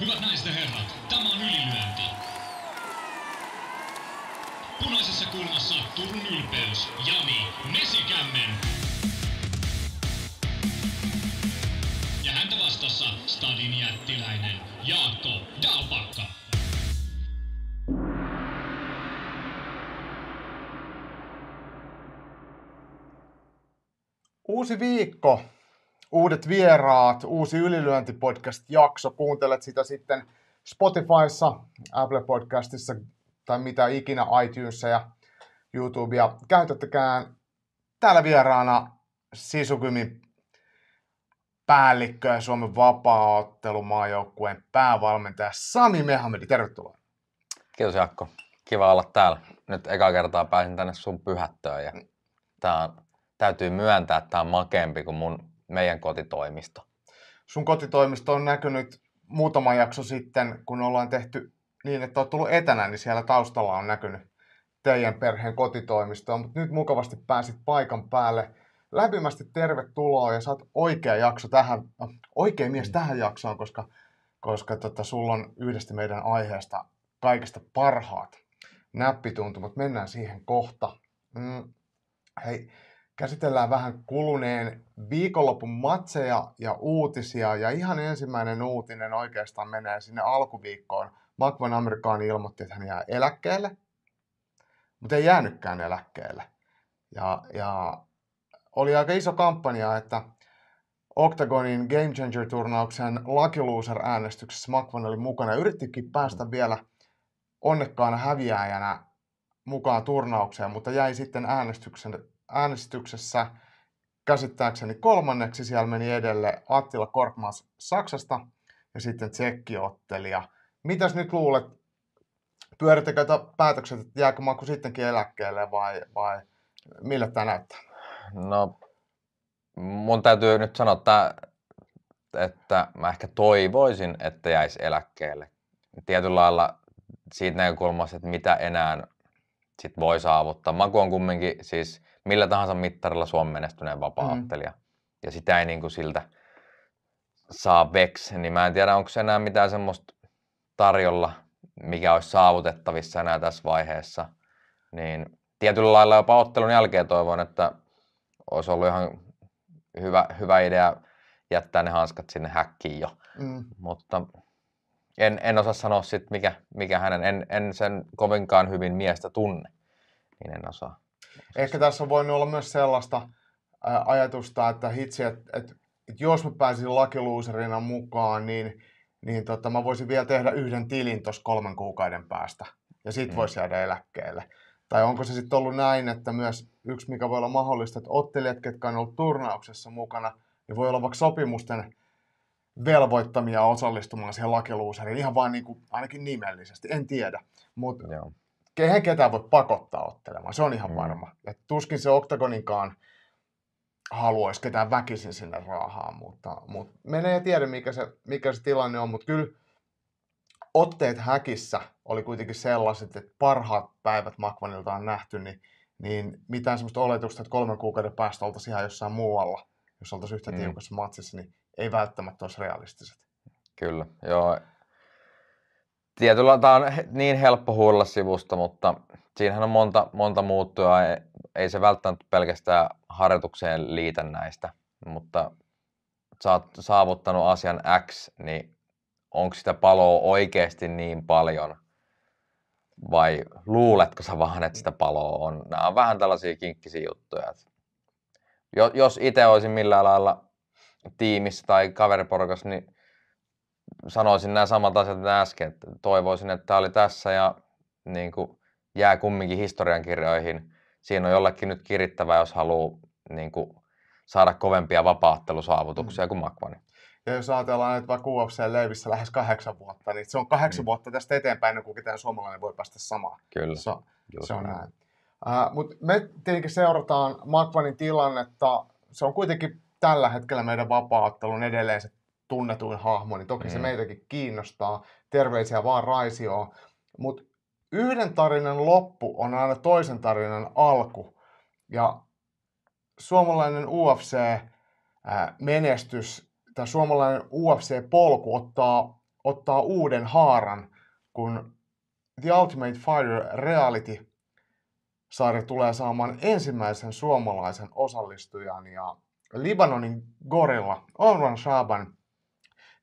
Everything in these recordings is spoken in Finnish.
Hyvät naiset ja herrat, tämä on ylilyönti. Punaisessa kulmassa Turun ylpeys, Jani Mesikämmen. Ja häntä vastassa Stadin jättiläinen Jaakko Dalpakka. Uusi viikko, uudet vieraat, uusi ylilyöntipodcast-jakso. Kuuntelet sitä sitten Spotifyssa, Apple Podcastissa tai mitä ikinä, iTunesia ja YouTubea. käytettäkään. täällä vieraana Sisukymin päällikkö ja Suomen vapaaottelumaajoukkueen päävalmentaja Sami Mehamedi. Tervetuloa. Kiitos Jakko. Kiva olla täällä. Nyt eka kertaa pääsin tänne sun pyhättöön ja tää on, täytyy myöntää, että tämä on makeampi kuin mun meidän kotitoimisto. Sun kotitoimisto on näkynyt muutama jakso sitten, kun ollaan tehty niin, että olet tullut etänä, niin siellä taustalla on näkynyt teidän perheen kotitoimistoa, mutta nyt mukavasti pääsit paikan päälle. Lämpimästi tervetuloa ja saat oikea jakso tähän, no, oikea mies mm. tähän jaksoon, koska, koska tota, sulla on yhdestä meidän aiheesta kaikista parhaat näppituntumat. Mennään siihen kohta. Mm. Hei, käsitellään vähän kuluneen viikonlopun matseja ja uutisia. Ja ihan ensimmäinen uutinen oikeastaan menee sinne alkuviikkoon. Mark Van Amerikaan ilmoitti, että hän jää eläkkeelle, mutta ei jäänytkään eläkkeelle. Ja, ja oli aika iso kampanja, että Octagonin Game Changer-turnauksen Lucky Loser-äänestyksessä McVan oli mukana yrittikin päästä vielä onnekkaana häviäjänä mukaan turnaukseen, mutta jäi sitten äänestyksen äänestyksessä käsittääkseni kolmanneksi. Siellä meni edelle Attila Korkmas Saksasta ja sitten tsekkiottelija. Mitäs nyt luulet, pyörittekö päätökset, että jääkö Maku sittenkin eläkkeelle vai, vai millä tämä näyttää? No, mun täytyy nyt sanoa, että, että mä ehkä toivoisin, että jäisi eläkkeelle. Tietyllä lailla siitä näkökulmasta, että mitä enää sit voi saavuttaa. Maku on kumminkin siis millä tahansa mittarilla Suomen menestyneen vapaa Mm. Ja sitä ei niin kuin siltä saa veksi, niin mä en tiedä, onko se enää mitään semmoista tarjolla, mikä olisi saavutettavissa enää tässä vaiheessa. Niin tietyllä lailla jopa ottelun jälkeen toivon, että olisi ollut ihan hyvä, hyvä idea jättää ne hanskat sinne häkkiin jo. Mm. Mutta en, en osaa sanoa sit mikä, mikä hänen, en, en sen kovinkaan hyvin miestä tunne, niin en osaa ehkä tässä on voinut olla myös sellaista ajatusta, että hitsi, että että, että jos mä pääsin lakiluuserina mukaan, niin, niin tota, mä voisin vielä tehdä yhden tilin tuossa kolmen kuukauden päästä ja sit mm. voisi jäädä eläkkeelle. Tai onko se sitten ollut näin, että myös yksi, mikä voi olla mahdollista, että ottelijat, ketkä on ollut turnauksessa mukana, niin voi olla vaikka sopimusten velvoittamia osallistumaan siihen lakiluuseriin, ihan vain, niin ainakin nimellisesti, en tiedä. Mutta eihän ketään voi pakottaa ottelemaan, se on ihan mm. varma. Et tuskin se oktagoninkaan haluaisi ketään väkisin sinne rahaa mutta, mutta menee tiedä, mikä se, mikä se tilanne on, mutta kyllä otteet häkissä oli kuitenkin sellaiset, että parhaat päivät Makvanilta on nähty, niin, niin mitään sellaista oletusta, että kolmen kuukauden päästä oltaisiin ihan jossain muualla, jos oltaisiin yhtä mm. tiukassa matsissa, niin ei välttämättä olisi realistiset. Kyllä, joo tietyllä tämä on niin helppo huudella sivusta, mutta siinähän on monta, monta muuttuja. Ei, ei se välttämättä pelkästään harjoitukseen liitä näistä, mutta sä oot saavuttanut asian X, niin onko sitä paloa oikeasti niin paljon vai luuletko sä vaan, että sitä paloa on? Nämä on vähän tällaisia kinkkisiä juttuja. Jos itse olisin millään lailla tiimissä tai kaveriporukassa, niin sanoisin nämä samat asiat äsken, toivoisin, että tämä oli tässä ja niin kuin jää kumminkin historiankirjoihin. Siinä on jollekin nyt kirittävä, jos haluaa niin kuin saada kovempia vapaattelusaavutuksia mm. kuin Makvani. Ja jos ajatellaan että vaikka UFC leivissä lähes kahdeksan vuotta, niin se on kahdeksan mm. vuotta tästä eteenpäin, niin kun ketään suomalainen voi päästä samaan. Kyllä. Se, se on näin. näin. Uh, Mutta me tietenkin seurataan Makvanin tilannetta. Se on kuitenkin tällä hetkellä meidän vapaattelun edelleen se tunnetuin hahmo, niin toki mm. se meitäkin kiinnostaa. Terveisiä vaan Raisioon. Mutta yhden tarinan loppu on aina toisen tarinan alku. Ja suomalainen UFC-menestys tai suomalainen UFC-polku ottaa, ottaa uuden haaran, kun The Ultimate Fighter Reality Saari tulee saamaan ensimmäisen suomalaisen osallistujan ja Libanonin gorilla Alvan Shaban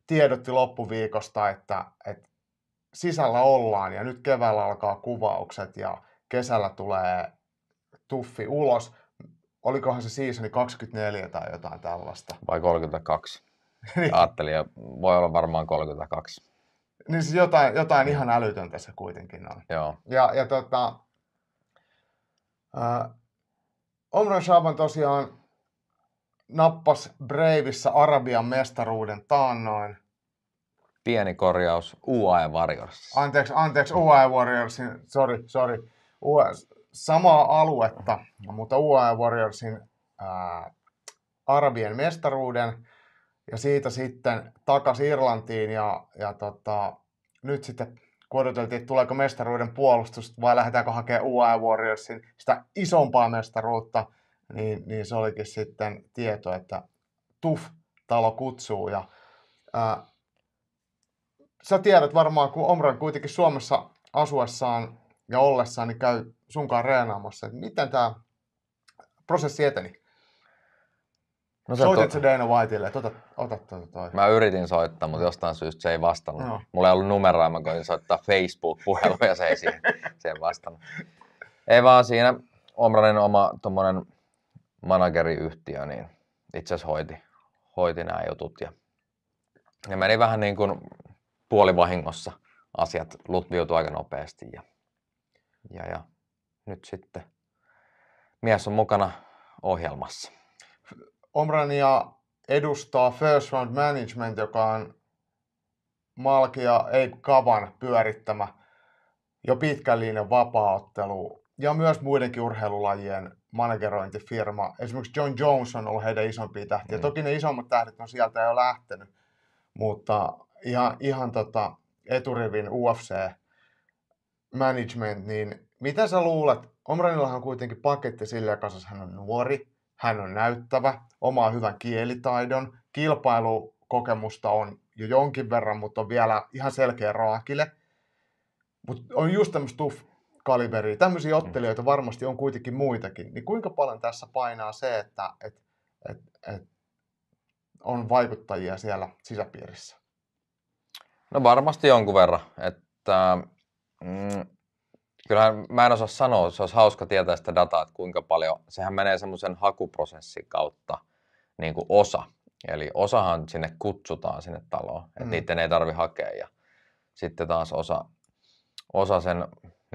tiedotti loppuviikosta, että, että sisällä ollaan ja nyt keväällä alkaa kuvaukset ja kesällä tulee tuffi ulos. Olikohan se seasoni 24 tai jotain tällaista? Vai 32. niin. Ajattelin, ja voi olla varmaan 32. Niin siis jotain, jotain ihan älytöntä se kuitenkin on. Joo. Ja, ja tota, äh, Omran Shaban tosiaan nappas Breivissä Arabian mestaruuden taannoin. Pieni korjaus UAE Warriors. Anteeksi, anteeksi, UAE Warriorsin, sorry, sorry. UA e, samaa aluetta, mutta UAE Warriorsin ää, Arabian mestaruuden ja siitä sitten takaisin Irlantiin ja, ja tota, nyt sitten kun odoteltiin, että tuleeko mestaruuden puolustus vai lähdetäänkö hakemaan UAE Warriorsin sitä isompaa mestaruutta – niin, niin se olikin sitten tieto, että TUF talo kutsuu. Ja, ää, sä tiedät varmaan, kun Omran kuitenkin Suomessa asuessaan ja ollessaan, niin käy sunkaan reenaamassa, että miten tämä prosessi eteni? No Soitit to... Dana Whiteille, että ota, ota tuota toi. Mä yritin soittaa, mutta jostain syystä se ei vastannut. No. Mulla ei ollut numeroa, mä koin soittaa Facebook-puheluja, se ei siihen, siihen vastannut. Ei vaan siinä Omranin oma tuommoinen manageriyhtiö, niin itse asiassa hoiti, hoiti nämä jutut. Ja, ja meni vähän niin kuin puolivahingossa asiat lutviutui aika nopeasti. Ja, ja, ja nyt sitten mies on mukana ohjelmassa. Omrania edustaa First Round Management, joka on Malkia ei Kavan pyörittämä jo pitkän linjan vapaaottelu ja myös muidenkin urheilulajien managerointifirma. Esimerkiksi John Jones on ollut heidän isompia tähtiä. Mm. Toki ne isommat tähdet on sieltä jo lähtenyt, mutta ihan, ihan tota eturivin UFC management, niin mitä sä luulet? Omranillahan on kuitenkin paketti sillä kasassa, siis hän on nuori, hän on näyttävä, omaa hyvän kielitaidon, kilpailukokemusta on jo jonkin verran, mutta on vielä ihan selkeä raakille. Mutta on just tämmöistä kaliberia. Tämmöisiä mm. ottelijoita varmasti on kuitenkin muitakin. Niin kuinka paljon tässä painaa se, että et, et, et on vaikuttajia siellä sisäpiirissä? No varmasti jonkun verran. Että, mm, kyllähän mä en osaa sanoa, se olisi hauska tietää sitä dataa, että kuinka paljon. Sehän menee semmoisen hakuprosessin kautta niin kuin osa. Eli osahan sinne kutsutaan sinne taloon, että mm. niiden ei tarvi hakea. Ja sitten taas osa, osa sen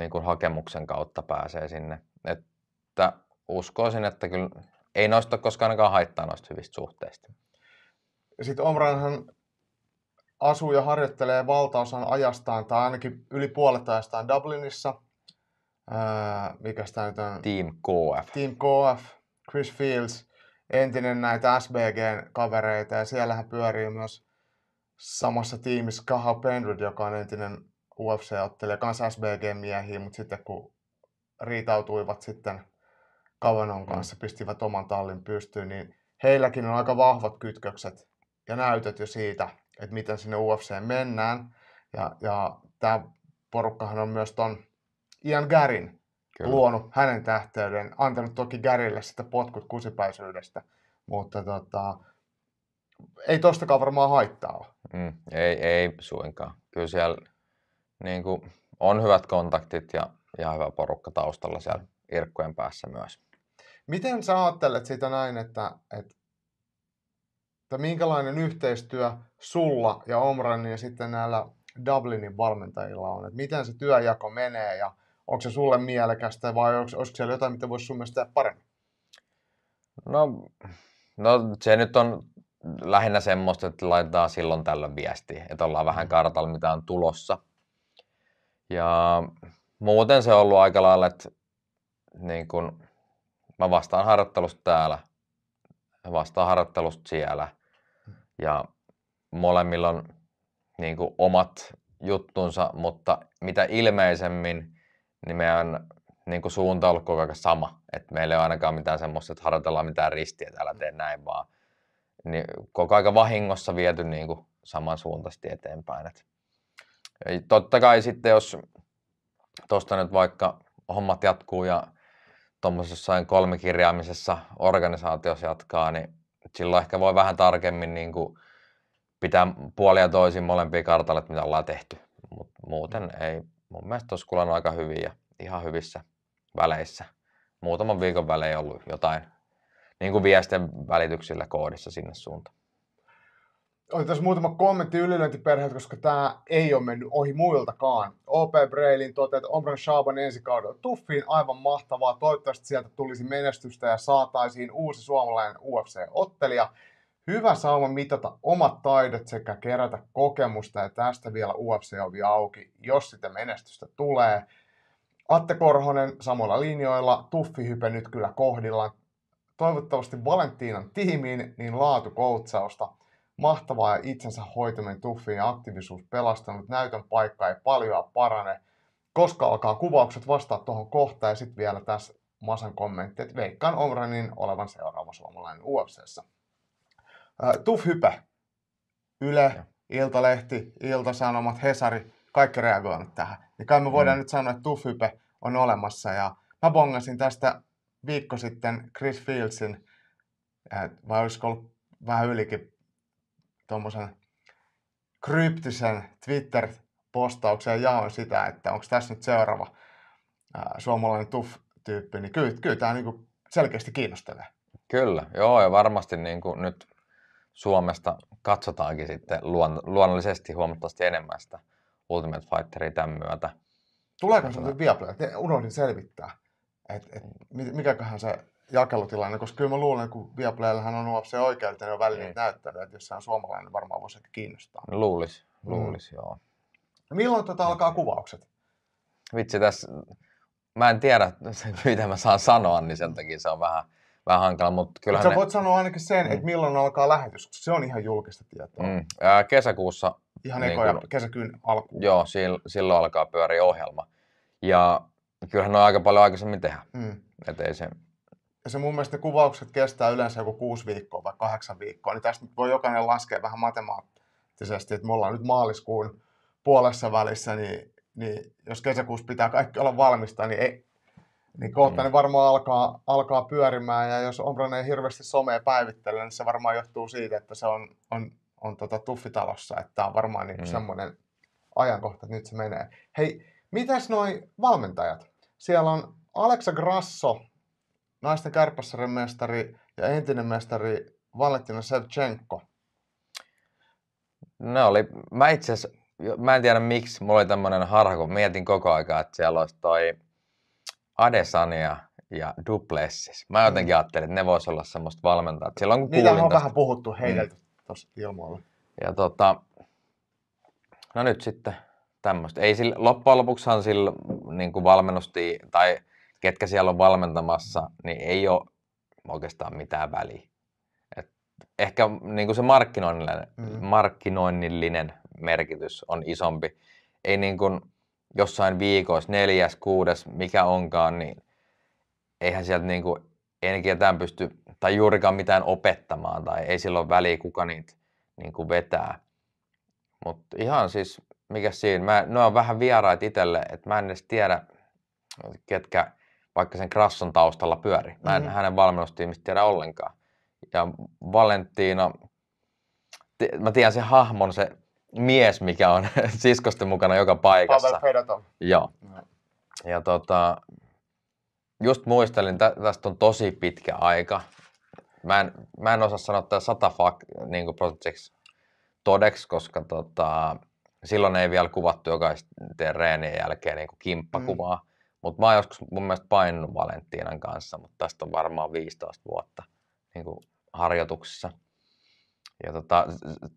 niin kuin hakemuksen kautta pääsee sinne. Että uskoisin, että kyllä ei noista ole koskaan ainakaan haittaa noista hyvistä suhteista. Sitten Omranhan asuu ja harjoittelee valtaosan ajastaan, tai ainakin yli puolet ajastaan Dublinissa. Ää, mikä sitä nyt on? Team KF. Team KF, Chris Fields, entinen näitä SBGn kavereita, ja siellähän pyörii myös samassa tiimissä Kaha Penrod, joka on entinen UFC-ottelija, kanssa SBG-miehiä, mutta sitten kun riitautuivat sitten Kavanon mm. kanssa, pistivät oman tallin pystyyn, niin heilläkin on aika vahvat kytkökset ja näytöt jo siitä, että miten sinne UFC mennään. Ja, ja tämä porukkahan on myös ton Ian Garin Kyllä. luonut hänen tähteyden, antanut toki Garille sitä potkut kusipäisyydestä, mutta tota, ei tostakaan varmaan haittaa ole. Mm, ei, ei suinkaan. Kyllä siellä niin kuin on hyvät kontaktit ja, ja hyvä porukka taustalla siellä irkkojen päässä myös. Miten sä ajattelet sitä näin, että, että, että minkälainen yhteistyö sulla ja Omran ja sitten näillä Dublinin valmentajilla on? Että miten se työjako menee ja onko se sulle mielekästä vai onko, onko siellä jotain, mitä voisi sun mielestä tehdä paremmin? No, no se nyt on lähinnä semmoista, että laitetaan silloin tällöin viesti, että ollaan vähän mm. kartalla, mitä on tulossa – ja muuten se on ollut aika lailla, että niin kun, mä vastaan harjoittelusta täällä, vastaan harjoittelusta siellä. Ja molemmilla on niin kuin omat juttunsa, mutta mitä ilmeisemmin, niin meidän niin kuin suunta on ollut koko ajan sama. että meillä ei ole ainakaan mitään semmoista, että harjoitellaan mitään ristiä, että älä tee näin, vaan niin koko aika vahingossa viety niin kuin samansuuntaisesti eteenpäin. Että ja totta kai sitten, jos tuosta nyt vaikka hommat jatkuu ja tuommoisessa kolmikirjaamisessa organisaatiossa jatkaa, niin silloin ehkä voi vähän tarkemmin niin kuin pitää puolia toisin molempia kartalle, mitä ollaan tehty. Mutta muuten mm. ei. Mun mielestä olisi kulannut aika hyvin ja ihan hyvissä väleissä. Muutaman viikon välein ollut jotain niin kuin viesten välityksillä koodissa sinne suuntaan oli tässä muutama kommentti ylilöintiperheeltä, koska tämä ei ole mennyt ohi muiltakaan. OP Breilin toteaa, että Omran Shaban ensi kaudella tuffiin aivan mahtavaa. Toivottavasti sieltä tulisi menestystä ja saataisiin uusi suomalainen UFC-ottelija. Hyvä sauma mitata omat taidot sekä kerätä kokemusta ja tästä vielä UFC-ovi auki, jos sitä menestystä tulee. Atte Korhonen samoilla linjoilla, hype nyt kyllä kohdillaan. Toivottavasti Valentinan tiimiin niin laatu koutsausta – mahtavaa ja itsensä hoitaminen tuffiin ja aktiivisuus pelastanut. Näytön paikka ei paljon parane. Koska alkaa kuvaukset vastaa tuohon kohtaan ja sitten vielä tässä Masan kommentti, että veikkaan Omranin olevan seuraava suomalainen ufc Tuff Hype, Yle, Iltalehti, Iltasanomat, Hesari, kaikki reagoivat tähän. Ja kai me mm. voidaan mm. nyt sanoa, että Tuff Hype on olemassa. Ja mä bongasin tästä viikko sitten Chris Fieldsin, vai olisiko ollut vähän ylikin tuommoisen kryptisen Twitter-postauksen ja jaoin sitä, että onko tässä nyt seuraava ää, suomalainen tuff-tyyppi, niin kyllä, kyllä tämä niinku selkeästi kiinnostelee. Kyllä, joo, ja varmasti niin kuin nyt Suomesta katsotaankin sitten luon, luonnollisesti huomattavasti enemmän sitä Ultimate Fighteria tämän myötä. Tuleeko se nyt Viaplay? Unohdin selvittää, että et, mm. mikäköhän se jakelutilanne, koska kyllä mä luulen, kun Viaplayllähän on UFC oikeudet jo välillä niin. näyttänyt, että jossain suomalainen varmaan voisi kiinnostaa. Luulis, luulis, mm. joo. Milloin tota alkaa kuvaukset? Vitsi, tässä, mä en tiedä, mitä mä saan sanoa, niin sen takia se on vähän, vähän hankala. Mutta kyllähän Mut sä voit ne... sanoa ainakin sen, mm. että milloin alkaa lähetys, koska se on ihan julkista tietoa. Mm. Äh, kesäkuussa. Ihan niin ekoja kun, kesäkyyn alkuun. Joo, silloin, silloin alkaa pyöriä ohjelma. Ja kyllähän on aika paljon aikaisemmin tehdä. Mm. Et ei se, ja se mun mielestä ne kuvaukset kestää yleensä joku kuusi viikkoa vai kahdeksan viikkoa, niin tästä voi jokainen laskea vähän matemaattisesti, että me ollaan nyt maaliskuun puolessa välissä, niin, niin jos kesäkuussa pitää kaikki olla valmista, niin ei, niin kohta mm. ne varmaan alkaa, alkaa pyörimään, ja jos Omran ei hirveästi somea päivittele, niin se varmaan johtuu siitä, että se on, on, on tota tuffitalossa, että on varmaan niin mm. semmoinen ajankohta, että nyt se menee. Hei, mitäs noi valmentajat? Siellä on Alexa Grasso naisten kärpäsarjan mestari ja entinen mestari Valentina Sevchenko. No oli, mä itse mä en tiedä miksi, mulla oli tämmöinen harha, kun mietin koko aikaa, että siellä olisi toi Adesania ja Duplessis. Mä mm. jotenkin mm. ajattelin, että ne vois olla semmoista valmentajat. Silloin kun Niitä on tosta, vähän puhuttu heidät mm. tuossa ilmoilla. Ja tota, no nyt sitten tämmöistä. Ei sillä, loppujen lopuksihan sillä niin kuin valmennusti, tai ketkä siellä on valmentamassa, niin ei ole oikeastaan mitään väliä. Et ehkä niin kuin se markkinoinnillinen, mm. markkinoinnillinen merkitys on isompi. Ei niin kuin jossain viikossa, neljäs, kuudes, mikä onkaan, niin eihän sieltä niin kuin, ei ketään pysty tai juurikaan mitään opettamaan tai ei silloin väliä, kuka niitä niin kuin vetää. Mutta ihan siis, mikä siinä, mä, ne on vähän vieraat itselle, että mä en edes tiedä, ketkä vaikka sen krasson taustalla pyöri. Mä en mm. hänen valmennustiimistä tiedä ollenkaan. Ja Valentino, t- mä tiedän sen hahmon, se mies, mikä on siskosten mukana joka paikassa. Pavel Predator. Joo. Ja tota, just muistelin, tä- tästä on tosi pitkä aika. Mä en, mä en osaa sanoa tätä sata fak- niin prosentiksi todeksi, koska tota, silloin ei vielä kuvattu jokaisen reenien jälkeen niin mm. kimppakuvaa. Mm. Mutta mä oon joskus mun mielestä painunut Valentinan kanssa, mutta tästä on varmaan 15 vuotta niin kuin harjoituksissa. Ja tota,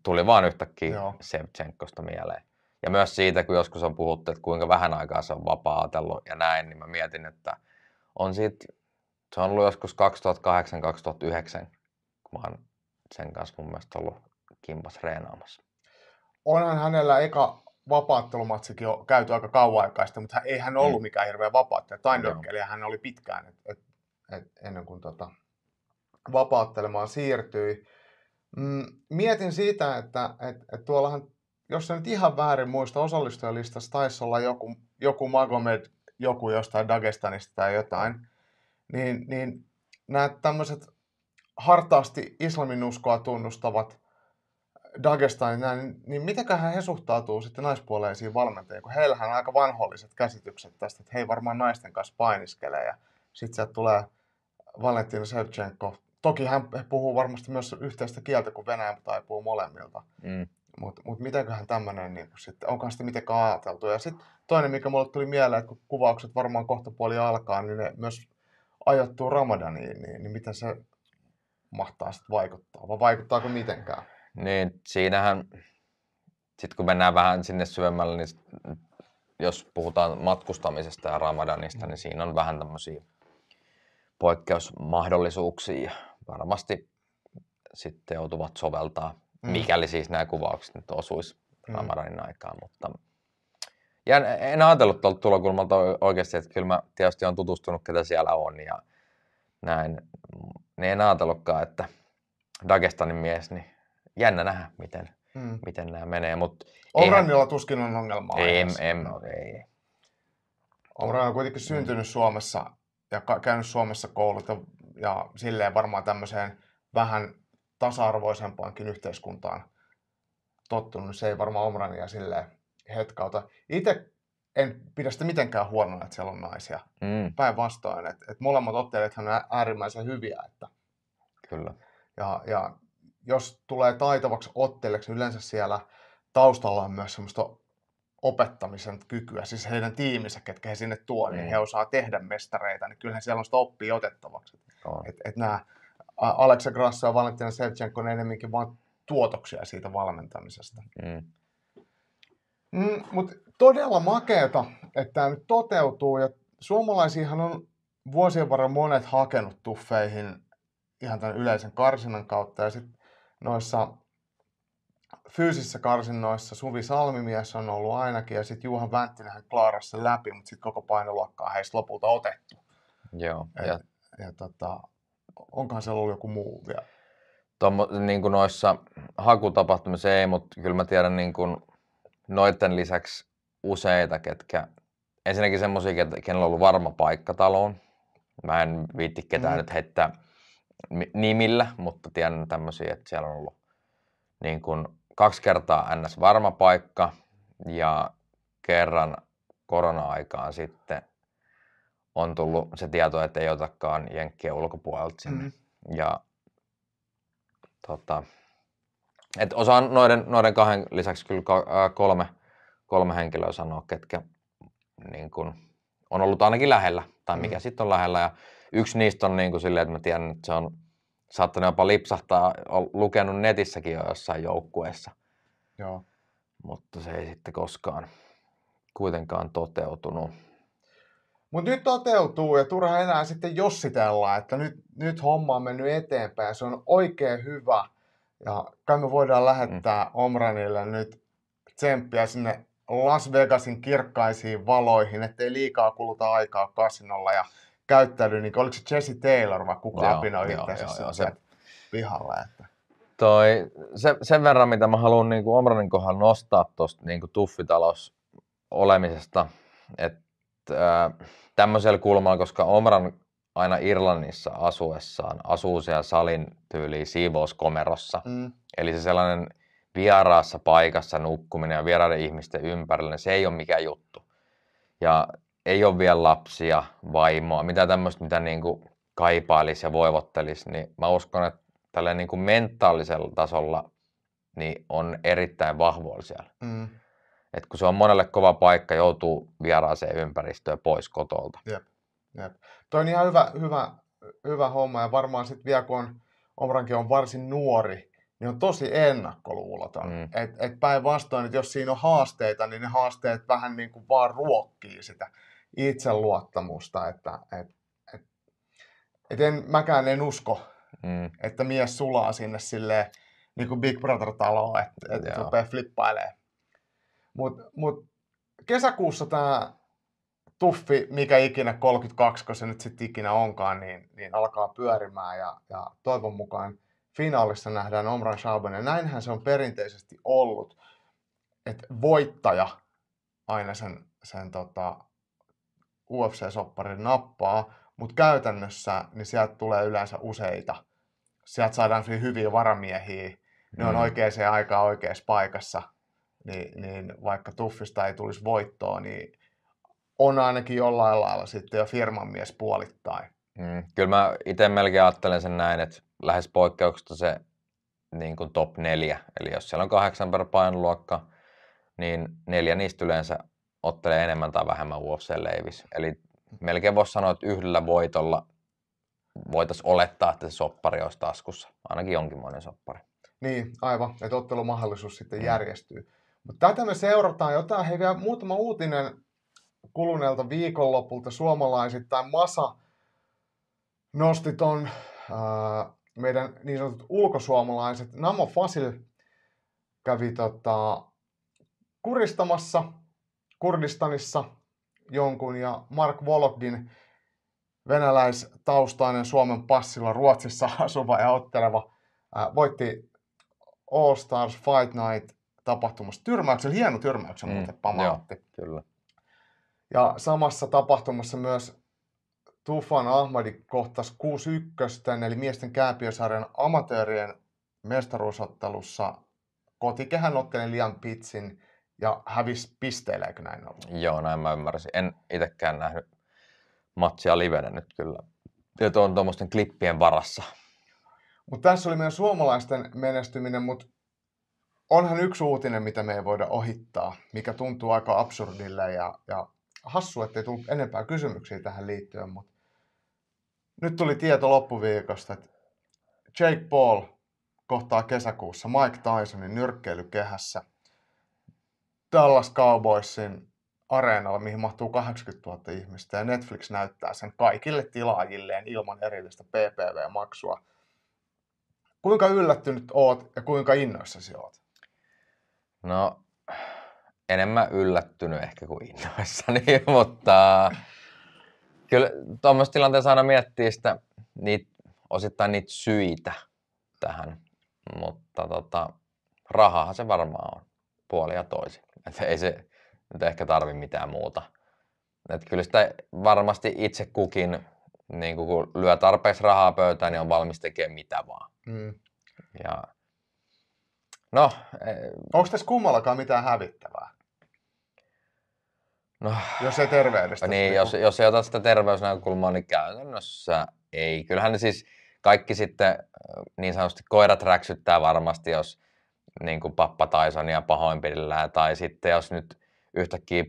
tuli vaan yhtäkkiä Joo. Sevchenkosta mieleen. Ja myös siitä, kun joskus on puhuttu, että kuinka vähän aikaa se on vapaa ja näin, niin mä mietin, että on siitä, se on ollut joskus 2008-2009, kun mä oon sen kanssa mun mielestä ollut kimpas reenaamassa. Onhan hänellä eka vapaattelumatsikin on käyty aika kauan aikaista, mutta ei hän ollut mm. mikään hirveä vapaattelija. Tainyrkkeilijä hän oli pitkään, et, et, et, ennen kuin tota, vapaattelemaan siirtyi. Mm, mietin siitä, että et, et tuollahan, jos en nyt ihan väärin muista, osallistujalistassa taisi olla joku, joku Magomed, joku jostain Dagestanista tai jotain, niin, niin nämä tämmöiset hartaasti islamin uskoa tunnustavat – Dagestanin näin, niin, niin mitenköhän he suhtautuu sitten naispuoleisiin valmentajiin, kun heillähän on aika vanholliset käsitykset tästä, että hei varmaan naisten kanssa painiskelee ja sitten sieltä tulee Valentina Shevchenko. Toki hän puhuu varmasti myös yhteistä kieltä, kun Venäjä taipuu molemmilta. Mm. Mutta mut mitenköhän tämmöinen, niin sitten, onkohan sitä mitenkään ajateltu. Ja sitten toinen, mikä mulle tuli mieleen, että kun kuvaukset varmaan kohta puoli alkaa, niin ne myös ajoittuu Ramadaniin, niin, niin miten se mahtaa sitten vaikuttaa, vai vaikuttaako mitenkään? Niin, siinähän, sitten kun mennään vähän sinne syvemmälle, niin jos puhutaan matkustamisesta ja ramadanista, niin siinä on vähän tämmöisiä poikkeusmahdollisuuksia. Varmasti sitten joutuvat soveltaa, mm. mikäli siis nämä kuvaukset nyt osuisi mm. ramadanin aikaan, mutta ja en, en ajatellut tuolta tulokulmalta oikeasti, että kyllä mä tietysti on tutustunut, ketä siellä on ja näin. Niin en ajatellutkaan, että Dagestanin mies, niin jännä nähdä, miten, mm. miten nämä menee. Mut Orangilla eihän... tuskin on ongelmaa. Ei, en, en, no. ei. Orangilla on kuitenkin syntynyt mm. Suomessa ja käynyt Suomessa koulut ja, ja silleen varmaan tämmöiseen vähän tasa-arvoisempaankin yhteiskuntaan tottunut. Niin se ei varmaan Omrania silleen hetkauta. Itse en pidä sitä mitenkään huonona, että siellä on naisia. Mm. Päinvastoin, että, että molemmat ottelijathan on äärimmäisen hyviä. Että, Kyllä. Ja, ja jos tulee taitavaksi ottelijaksi, niin yleensä siellä taustalla on myös semmoista opettamisen kykyä, siis heidän tiiminsä, ketkä he sinne tuo, niin mm. he osaa tehdä mestareita, niin kyllähän siellä on sitä oppia otettavaksi. Oh. Et, et nämä Aleksa Grasso ja Valentina Sevchenko on enemmänkin vain tuotoksia siitä valmentamisesta. Mm. Mm, Mutta todella makeeta, että tämä nyt toteutuu, ja suomalaisiahan on vuosien varrella monet hakenut tuffeihin ihan tämän yleisen karsinan kautta, ja sitten noissa fyysisissä karsinnoissa Suvi Salmimies on ollut ainakin, ja sitten Juha Vänttinähän klaarasi sen läpi, mutta sitten koko painoluokkaa heistä lopulta otettu. Joo. Et, ja... ja tota, onkohan siellä ollut joku muu vielä? Tommo, niin kuin noissa hakutapahtumissa ei, mutta kyllä mä tiedän niin kuin noiden lisäksi useita, ketkä... Ensinnäkin semmoisia, kenellä on ollut varma paikka taloon. Mä en viitti ketään mm. nyt heittää nimillä, mutta tiedän tämmöisiä, että siellä on ollut niin kuin kaksi kertaa NS varma paikka ja kerran korona-aikaan sitten on tullut se tieto, että ei otakaan jenkkien ulkopuolelta sinne. Mm-hmm. Ja tota, et osaan noiden, noiden kahden lisäksi kyllä kolme, kolme henkilöä sanoa, ketkä niin kun, on ollut ainakin lähellä tai mikä mm. sitten on lähellä. Ja yksi niistä on niin kuin silleen, että mä tiedän, että se on saattanut jopa lipsahtaa, on lukenut netissäkin jo jossain joukkueessa. Joo. Mutta se ei sitten koskaan kuitenkaan toteutunut. Mutta nyt toteutuu ja turha enää sitten jossitella, että nyt, nyt homma on mennyt eteenpäin. Se on oikein hyvä ja kai me voidaan mm. lähettää mm. Omranille nyt tsemppiä sinne Las Vegasin kirkkaisiin valoihin, ettei liikaa kuluta aikaa kasinolla ja käyttäydy, niin oliko se Jesse Taylor vai kuka joo, apinoi joo, se, pihalla? Että. Toi, se, sen verran, mitä mä haluan niin kuin Omronin kohdalla nostaa tuosta niin tuffitalous olemisesta, että äh, tämmöisellä kulmalla, koska Omran aina Irlannissa asuessaan asuu siellä salin tyyliin siivouskomerossa. Mm. Eli se sellainen vieraassa paikassa nukkuminen ja vieraiden ihmisten ympärillä, niin se ei ole mikään juttu. Ja ei ole vielä lapsia, vaimoa, mitä tämmöistä, mitä niin kuin kaipailisi ja voivottelisi, niin mä uskon, että tällä niin kuin mentaalisella tasolla niin on erittäin vahvoilla siellä. Mm. Et kun se on monelle kova paikka, joutuu vieraaseen ympäristöön pois kotolta. Jep, jep. Toi on ihan hyvä, hyvä, hyvä homma ja varmaan sitten vielä kun on, Omrankin on varsin nuori, niin on tosi ennakkoluuloton. Mm. Et, et päinvastoin, että jos siinä on haasteita, niin ne haasteet vähän niin kuin vaan ruokkii sitä itseluottamusta, että et, et, et en, mäkään en usko, mm. että mies sulaa sinne sille niin kuin Big Brother-taloon, että et, et rupeaa flippailemaan. Mutta mut kesäkuussa tämä tuffi, mikä ikinä 32, kun se nyt sitten ikinä onkaan, niin, niin alkaa pyörimään ja, ja toivon mukaan finaalissa nähdään Omran Schauben. Ja näinhän se on perinteisesti ollut, että voittaja aina sen, sen tota, UFC-soppari nappaa, mutta käytännössä niin sieltä tulee yleensä useita. Sieltä saadaan hyviä varamiehiä, ne on mm. oikeaan aikaan oikeassa paikassa, niin, niin vaikka tuffista ei tulisi voittoa, niin on ainakin jollain lailla sitten jo firman mies puolittain. Mm, kyllä mä itse melkein ajattelen sen näin, että lähes poikkeuksesta se niin kuin top neljä, eli jos siellä on kahdeksan per painoluokka, niin neljä niistä yleensä ottelee enemmän tai vähemmän UFC-leivis. Eli melkein voisi sanoa, että yhdellä voitolla voitaisiin olettaa, että se soppari olisi taskussa. Ainakin jonkinmoinen soppari. Niin, aivan. Että ottelumahdollisuus sitten mm. järjestyy. Mutta tätä me seurataan. Jotain, hei vielä muutama uutinen kuluneelta viikonlopulta suomalaisittain. Masa nosti ton ää, meidän niin sanotut ulkosuomalaiset. Namo Fasil kävi tota, kuristamassa Kurdistanissa jonkun ja Mark Volodin venäläistaustainen Suomen passilla Ruotsissa asuva ja otteleva äh, voitti All Stars Fight Night tapahtumassa tyrmäyksen, hieno tyrmäyksen mm, muuten pamaatti. Joo, kyllä. Ja samassa tapahtumassa myös Tufan Ahmadi kohtas 61 eli miesten kääpiösarjan amatöörien mestaruusottelussa kotikehän otteli liian Pitsin ja hävisi pisteillä, eikö näin ollut? Joo, näin mä ymmärsin. En itsekään nähnyt matsia livenä nyt kyllä. Tieto on tuommoisten klippien varassa. Mutta tässä oli meidän suomalaisten menestyminen, mutta onhan yksi uutinen, mitä me ei voida ohittaa, mikä tuntuu aika absurdille ja, ja hassu, ei tullut enempää kysymyksiä tähän liittyen, mutta nyt tuli tieto loppuviikosta, että Jake Paul kohtaa kesäkuussa Mike Tysonin nyrkkeilykehässä – Dallas Cowboysin areenalla, mihin mahtuu 80 000 ihmistä, ja Netflix näyttää sen kaikille tilaajilleen ilman erillistä PPV-maksua. Kuinka yllättynyt oot ja kuinka innoissasi oot? No, enemmän yllättynyt ehkä kuin innoissani, mutta kyllä tuommoista tilanteessa aina miettii sitä, niitä, osittain niitä syitä tähän, mutta tota, rahaa se varmaan on puoli ja toisin. Että ei se nyt ehkä tarvi mitään muuta. Et kyllä sitä varmasti itse kukin, niin kun lyö tarpeeksi rahaa pöytään, niin on valmis tekemään mitä vaan. Mm. Ja... No, e, Onko tässä kummallakaan mitään hävittävää? No, jos ei terveellistä. Niin, niin, jos, jos ei ota sitä terveysnäkökulmaa, niin käytännössä ei. Kyllähän ne siis kaikki sitten niin sanotusti koirat räksyttää varmasti, jos niin kuin pappa Tysonia pahoinpidellään, tai sitten jos nyt yhtäkkiä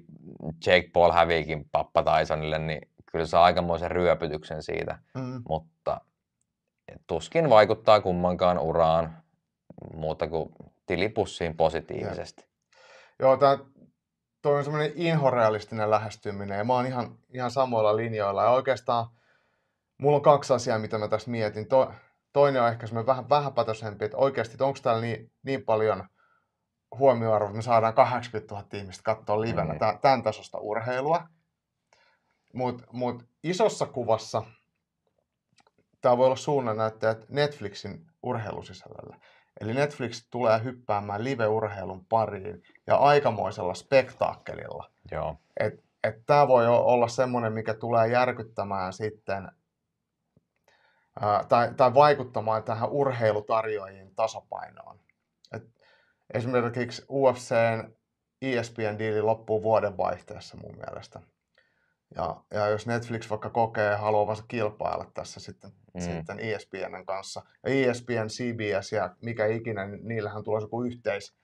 Jake Paul häviikin pappa Tysonille, niin kyllä saa aikamoisen ryöpytyksen siitä, mm. mutta tuskin vaikuttaa kummankaan uraan muuta kuin tilipussiin positiivisesti. Ja. Joo, tämä on semmoinen inhorealistinen lähestyminen ja mä oon ihan, ihan samoilla linjoilla ja oikeastaan mulla on kaksi asiaa, mitä mä tässä mietin. To, Toinen on ehkä semmoinen vähän vähäpätöisempi, että oikeasti että onko täällä niin, niin paljon huomioarvoa, että me saadaan 80 000 ihmistä katsoa livenä mm. tämän tasosta urheilua. Mutta mut isossa kuvassa tämä voi olla suunnannäyttäjät Netflixin urheilusisällöllä. Eli Netflix tulee hyppäämään live-urheilun pariin ja aikamoisella spektaakkelilla. tämä voi olla semmoinen, mikä tulee järkyttämään sitten tai, tai vaikuttamaan tähän urheilutarjoajien tasapainoon. Et esimerkiksi UFCn ESPN diili loppuu vuoden vaihteessa mun mielestä. Ja, ja jos Netflix vaikka kokee haluavansa kilpailla tässä sitten, mm. sitten ESPNn kanssa, ja ESPN, CBS ja mikä ikinä, niin niillähän tulee joku yhteis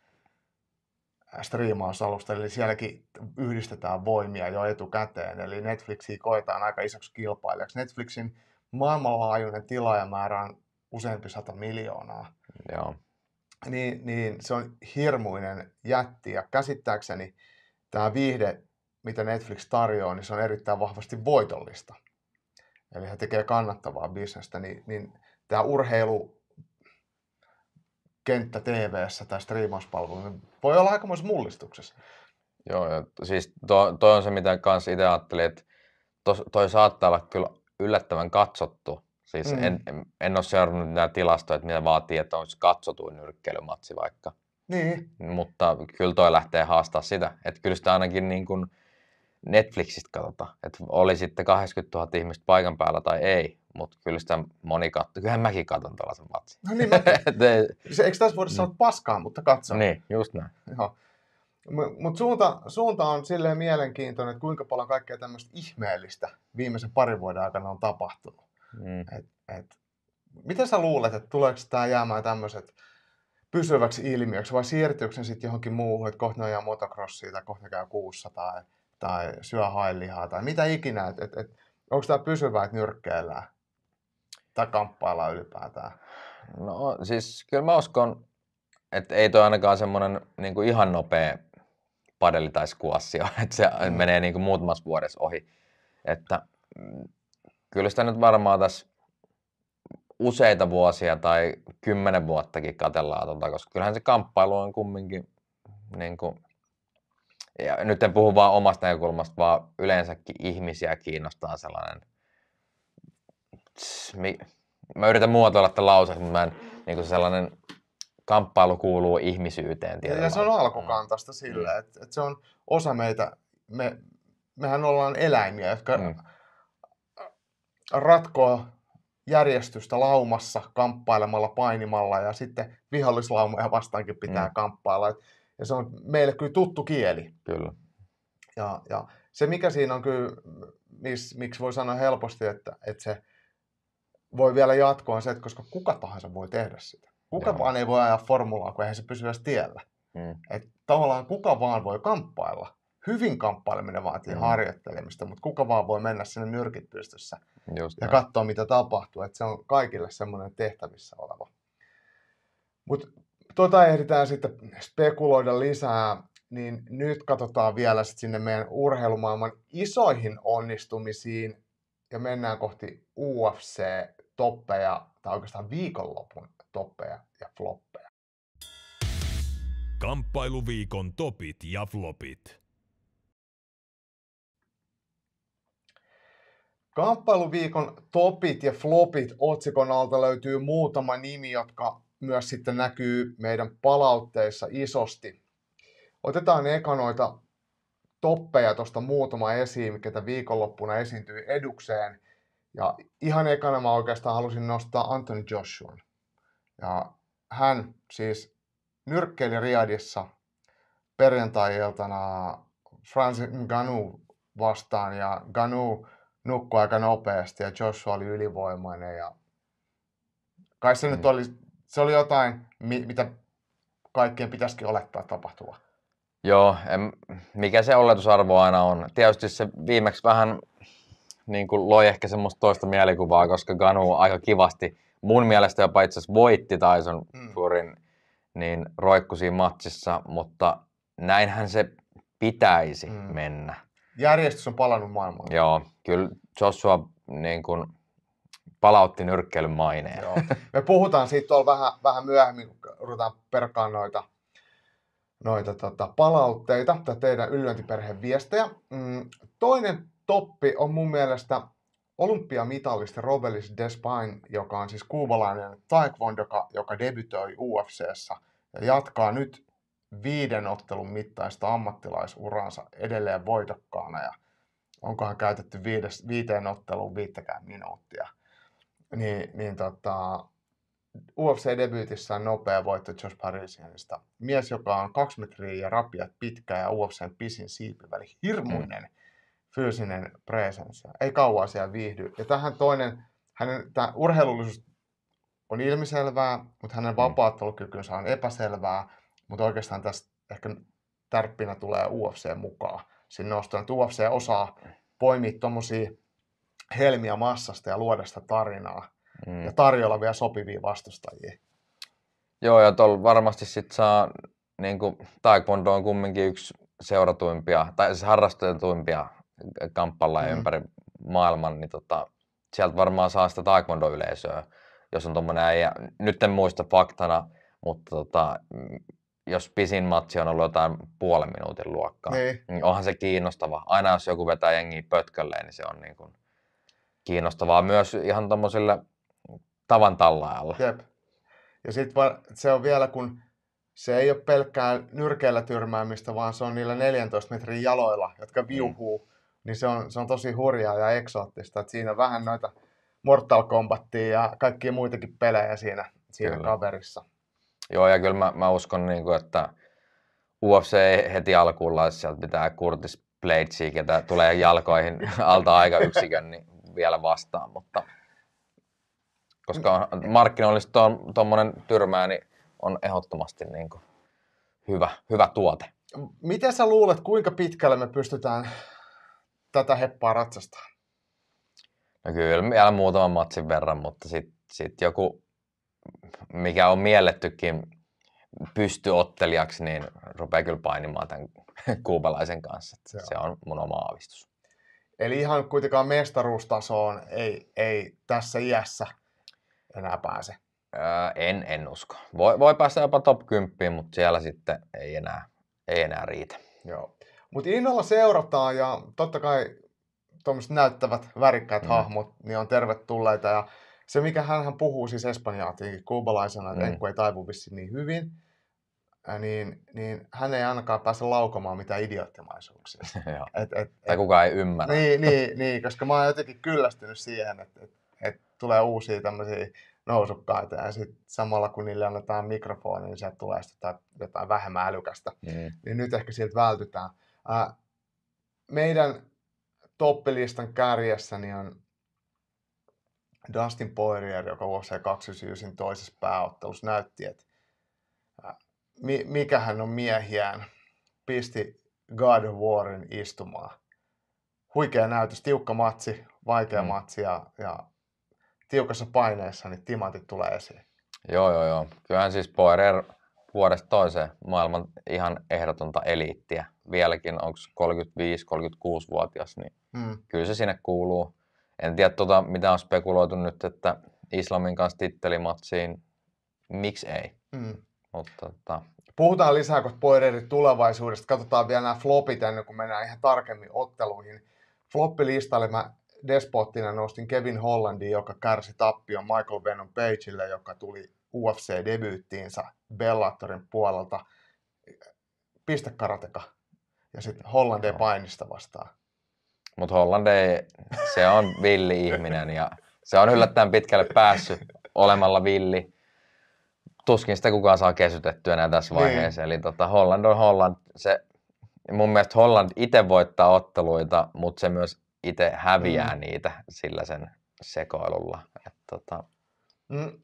striimausalusta, eli sielläkin yhdistetään voimia jo etukäteen, eli Netflixiä koetaan aika isoksi kilpailijaksi. Netflixin maailmanlaajuinen tilaajamäärä on useampi sata miljoonaa. Joo. Niin, niin se on hirmuinen jätti ja käsittääkseni tämä viihde, mitä Netflix tarjoaa, niin se on erittäin vahvasti voitollista. Eli he tekee kannattavaa bisnestä, niin, niin tämä urheilu kenttä tv tai striimauspalvelu niin voi olla aikamoisessa mullistuksessa. Joo, ja siis toi, toi on se, mitä kanssa itse ajattelin, että tos, toi saattaa olla kyllä yllättävän katsottu. Siis mm. en, en ole seurannut nämä tilastoja, että mitä vaatii, että olisi katsotuin nyrkkeilymatsi vaikka. Niin. Mutta kyllä toi lähtee haastaa sitä. Että kyllä sitä ainakin niin kuin Netflixistä katsotaan. Että oli sitten 80 000 ihmistä paikan päällä tai ei, mutta kyllä sitä moni katsoo. Kyllähän mäkin katson tällaisen matsin. No niin, mä... se, eikö tässä voida sanoa mm. paskaa, mutta katso. Niin, just näin. Joo. Mutta suunta, suunta on silleen mielenkiintoinen, että kuinka paljon kaikkea tämmöistä ihmeellistä viimeisen parin vuoden aikana on tapahtunut. Mm. Et, et, miten sä luulet, että tuleeko tämä jäämään tämmöiset pysyväksi ilmiöksi vai siirtyykö se sitten johonkin muuhun, että kohta ne ajaa motocrossia tai kohta käy kuussa tai, tai syö haelihaa tai mitä ikinä, että et, et, onko tämä pysyvää, että nyrkkeellään tai kamppaillaan ylipäätään? No siis kyllä mä uskon, että ei toi ainakaan semmoinen niin ihan nopea padeli tai on, että se mm. menee niin kuin muutamassa vuodessa ohi. Että mm, kyllä sitä nyt varmaan tässä useita vuosia tai kymmenen vuottakin katellaan, tuota, koska kyllähän se kamppailu on kumminkin, niin kuin, ja nyt en puhu vaan omasta näkökulmasta, vaan yleensäkin ihmisiä kiinnostaa sellainen, mä yritän muotoilla tätä lauseeksi, mutta mä en, niin kuin sellainen kamppailu kuuluu ihmisyyteen. Tietyllä. Ja se on alkukantasta mm. sillä, mm. että, että se on osa meitä, me, mehän ollaan eläimiä, jotka mm. ratkoa järjestystä laumassa kamppailemalla, painimalla ja sitten vihollislaumoja vastaankin pitää mm. kamppailla. Et, ja se on meille kyllä tuttu kieli. Kyllä. Ja, ja se mikä siinä on kyllä, mis, miksi voi sanoa helposti, että, että se voi vielä jatkoa on se, että koska kuka tahansa voi tehdä sitä. Kuka vaan ei voi ajaa formulaa, kun eihän se pysy edes tiellä. Mm. Et tavallaan kuka vaan voi kamppailla. Hyvin kamppaileminen vaatii mm. harjoittelemista, mutta kuka vaan voi mennä sinne pystyssä Just ja näin. katsoa, mitä tapahtuu. Et se on kaikille semmoinen tehtävissä oleva. Mutta tota ehditään sitten spekuloida lisää, niin nyt katsotaan vielä sit sinne meidän urheilumaailman isoihin onnistumisiin ja mennään kohti UFC-toppeja tai oikeastaan viikonlopun toppeja ja floppeja. Kamppailuviikon topit ja flopit. Kamppailuviikon topit ja flopit otsikon alta löytyy muutama nimi, jotka myös sitten näkyy meidän palautteissa isosti. Otetaan eka noita toppeja tuosta muutama esiin, mikä tämän viikonloppuna esiintyi edukseen. Ja ihan ekana mä oikeastaan halusin nostaa Anthony Joshuan. Ja hän siis nyrkkeili Riadissa perjantai-iltana Francis Ganu vastaan ja Ganu nukkui aika nopeasti ja Joshua oli ylivoimainen ja kai se mm. nyt oli, se oli jotain, mitä kaikkien pitäisikin olettaa tapahtuva. Joo, en, mikä se oletusarvo aina on. Tietysti se viimeksi vähän niin kuin loi ehkä semmoista toista mielikuvaa, koska Ganu aika kivasti mun mielestä jopa itse asiassa voitti Tyson mm. suurin niin roikku siinä matsissa, mutta näinhän se pitäisi mm. mennä. Järjestys on palannut maailmaan. Joo, kyllä Joshua niin kuin, palautti nyrkkeilyn maineen. Joo. Me puhutaan siitä tuolla vähän, vähän myöhemmin, kun ruvetaan perkaan noita, noita tota, palautteita tai teidän yllöntiperheen viestejä. Mm, toinen toppi on mun mielestä olympiamitalisti Robelis Despain, joka on siis kuubalainen taekwondoka, joka debytoi UFCssä ja jatkaa nyt viiden ottelun mittaista ammattilaisuransa edelleen voitokkaana ja onkohan käytetty viides, viiteen otteluun viittäkään minuuttia. Niin, niin tota, UFC-debyytissä on nopea voitto Josh Parisianista. Mies, joka on kaksi metriä ja rapiat pitkä ja UFCn pisin siipiväli. Hirmuinen mm fyysinen presenssi. Ei kauan siellä viihdy. Ja tähän toinen, hänen tämä urheilullisuus on ilmiselvää, mutta hänen mm. vapaattelukykynsä on epäselvää, mutta oikeastaan tässä ehkä tärppinä tulee UFC mukaan. Sinne on että UFC osaa poimia tuommoisia helmiä massasta ja luoda sitä tarinaa mm. ja tarjolla vielä sopivia vastustajia. Joo, ja tuolla varmasti sitten saa, niin kuin, taekwondo on kumminkin yksi seuratuimpia, tai siis harrastetuimpia kamppalla mm. ympäri maailman, niin tota, sieltä varmaan saa sitä taekwondo-yleisöä, jos on tuommoinen äijä. Nyt en muista faktana, mutta tota, mm, jos pisin matsi on ollut jotain puolen minuutin luokkaa, niin. niin onhan se kiinnostava. Aina jos joku vetää jengiä pötkölleen, niin se on niin kuin kiinnostavaa myös ihan tuommoisille tavan tallaajalle. Jep. Ja sitten se on vielä, kun se ei ole pelkkää nyrkeillä tyrmäämistä, vaan se on niillä 14 metrin jaloilla, jotka mm. viuhuu. Mm niin se on, se on tosi hurjaa ja eksoottista. Että siinä on vähän noita Mortal Kombatia ja kaikkia muitakin pelejä siinä, siinä kaverissa. Joo, ja kyllä mä, mä uskon, niin kuin, että UFC heti alkuun laisi sieltä pitää Curtis Blade ketä tulee jalkoihin alta aika yksikön, niin vielä vastaan, mutta koska on, markkinoillisesti tuommoinen to, tyrmää, niin on ehdottomasti niin kuin hyvä, hyvä tuote. Miten sä luulet, kuinka pitkälle me pystytään tätä heppaa ratsastaa? No kyllä vielä muutaman matsin verran, mutta sitten sit joku, mikä on miellettykin pystyottelijaksi, niin rupeaa kyllä painimaan tämän kuubalaisen kanssa. Joo. Se on mun oma aavistus. Eli ihan kuitenkaan mestaruustasoon ei, ei tässä iässä enää pääse. Öö, en, en usko. Voi, voi päästä jopa top 10, mutta siellä sitten ei enää, ei enää riitä. Joo. Mutta innolla seurataan ja totta kai tuommoiset näyttävät värikkäät mm. hahmot niin on tervetulleita. Ja se, mikä hän puhuu siis espanjaa kuubalaisena, että mm. Enku ei taivu niin hyvin, niin, niin hän ei ainakaan pääse laukomaan mitään idioottimaisuuksia. et, et, tai kukaan ei ymmärrä. Niin, niin, niin, koska mä oon jotenkin kyllästynyt siihen, että et, et tulee uusia tämmöisiä nousukkaita ja sitten samalla kun niille annetaan mikrofoni, niin sieltä tulee jotain, jotain vähemmän älykästä. Mm. Niin nyt ehkä sieltä vältytään. Ää, meidän toppilistan niin on Dustin Poirier, joka UFC 29 toisessa pääottelussa näytti, että mi- mikä hän on miehiään, pisti God of Warin istumaan. Huikea näytös, tiukka matsi, vaikea mm. matsi ja, ja tiukassa paineessa niin timantit tulee esiin. Joo, joo, joo. Kyllähän siis Poirier vuodesta toiseen maailman ihan ehdotonta eliittiä vieläkin, onko 35-36-vuotias, niin mm. kyllä se sinne kuuluu. En tiedä, tota, mitä on spekuloitu nyt, että Islamin kanssa tittelimatsiin, miksi ei. Mm. Mutta, tota... Puhutaan lisää kohta Poirerin tulevaisuudesta. Katsotaan vielä nämä flopit ennen kuin mennään ihan tarkemmin otteluihin. Floppilistalle mä despottina nostin Kevin Hollandin, joka kärsi tappion Michael Venom Pageille, joka tuli UFC-debyyttiinsä Bellatorin puolelta. Pistä karateka ja sitten Hollandeen painista vastaan. Mutta Hollande, se on villi ihminen ja se on yllättäen pitkälle päässyt olemalla villi. Tuskin sitä kukaan saa kesytettyä enää tässä niin. vaiheessa. Niin. Eli tota, Holland on Holland. Se, mun mielestä Holland itse voittaa otteluita, mutta se myös itse häviää mm. niitä sillä sen sekoilulla. Et, tota... mm.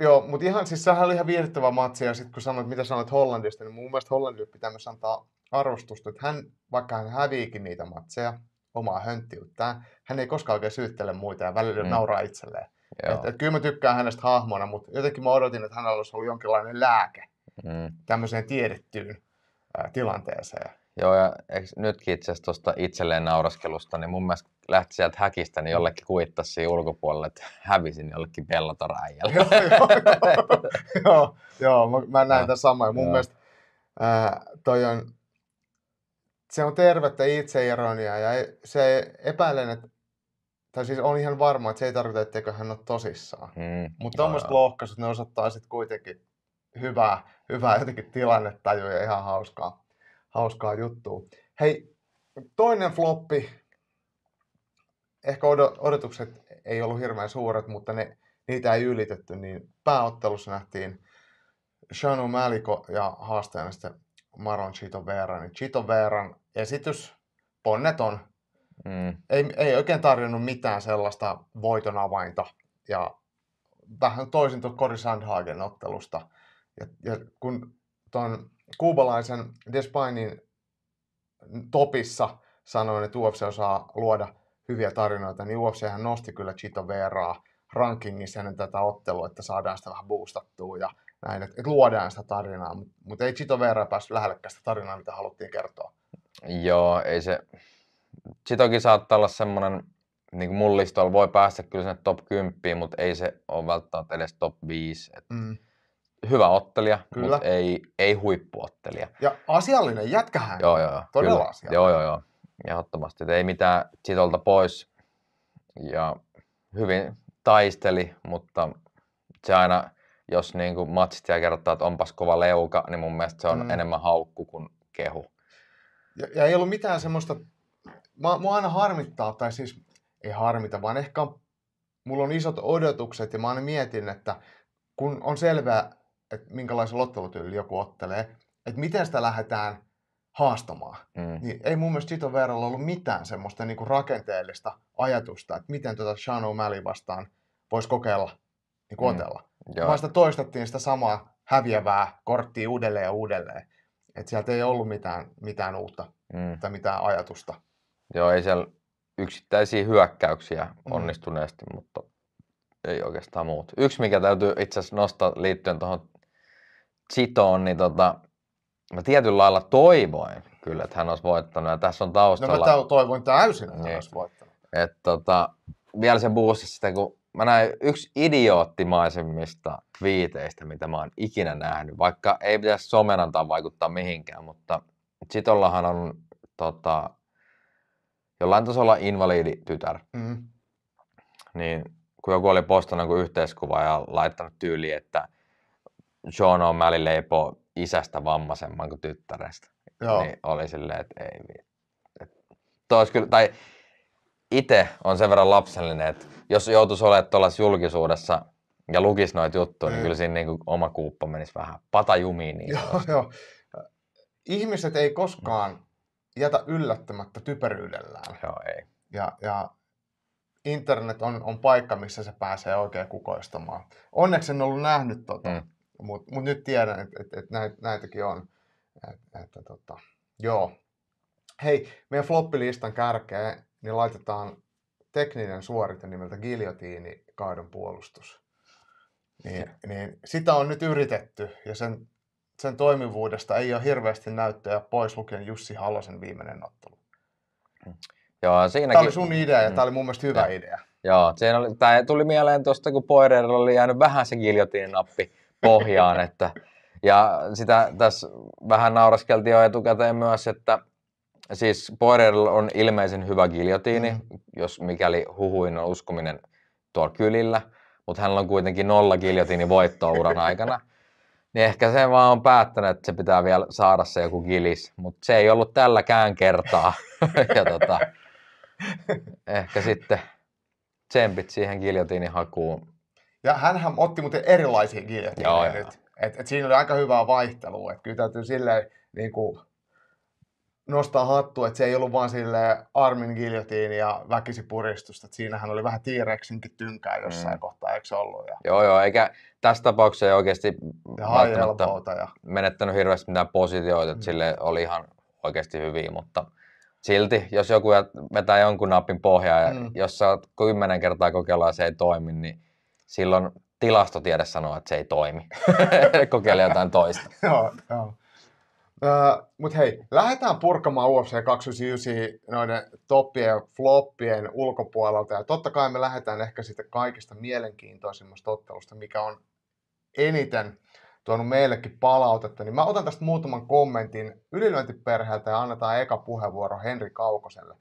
Joo, mutta ihan siis sehän oli ihan viihdyttävä matsi ja sitten kun sanoit, mitä sanoit Hollandista, niin mun mielestä Hollandille pitää myös antaa arvostusta, että hän, vaikka hän häviikin niitä matseja, omaa hönttiyttään, hän ei koskaan oikein syyttele muita ja välillä mm. nauraa itselleen. Et, et, kyllä mä tykkään hänestä hahmona, mutta jotenkin mä odotin, että hänellä olisi ollut jonkinlainen lääke mm. tämmöiseen tiedettyyn ää, tilanteeseen. Joo, ja eks, nytkin itse asiassa tuosta itselleen nauraskelusta, niin mun mielestä lähti sieltä häkistä, niin jollekin kuittasi ulkopuolelle että hävisin jollekin bellator äijälle. joo, joo, joo, joo, mä, mä näin tämän saman. Ja mun joo. mielestä ää, toi on se on tervettä itseironiaa ja e, se epäilen, että tai siis on ihan varma, että se ei tarkoita, etteikö hän ole tosissaan. Mm, Mutta tuommoiset lohkaisut, ne osoittaa sitten kuitenkin hyvää, hyvää jotenkin tilannetajua ja ihan hauskaa, hauskaa juttua. Hei, toinen floppi, ehkä odotukset ei ollut hirveän suuret, mutta ne, niitä ei ylitetty, niin pääottelussa nähtiin Shano Maliko ja haastajana sitten Maron Chito Veeran. Chito Veeran esitys, ponneton. Mm. Ei, ei oikein tarjonnut mitään sellaista voiton avainta. Ja vähän toisin tuon Cory Sandhagen ottelusta. Ja, ja kun tuon kuubalaisen Despainin topissa sanoin, että UFC osaa luoda hyviä tarinoita, niin UFC nosti kyllä Chito Veraa rankingissa ennen tätä ottelua, että saadaan sitä vähän boostattua ja näin, että, luodaan sitä tarinaa, mutta ei Chito Veraa päässyt lähellekään sitä tarinaa, mitä haluttiin kertoa. Joo, ei se... Sitokin saattaa olla semmoinen, niin mun listalla voi päästä kyllä sinne top 10, mutta ei se ole välttämättä edes top 5. Et mm. Hyvä ottelija, mutta ei, ei huippuottelija. Ja asiallinen, jätkähän. Joo, joo, joo. Todella kyllä. asiallinen. Joo, joo, joo. Ehdottomasti, ei mitään Sitolta pois. Ja hyvin taisteli, mutta se aina, jos niin matsit ja kertaa, että onpas kova leuka, niin mun mielestä se on mm. enemmän haukku kuin kehu. Ja, ja ei ollut mitään semmoista, mä, mua aina harmittaa, tai siis ei harmita, vaan ehkä mulla on isot odotukset ja mä aina mietin, että kun on selvää, että minkälaisen lottelutyyli joku ottelee, että miten sitä lähdetään haastamaan. Mm. Niin ei mun mielestä Sito Verolla ollut mitään semmoista niinku rakenteellista ajatusta, että miten tuota Sean O'Malley vastaan voisi kokeilla niinku mm. otella. Vaan sitä toistettiin sitä samaa häviävää korttia uudelleen ja uudelleen. Että sieltä ei ollut mitään, mitään uutta mm. tai mitään ajatusta. Joo, ei siellä yksittäisiä hyökkäyksiä mm. onnistuneesti, mutta ei oikeastaan muut. Yksi, mikä täytyy itse asiassa nostaa liittyen tuohon Chitoon, niin tota, mä tietyllä lailla toivoin kyllä, että hän olisi voittanut. Ja tässä on taustalla... No mä toivoin täysin, että niin. hän olisi voittanut. Et, tota, vielä se boostissa sitä, kun mä näin yksi idioottimaisemmista viiteistä, mitä mä oon ikinä nähnyt, vaikka ei pitäisi somen antaa vaikuttaa mihinkään, mutta Sitollahan on tota, jollain tasolla invalidi tytär. Mm. Niin kun joku oli postannut kun yhteiskuva ja laittanut tyyli, että John mäli leipo isästä vammaisemman kuin tyttärestä. Joo. Niin oli silleen, että ei vittu. Että, kyllä, tai itse on sen verran lapsellinen, että jos joutuisi olemaan tuollaisessa julkisuudessa ja lukisi noita juttuja, niin mm. niin kyllä siinä niin oma kuuppa menisi vähän patajumiin. Niin joo, joo. Ihmiset ei koskaan jätä yllättämättä typeryydellään. Joo, ei. Ja, ja internet on, on paikka, missä se pääsee oikein kukoistamaan. Onneksi en ollut nähnyt tota, mm. mutta mut nyt tiedän, että et, et näit, näitäkin on. Et, et, tota, joo. Hei, meidän floppilistan kärkeen niin laitetaan tekninen suorite nimeltä giljotiini kaadon puolustus. Niin, niin sitä on nyt yritetty ja sen, sen toimivuudesta ei ole hirveästi näyttöä pois lukien Jussi Halosen viimeinen ottelu. Mm. Joo, siinäkin... Tämä oli sun idea ja mm. tämä oli mun mielestä hyvä ja. idea. Joo, siinä oli, tämä tuli mieleen tuosta, kun Poirierilla oli jäänyt vähän se nappi pohjaan. että, ja sitä tässä vähän nauraskeltiin jo etukäteen myös, että Siis Poirier on ilmeisen hyvä giljotiini, mm. jos mikäli huhuin on uskominen tuo kylillä, mutta hänellä on kuitenkin nolla giljotiini voittoa uran aikana. niin ehkä se vaan on päättänyt, että se pitää vielä saada se joku gilis, mutta se ei ollut tälläkään kertaa. ja tota, ehkä sitten tsempit siihen giljotiinihakuun. Ja hän otti muuten erilaisia giljotiineja nyt. Et, et siinä oli aika hyvää vaihtelua. Et kyllä täytyy silleen, niin kuin, nostaa hattua, että se ei ollut vaan sille armin giljotiin ja puristusta Että siinähän oli vähän tiireksinkin tynkää jossain mm. kohtaa, eikö se ollut? Ja... Joo, joo, eikä tässä tapauksessa ei oikeasti ja ja... menettänyt hirveästi mitään positioita, että mm. sille oli ihan oikeasti hyviä, mutta silti, jos joku vetää jonkun napin pohjaa ja mm. jos sä oot kymmenen kertaa kokeilla ja se ei toimi, niin silloin tilastotiede sanoo, että se ei toimi. Kokeile jotain toista. joo, joo. Öö, Mutta hei, lähdetään purkamaan UFC 299 noiden toppien ja floppien ulkopuolelta. Ja totta kai me lähdetään ehkä siitä kaikista mielenkiintoisimmasta ottelusta, mikä on eniten tuonut meillekin palautetta. Niin mä otan tästä muutaman kommentin ylilyöntiperheeltä ja annetaan eka puheenvuoro Henri Kaukoselle.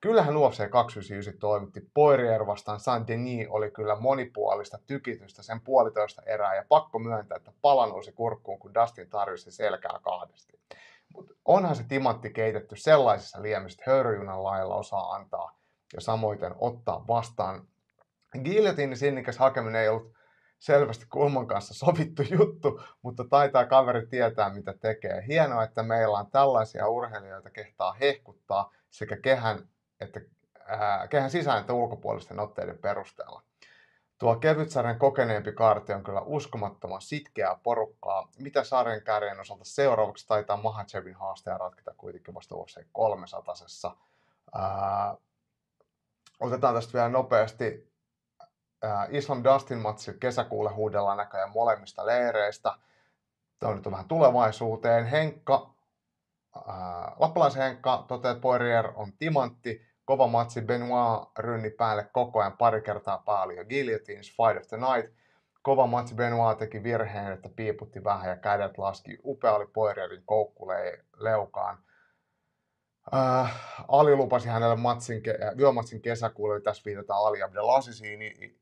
Kyllähän UFC 299 toimitti Poirier vastaan Saint Denis oli kyllä monipuolista tykitystä sen puolitoista erää ja pakko myöntää, että pala nousi kurkkuun, kun Dustin tarjosi selkää kahdesti. Mutta onhan se timantti keitetty sellaisessa liemessä, että höyryjunan lailla osaa antaa ja samoiten ottaa vastaan. Giljotin sinnikäs hakeminen ei ollut selvästi kulman kanssa sovittu juttu, mutta taitaa kaveri tietää, mitä tekee. Hienoa, että meillä on tällaisia urheilijoita kehtaa hehkuttaa sekä kehän että kehän sisään että ulkopuolisten otteiden perusteella. Tuo sarjan kokeneempi kaarti on kyllä uskomattoman sitkeää porukkaa, mitä sarjan kärjen osalta seuraavaksi taitaa Mahachevin haasteja ratkita kuitenkin vasta UFC 300. Ää, otetaan tästä vielä nopeasti. Ää, Islam Dustin matsi kesäkuulle huudellaan näköjään molemmista leireistä. Tämä on nyt vähän tulevaisuuteen. Henkka, ää, Lappalaisen Henkka toteaa, että Poirier on timantti, Kova matsi, Benoit rynni päälle koko ajan pari kertaa ja Guillotines, Fight of the Night. Kova matsi, Benoit teki virheen, että piiputti vähän ja kädet laski. Upea oli Poirierin koukku leukaan. Äh, Ali lupasi hänelle matsin, ke- äh, kesäkuulle, eli niin tässä viitataan Ali Abdelasisiin, niin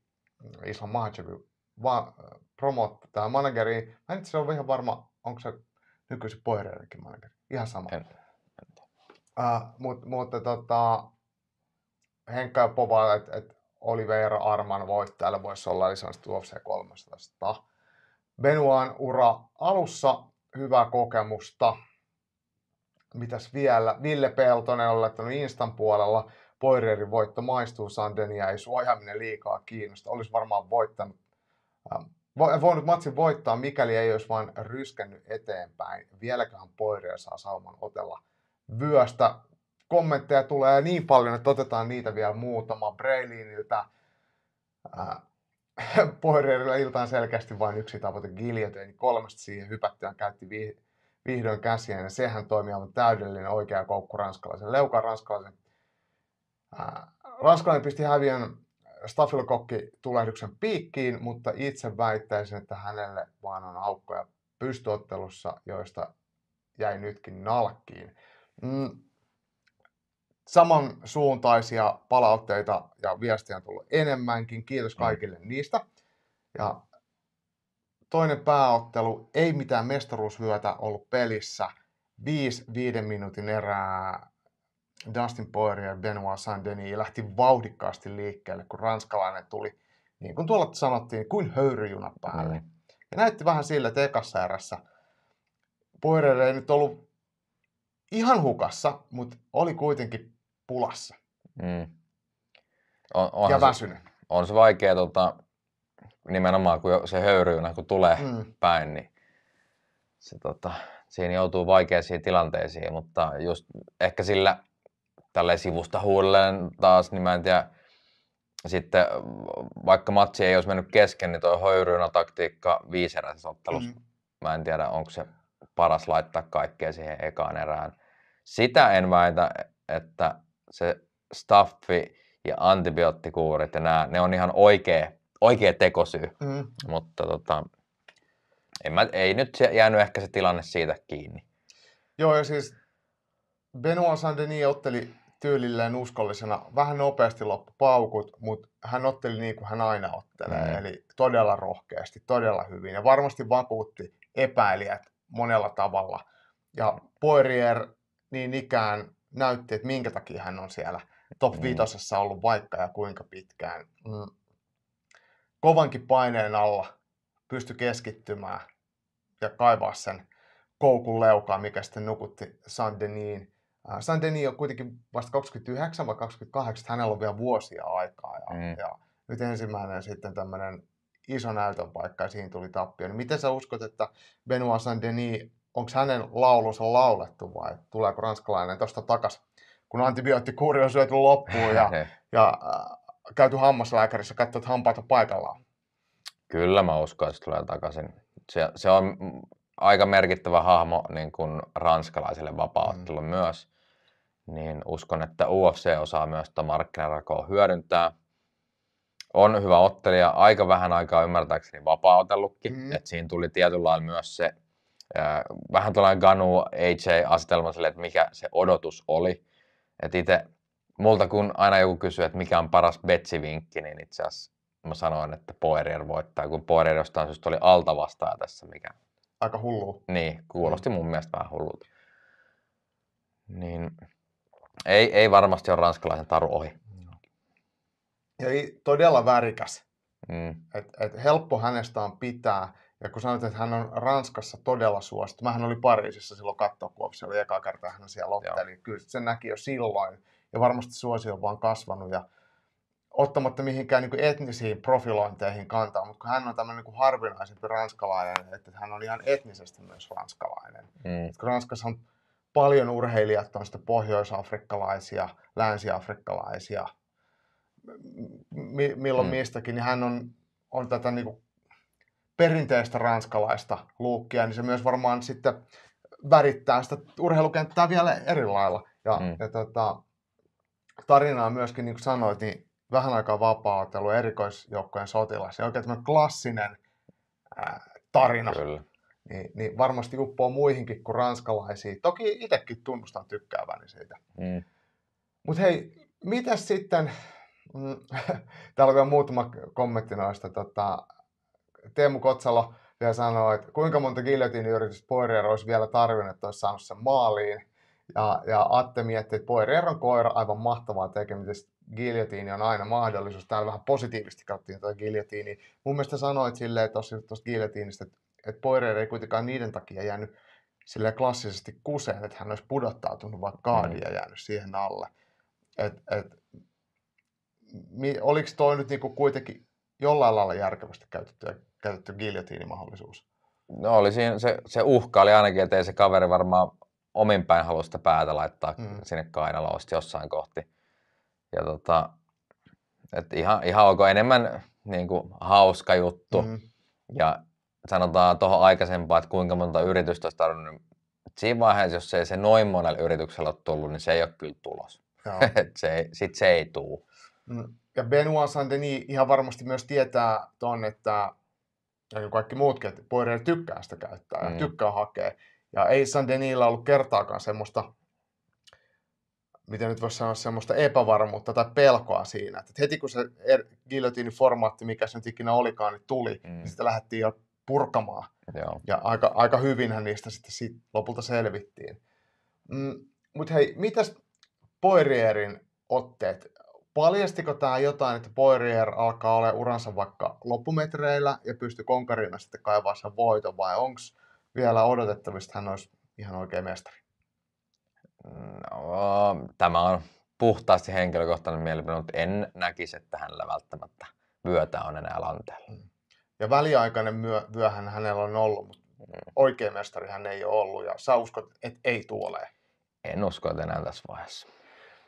Islam Mahachevin va- promoottaa tämä manageri. Mä en itse ole ihan varma, onko se nykyisin Poirierinkin manageri. Ihan sama. En, en. Äh, mut, mutta tota, Henkka ja Popa, että et Oliveira Arman voittajalle voisi olla lisänsä UFC 300. Benuan ura alussa hyvää kokemusta. Mitäs vielä? Ville Peltonen on laittanut no Instan puolella. Poirierin voitto maistuu Sandenia, ei suojaaminen liikaa kiinnosta. Olisi varmaan voittanut, äh, voinut matsin voittaa, mikäli ei olisi vain ryskännyt eteenpäin. Vieläkään Poirier saa sauman otella vyöstä kommentteja tulee niin paljon, että otetaan niitä vielä muutama Breiliniltä. Äh, Poirierilla iltaan selkeästi vain yksi tavoite Giljotin, niin kolmesta siihen hypättyään käytti vihdoin käsiä, ja sehän toimii aivan täydellinen oikea koukku ranskalaisen leuka ranskalaisen. Äh, ranskalainen pisti häviön Staffilokokki tulehdyksen piikkiin, mutta itse väittäisin, että hänelle vaan on aukkoja pystyottelussa, joista jäi nytkin nalkkiin. Mm samansuuntaisia palautteita ja viestejä on tullut enemmänkin. Kiitos mm. kaikille niistä. Ja toinen pääottelu, ei mitään mestaruushyötä ollut pelissä. 5 viiden minuutin erää Dustin Poirier ja Benoit Saint-Denis lähti vauhdikkaasti liikkeelle, kun ranskalainen tuli, niin kuin tuolla sanottiin, kuin höyryjuna päälle. Mm. Ja näytti vähän sillä, että ekassa erässä Poirier ei nyt ollut ihan hukassa, mutta oli kuitenkin pulassa. Mm. On, onhan ja väsynyt. Se, on se vaikea tota, nimenomaan, kun se höyryynä kun tulee mm. päin, niin se, tota, siinä joutuu vaikeisiin tilanteisiin, mutta just ehkä sillä tälle sivusta huudelleen taas, niin mä en tiedä, sitten vaikka matsi ei olisi mennyt kesken, niin tuo höyryynä taktiikka viiseräisessä ottelussa, mm. mä en tiedä, onko se paras laittaa kaikkea siihen ekaan erään. Sitä en väitä, että se staffi ja antibioottikuurit ja nämä, ne on ihan oikea, oikea tekosyy. Mm. Mutta tota, en mä, ei nyt jäänyt ehkä se tilanne siitä kiinni. Joo, ja siis Benoit Saint-Denis otteli tyylilleen uskollisena. Vähän nopeasti loppu paukut, mutta hän otteli niin kuin hän aina ottelee. Mm. Eli todella rohkeasti, todella hyvin. Ja varmasti vakuutti epäilijät monella tavalla. Ja Poirier niin ikään näytti, että minkä takia hän on siellä top mm. ollut vaikka ja kuinka pitkään. Mm. Kovankin paineen alla pysty keskittymään ja kaivaa sen koukun leukaa, mikä sitten nukutti Sandeniin. Äh, Sandeni on kuitenkin vasta 29 vai 28, että hänellä on vielä vuosia aikaa. Ja, mm. ja nyt ensimmäinen sitten tämmöinen iso näytön paikka ja siinä tuli tappio. Niin miten sä uskot, että Benoit Saint-Denis Onko hänen laulunsa laulettu vai tuleeko ranskalainen tuosta takaisin, kun antibioottikuuri on syöty loppuun ja, ja äh, käyty hammaslääkärissä katsoa, että hampaat on paikallaan? Kyllä mä uskon, että se tulee takaisin. Se, se on aika merkittävä hahmo niin kuin ranskalaiselle vapauttelulle mm. myös. Niin uskon, että UFC osaa myös sitä markkinarakoa hyödyntää. On hyvä ottelija, aika vähän aikaa ymmärtääkseni vapautellutkin. Mm. siinä tuli tietyllä myös se vähän tällainen Ganu AJ-asetelma sille, että mikä se odotus oli. Että itse, multa kun aina joku kysyy, että mikä on paras betsivinkki, niin itse asiassa mä sanoin, että Poirier voittaa, kun Poirier jostain syystä oli alta vastaa tässä, mikä... Aika hullu. Niin, kuulosti mm. mun mielestä vähän hullulta. Niin, ei, ei varmasti ole ranskalaisen taru ohi. Ja no. todella värikäs. Mm. Et, et helppo hänestä on pitää ja kun sanoit, että hän on Ranskassa todella suosittu. Mähän oli Pariisissa silloin katsoa, kun se oli eka kertaa, hän siellä otteli. Joo. Kyllä sen näki jo silloin. Ja varmasti suosio on vaan kasvanut. Ja ottamatta mihinkään niin etnisiin profilointeihin kantaa, mutta kun hän on tämmöinen niin harvinaisempi ranskalainen, että hän on ihan etnisesti myös ranskalainen. Mm. Ranskassa on paljon urheilijat, on sitten länsi-afrikkalaisia, mi- milloin mm. mistäkin, niin hän on, on tätä niin kuin perinteistä ranskalaista luukkia, niin se myös varmaan sitten värittää sitä urheilukenttää vielä eri lailla. Ja, mm. ja tota, tarinaa myöskin, niin kuin sanoit, niin vähän aikaa vapaa erikoisjoukkojen sotilas. Ja oikein tämmöinen klassinen ää, tarina. Kyllä. Niin, niin varmasti uppoo muihinkin kuin ranskalaisiin. Toki itsekin tunnustan tykkääväni siitä. Mm. Mutta hei, mitäs sitten, mm, täällä on vielä muutama kommentti noista tota, Teemu Kotsalo vielä sanoi, että kuinka monta giljotiiniyritystä Poirier olisi vielä tarvinnut, että olisi saanut sen maaliin. Ja, ja Atte mietti, että Poirier on koira, aivan mahtavaa tekemistä. Giljotiini on aina mahdollisuus. Täällä vähän positiivisesti katsottiin tuota giljotiini. Mun mielestä sanoit silleen tuosta giljotiinista, että, että Poirier ei kuitenkaan niiden takia jäänyt sille klassisesti kuseen, että hän olisi pudottautunut kaadi ja mm. jäänyt siihen alle. Et, et, mi, oliko toi nyt niinku kuitenkin jollain lailla järkevästi käytettyä käytetty giljotiinimahdollisuus? No oli siinä, se, se uhka oli ainakin, että ei se kaveri varmaan omin päin halusta päätä laittaa mm. sinne kainaloon jossain kohti. Ja tota, et ihan, ihan ok, enemmän niin kuin, hauska juttu. Mm. Ja sanotaan tuohon aikaisempaan, että kuinka monta yritystä olisi tarvinnut. Siinä vaiheessa, jos ei se noin monella yrityksellä ole tullut, niin se ei ole kyllä tulos. se, sit se ei tule. Mm. Ja Benoit Saint-Denis ihan varmasti myös tietää ton, että ja niin kaikki muutkin, että Poirier tykkää sitä käyttää ja mm. tykkää hakea. Ja ei San Denillä ollut kertaakaan semmoista, miten nyt voisi sanoa, semmoista epävarmuutta tai pelkoa siinä. Että heti kun se er, guillotine formaatti, mikä se nyt ikinä olikaan, niin tuli, mm. niin sitä lähdettiin jo purkamaan. Joo. Ja aika, aika hyvinhän niistä sitten sit lopulta selvittiin. Mm, Mutta hei, mitäs Poirierin otteet Paljastiko tämä jotain, että Poirier alkaa olla uransa vaikka loppumetreillä ja pystyy konkarina sitten kaivaa sen voiton, vai onko vielä odotettavista, että hän olisi ihan oikea mestari? No, tämä on puhtaasti henkilökohtainen mielipide, mutta en näkisi, että hänellä välttämättä vyötä on enää lanteella. Mm. Ja väliaikainen myö, vyöhän hänellä on ollut, mutta mm. oikea mestari hän ei ole ollut, ja sä uskot, että ei tuolee? En usko, että enää tässä vaiheessa.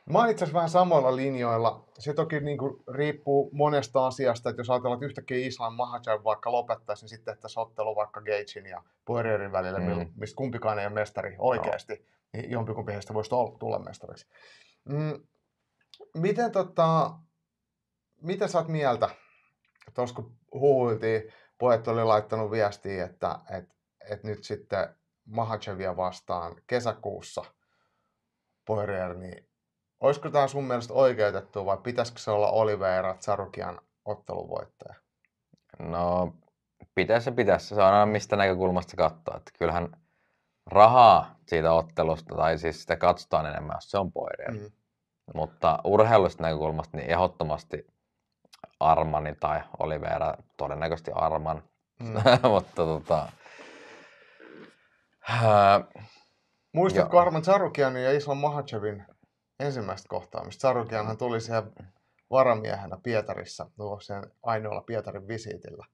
Mä oon itse vähän samoilla linjoilla. Se toki niin kuin riippuu monesta asiasta, että jos ajatellaan, että yhtäkkiä Islam Mahajan vaikka lopettaisi, niin sitten että ottelu vaikka Gagein ja Poirierin välillä, mm. mistä kumpikaan ei ole mestari oikeasti, no. niin jompikumpi heistä voisi tulla mestariksi. Mm. Miten tota, mitä sä oot mieltä? Tuossa kun huhuiltiin, pojat oli laittanut viestiä, että et, et nyt sitten Mahachevia vastaan kesäkuussa Poirier, niin Olisiko tämä sun mielestä oikeutettu vai pitäisikö se olla Oliveira Tsarukian otteluvoittaja? No, pitäisi se pitäisi. Se on aina mistä näkökulmasta katsoa. Että kyllähän rahaa siitä ottelusta, tai siis sitä katsotaan enemmän, jos se on poireen. Mm-hmm. Mutta urheilusta näkökulmasta niin ehdottomasti Armani tai Oliveira, todennäköisesti Arman. Mm. Mutta tota... Muistatko jo. Arman Sarukian ja Islam Mahachevin ensimmäistä kohtaamista. Sarukianhan tuli siellä varamiehenä Pietarissa, no, sen ainoalla Pietarin visiitillä.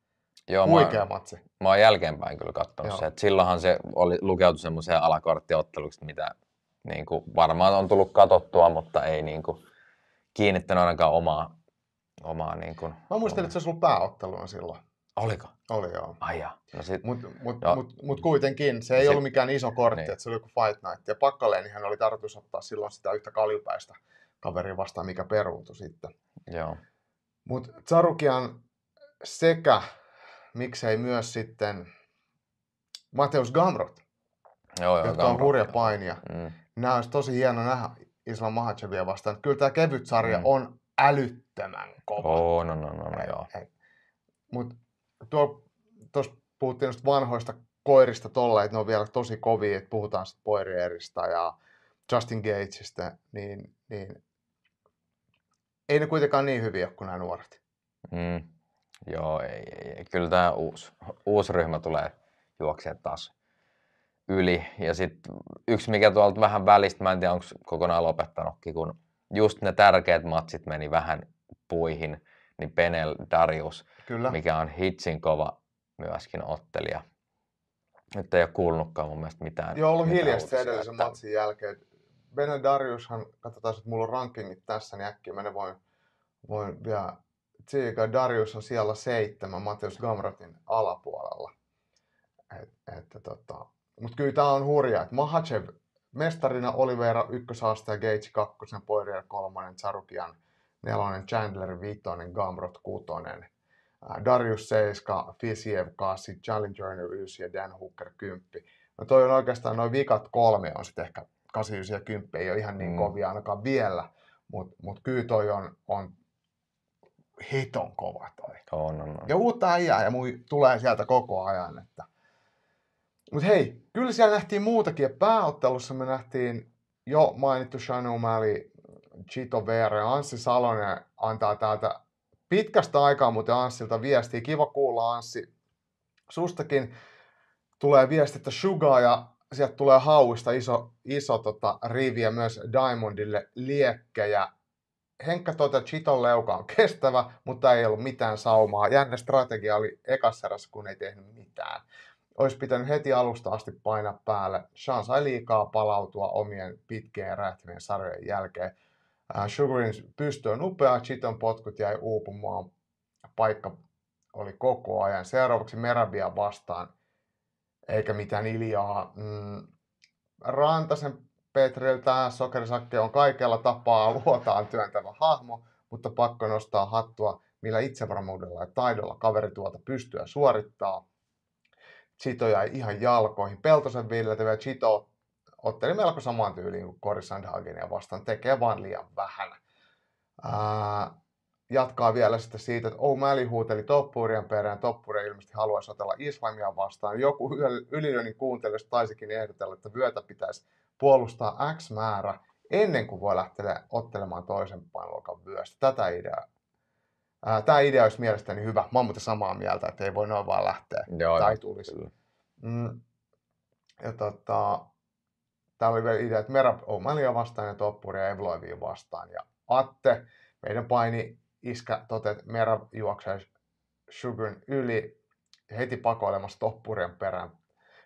Joo, Huikea mä, matsi. Mä oon jälkeenpäin kyllä katsonut Joo. se. että silloinhan se oli, lukeutu semmoiseen alakorttiotteluksi, mitä niin kuin, varmaan on tullut katottua, mutta ei niin kuin, kiinnittänyt ainakaan omaa, omaa niin kuin, Mä muistelin, omaa. että se olisi ollut pääotteluna silloin. Oliko? Oli joo. Ai ah, no sit... Mutta mut, joo. mut, mut kuitenkin se ei sit... ollut mikään iso kortti, niin. että se oli joku Fight Night. Ja Pakkaleen niin oli tarkoitus ottaa silloin sitä yhtä kaljupäistä kaveria vastaan, mikä peruuntui sitten. Joo. Mutta Tsarukian sekä miksei myös sitten Mateus Gamrot, joo, joo, jotka Gamrot, on hurja painia. Mm. Nämä olisi tosi hieno nähdä Islam Mahachevia vastaan. Kyllä tämä kevyt sarja mm. on älyttömän kova. Oh, no, no, no, no, joo. Mutta tuossa puhuttiin vanhoista koirista tolle, että ne on vielä tosi kovia, että puhutaan sitten Poirierista ja Justin Gatesista, niin, niin ei ne kuitenkaan niin hyviä kuin nämä nuoret. Mm. Joo, ei, ei. kyllä tämä uusi, uusi ryhmä tulee juoksemaan taas yli. Ja sitten yksi, mikä tuolta vähän välistä, mä en tiedä, onko kokonaan lopettanutkin, kun just ne tärkeät matsit meni vähän puihin, niin Penel, Darius, Kyllä. mikä on hitsin kova myöskin ottelija. Nyt ei ole kuulunutkaan mun mielestä mitään. Joo, ollut hiljaista edellisen että... matsin jälkeen. Benen Dariushan, katsotaan, että mulla on rankingit tässä, niin äkkiä mä ne voin, voin vielä Tsiika Darius on siellä seitsemän Matheus Gamratin alapuolella. Et, et, tota. Mutta kyllä tämä on hurjaa, että Mahachev mestarina Oliveira ykkösaaste ja Gage kakkosen, Poirier kolmonen, Tsarukian nelonen, Chandler viitonen, Gamrot kuutonen, Äh, Darius 7, Fisiev 8, Challenger 9 ja Dan Hooker 10. No toi on oikeastaan noin vikat kolme on sitten ehkä 8, ja 10 ei ole ihan niin mm. kovia ainakaan vielä, mutta mut kyllä toi on, on hiton kova toi. On, on, on. Ja uutta äijää ja mui tulee sieltä koko ajan. Että... Mutta hei, kyllä siellä nähtiin muutakin ja pääottelussa me nähtiin jo mainittu Shannon Mali, Chito Vere, Anssi Salonen antaa täältä pitkästä aikaa muuten Anssilta viestiä. Kiva kuulla Anssi. Sustakin tulee viesti, että Suga ja sieltä tulee hauista iso, iso tota, rivi ja myös Diamondille liekkejä. Henkka että Chiton leuka on kestävä, mutta ei ollut mitään saumaa. Jännä strategia oli ekasserässä, kun ei tehnyt mitään. Olisi pitänyt heti alusta asti painaa päälle. Sean sai liikaa palautua omien pitkien rähtivien sarjojen jälkeen. Sugarin pystö on upea, Chiton potkut jäi uupumaan, paikka oli koko ajan. Seuraavaksi Merabia vastaan, eikä mitään Iljaa. Mm, Rantasen Petriltä sokerisakke on kaikella tapaa luotaan työntävä hahmo, mutta pakko nostaa hattua, millä itsevarmuudella ja taidolla kaveri tuota pystyä suorittaa. Chito jäi ihan jalkoihin. Peltosen Ville ja Chito otteli melko samaan tyyliin kuin Cory Sandhagenia vastaan, tekee vaan liian vähän. Ää, jatkaa vielä sitten siitä, että O'Malley huuteli toppuurien perään, toppuuri ilmeisesti haluaisi otella Islamia vastaan. Joku ylilyönnin kuuntelijoista taisikin ehdotella, että vyötä pitäisi puolustaa X määrä ennen kuin voi lähteä ottelemaan toisen painoluokan vyöstä. Tätä ideaa Tämä idea olisi mielestäni hyvä. Mä oon samaa mieltä, että ei voi noin vaan lähteä. Joo, tai tulisi. Mm, ja tota, Täällä oli vielä idea, että Merab O'Malley vastaan ja ja Evloivia vastaan. Ja Atte, meidän paini iskä totet, että Merab juoksee Sugarn yli heti pakoilemassa Toppurien perään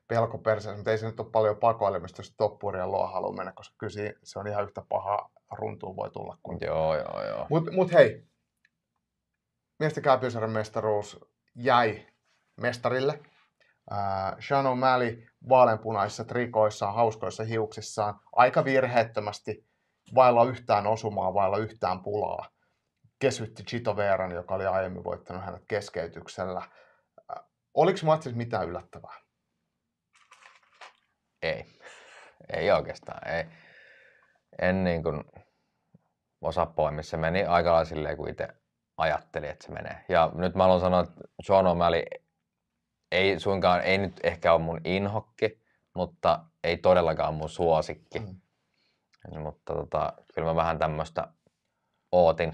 pelko perseen, mutta ei se nyt ole paljon pakoilemista, jos Toppurien luo haluaa mennä, koska kyllä se on ihan yhtä paha runtuun voi tulla. Kun... Joo, joo, joo. Mutta mut hei, miesten kääpiösarjan mestaruus jäi mestarille. Äh, Sean O'Malley vaaleanpunaisissa trikoissaan, hauskoissa hiuksissaan, aika virheettömästi, vailla yhtään osumaa, vailla yhtään pulaa. Kesytti Chito Veeran, joka oli aiemmin voittanut hänet keskeytyksellä. Äh, Oliko matsissa mitään yllättävää? Ei. Ei oikeastaan. Ei. En niin kuin osaa poimia. Se meni aika lailla silleen kuin itse ajattelin, että se menee. Ja nyt mä haluan sanoa, että John O'Malley ei suinkaan, ei nyt ehkä ole mun inhokki, mutta ei todellakaan mun suosikki. Mm. Mutta tota, kyllä mä vähän tämmöistä ootin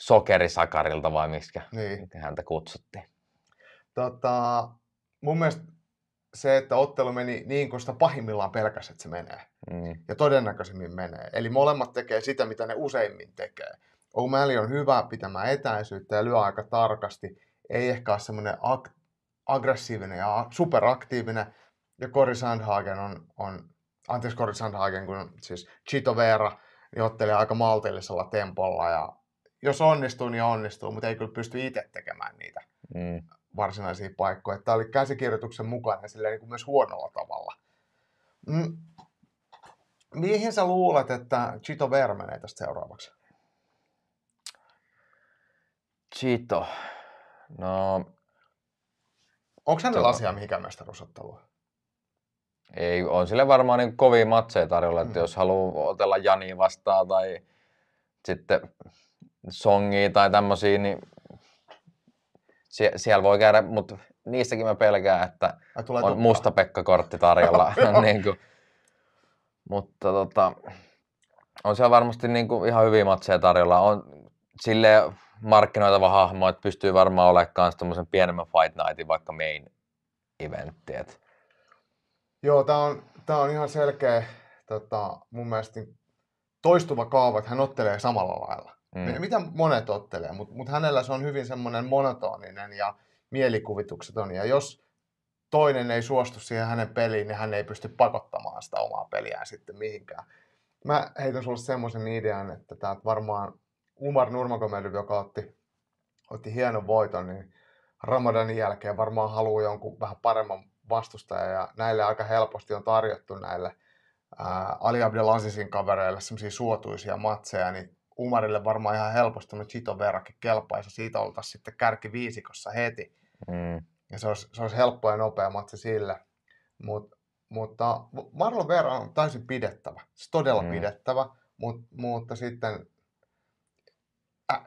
sokerisakarilta vai miksi niin. häntä kutsuttiin. Tota, mun mielestä se, että ottelu meni niin kuin sitä pahimmillaan pelkäs, että se menee. Mm. Ja todennäköisemmin menee. Eli molemmat tekee sitä, mitä ne useimmin tekee. O'Malley on hyvä pitämään etäisyyttä ja lyö aika tarkasti. Ei ehkä ole semmoinen akt- aggressiivinen ja superaktiivinen. Ja Cory Sandhagen on, on anteeksi Cory Sandhagen, kun siis Chito Vera, niin ottelee aika maltillisella tempolla ja jos onnistuu, niin onnistuu, mutta ei kyllä pysty itse tekemään niitä mm. varsinaisia paikkoja. Tämä oli käsikirjoituksen mukainen silleen niin kuin myös huonolla tavalla. Mm. Mihin sä luulet, että Chito Vera menee tästä seuraavaksi? Chito. No, Onko hänellä tota... asiaa mihinkään mestaruusotteluun? Ei, on sille varmaan niin kovia matseja tarjolla, mm. että jos haluaa otella Jani vastaan tai sitten Songi tai tämmöisiä, niin sie- siellä voi käydä, mutta niistäkin mä pelkään, että Ai, on musta Pekka-kortti tarjolla. niin kuin. Mutta tota, on siellä varmasti niin kuin ihan hyviä matseja tarjolla. On silleen, markkinoitava hahmo, että pystyy varmaan olemaan myös tuommoisen pienemmän Fight Nightin vaikka main eventti. Et. Joo, tämä on, tää on ihan selkeä tota, mun mielestä toistuva kaava, että hän ottelee samalla lailla. Mm. Mitä monet ottelee, mutta mut hänellä se on hyvin semmoinen monotoninen ja on. Ja jos toinen ei suostu siihen hänen peliin, niin hän ei pysty pakottamaan sitä omaa peliään sitten mihinkään. Mä heitän sulle semmoisen idean, että tämä varmaan Umar Nurmagomedov, joka otti, otti hienon voiton, niin Ramadanin jälkeen varmaan haluaa jonkun vähän paremman vastustajan ja näille aika helposti on tarjottu näille ää, Ali Abdelazizin kavereille semmoisia suotuisia matseja, niin Umarille varmaan ihan helposti nyt Hito verrakin kelpaisi, siitä oltaisiin sitten kärki viisikossa heti. Mm. Ja se olisi, se olisi helppo ja nopea matsi sille. Mut, mutta Marlon Vera on täysin pidettävä, se todella mm. pidettävä, mut, mutta sitten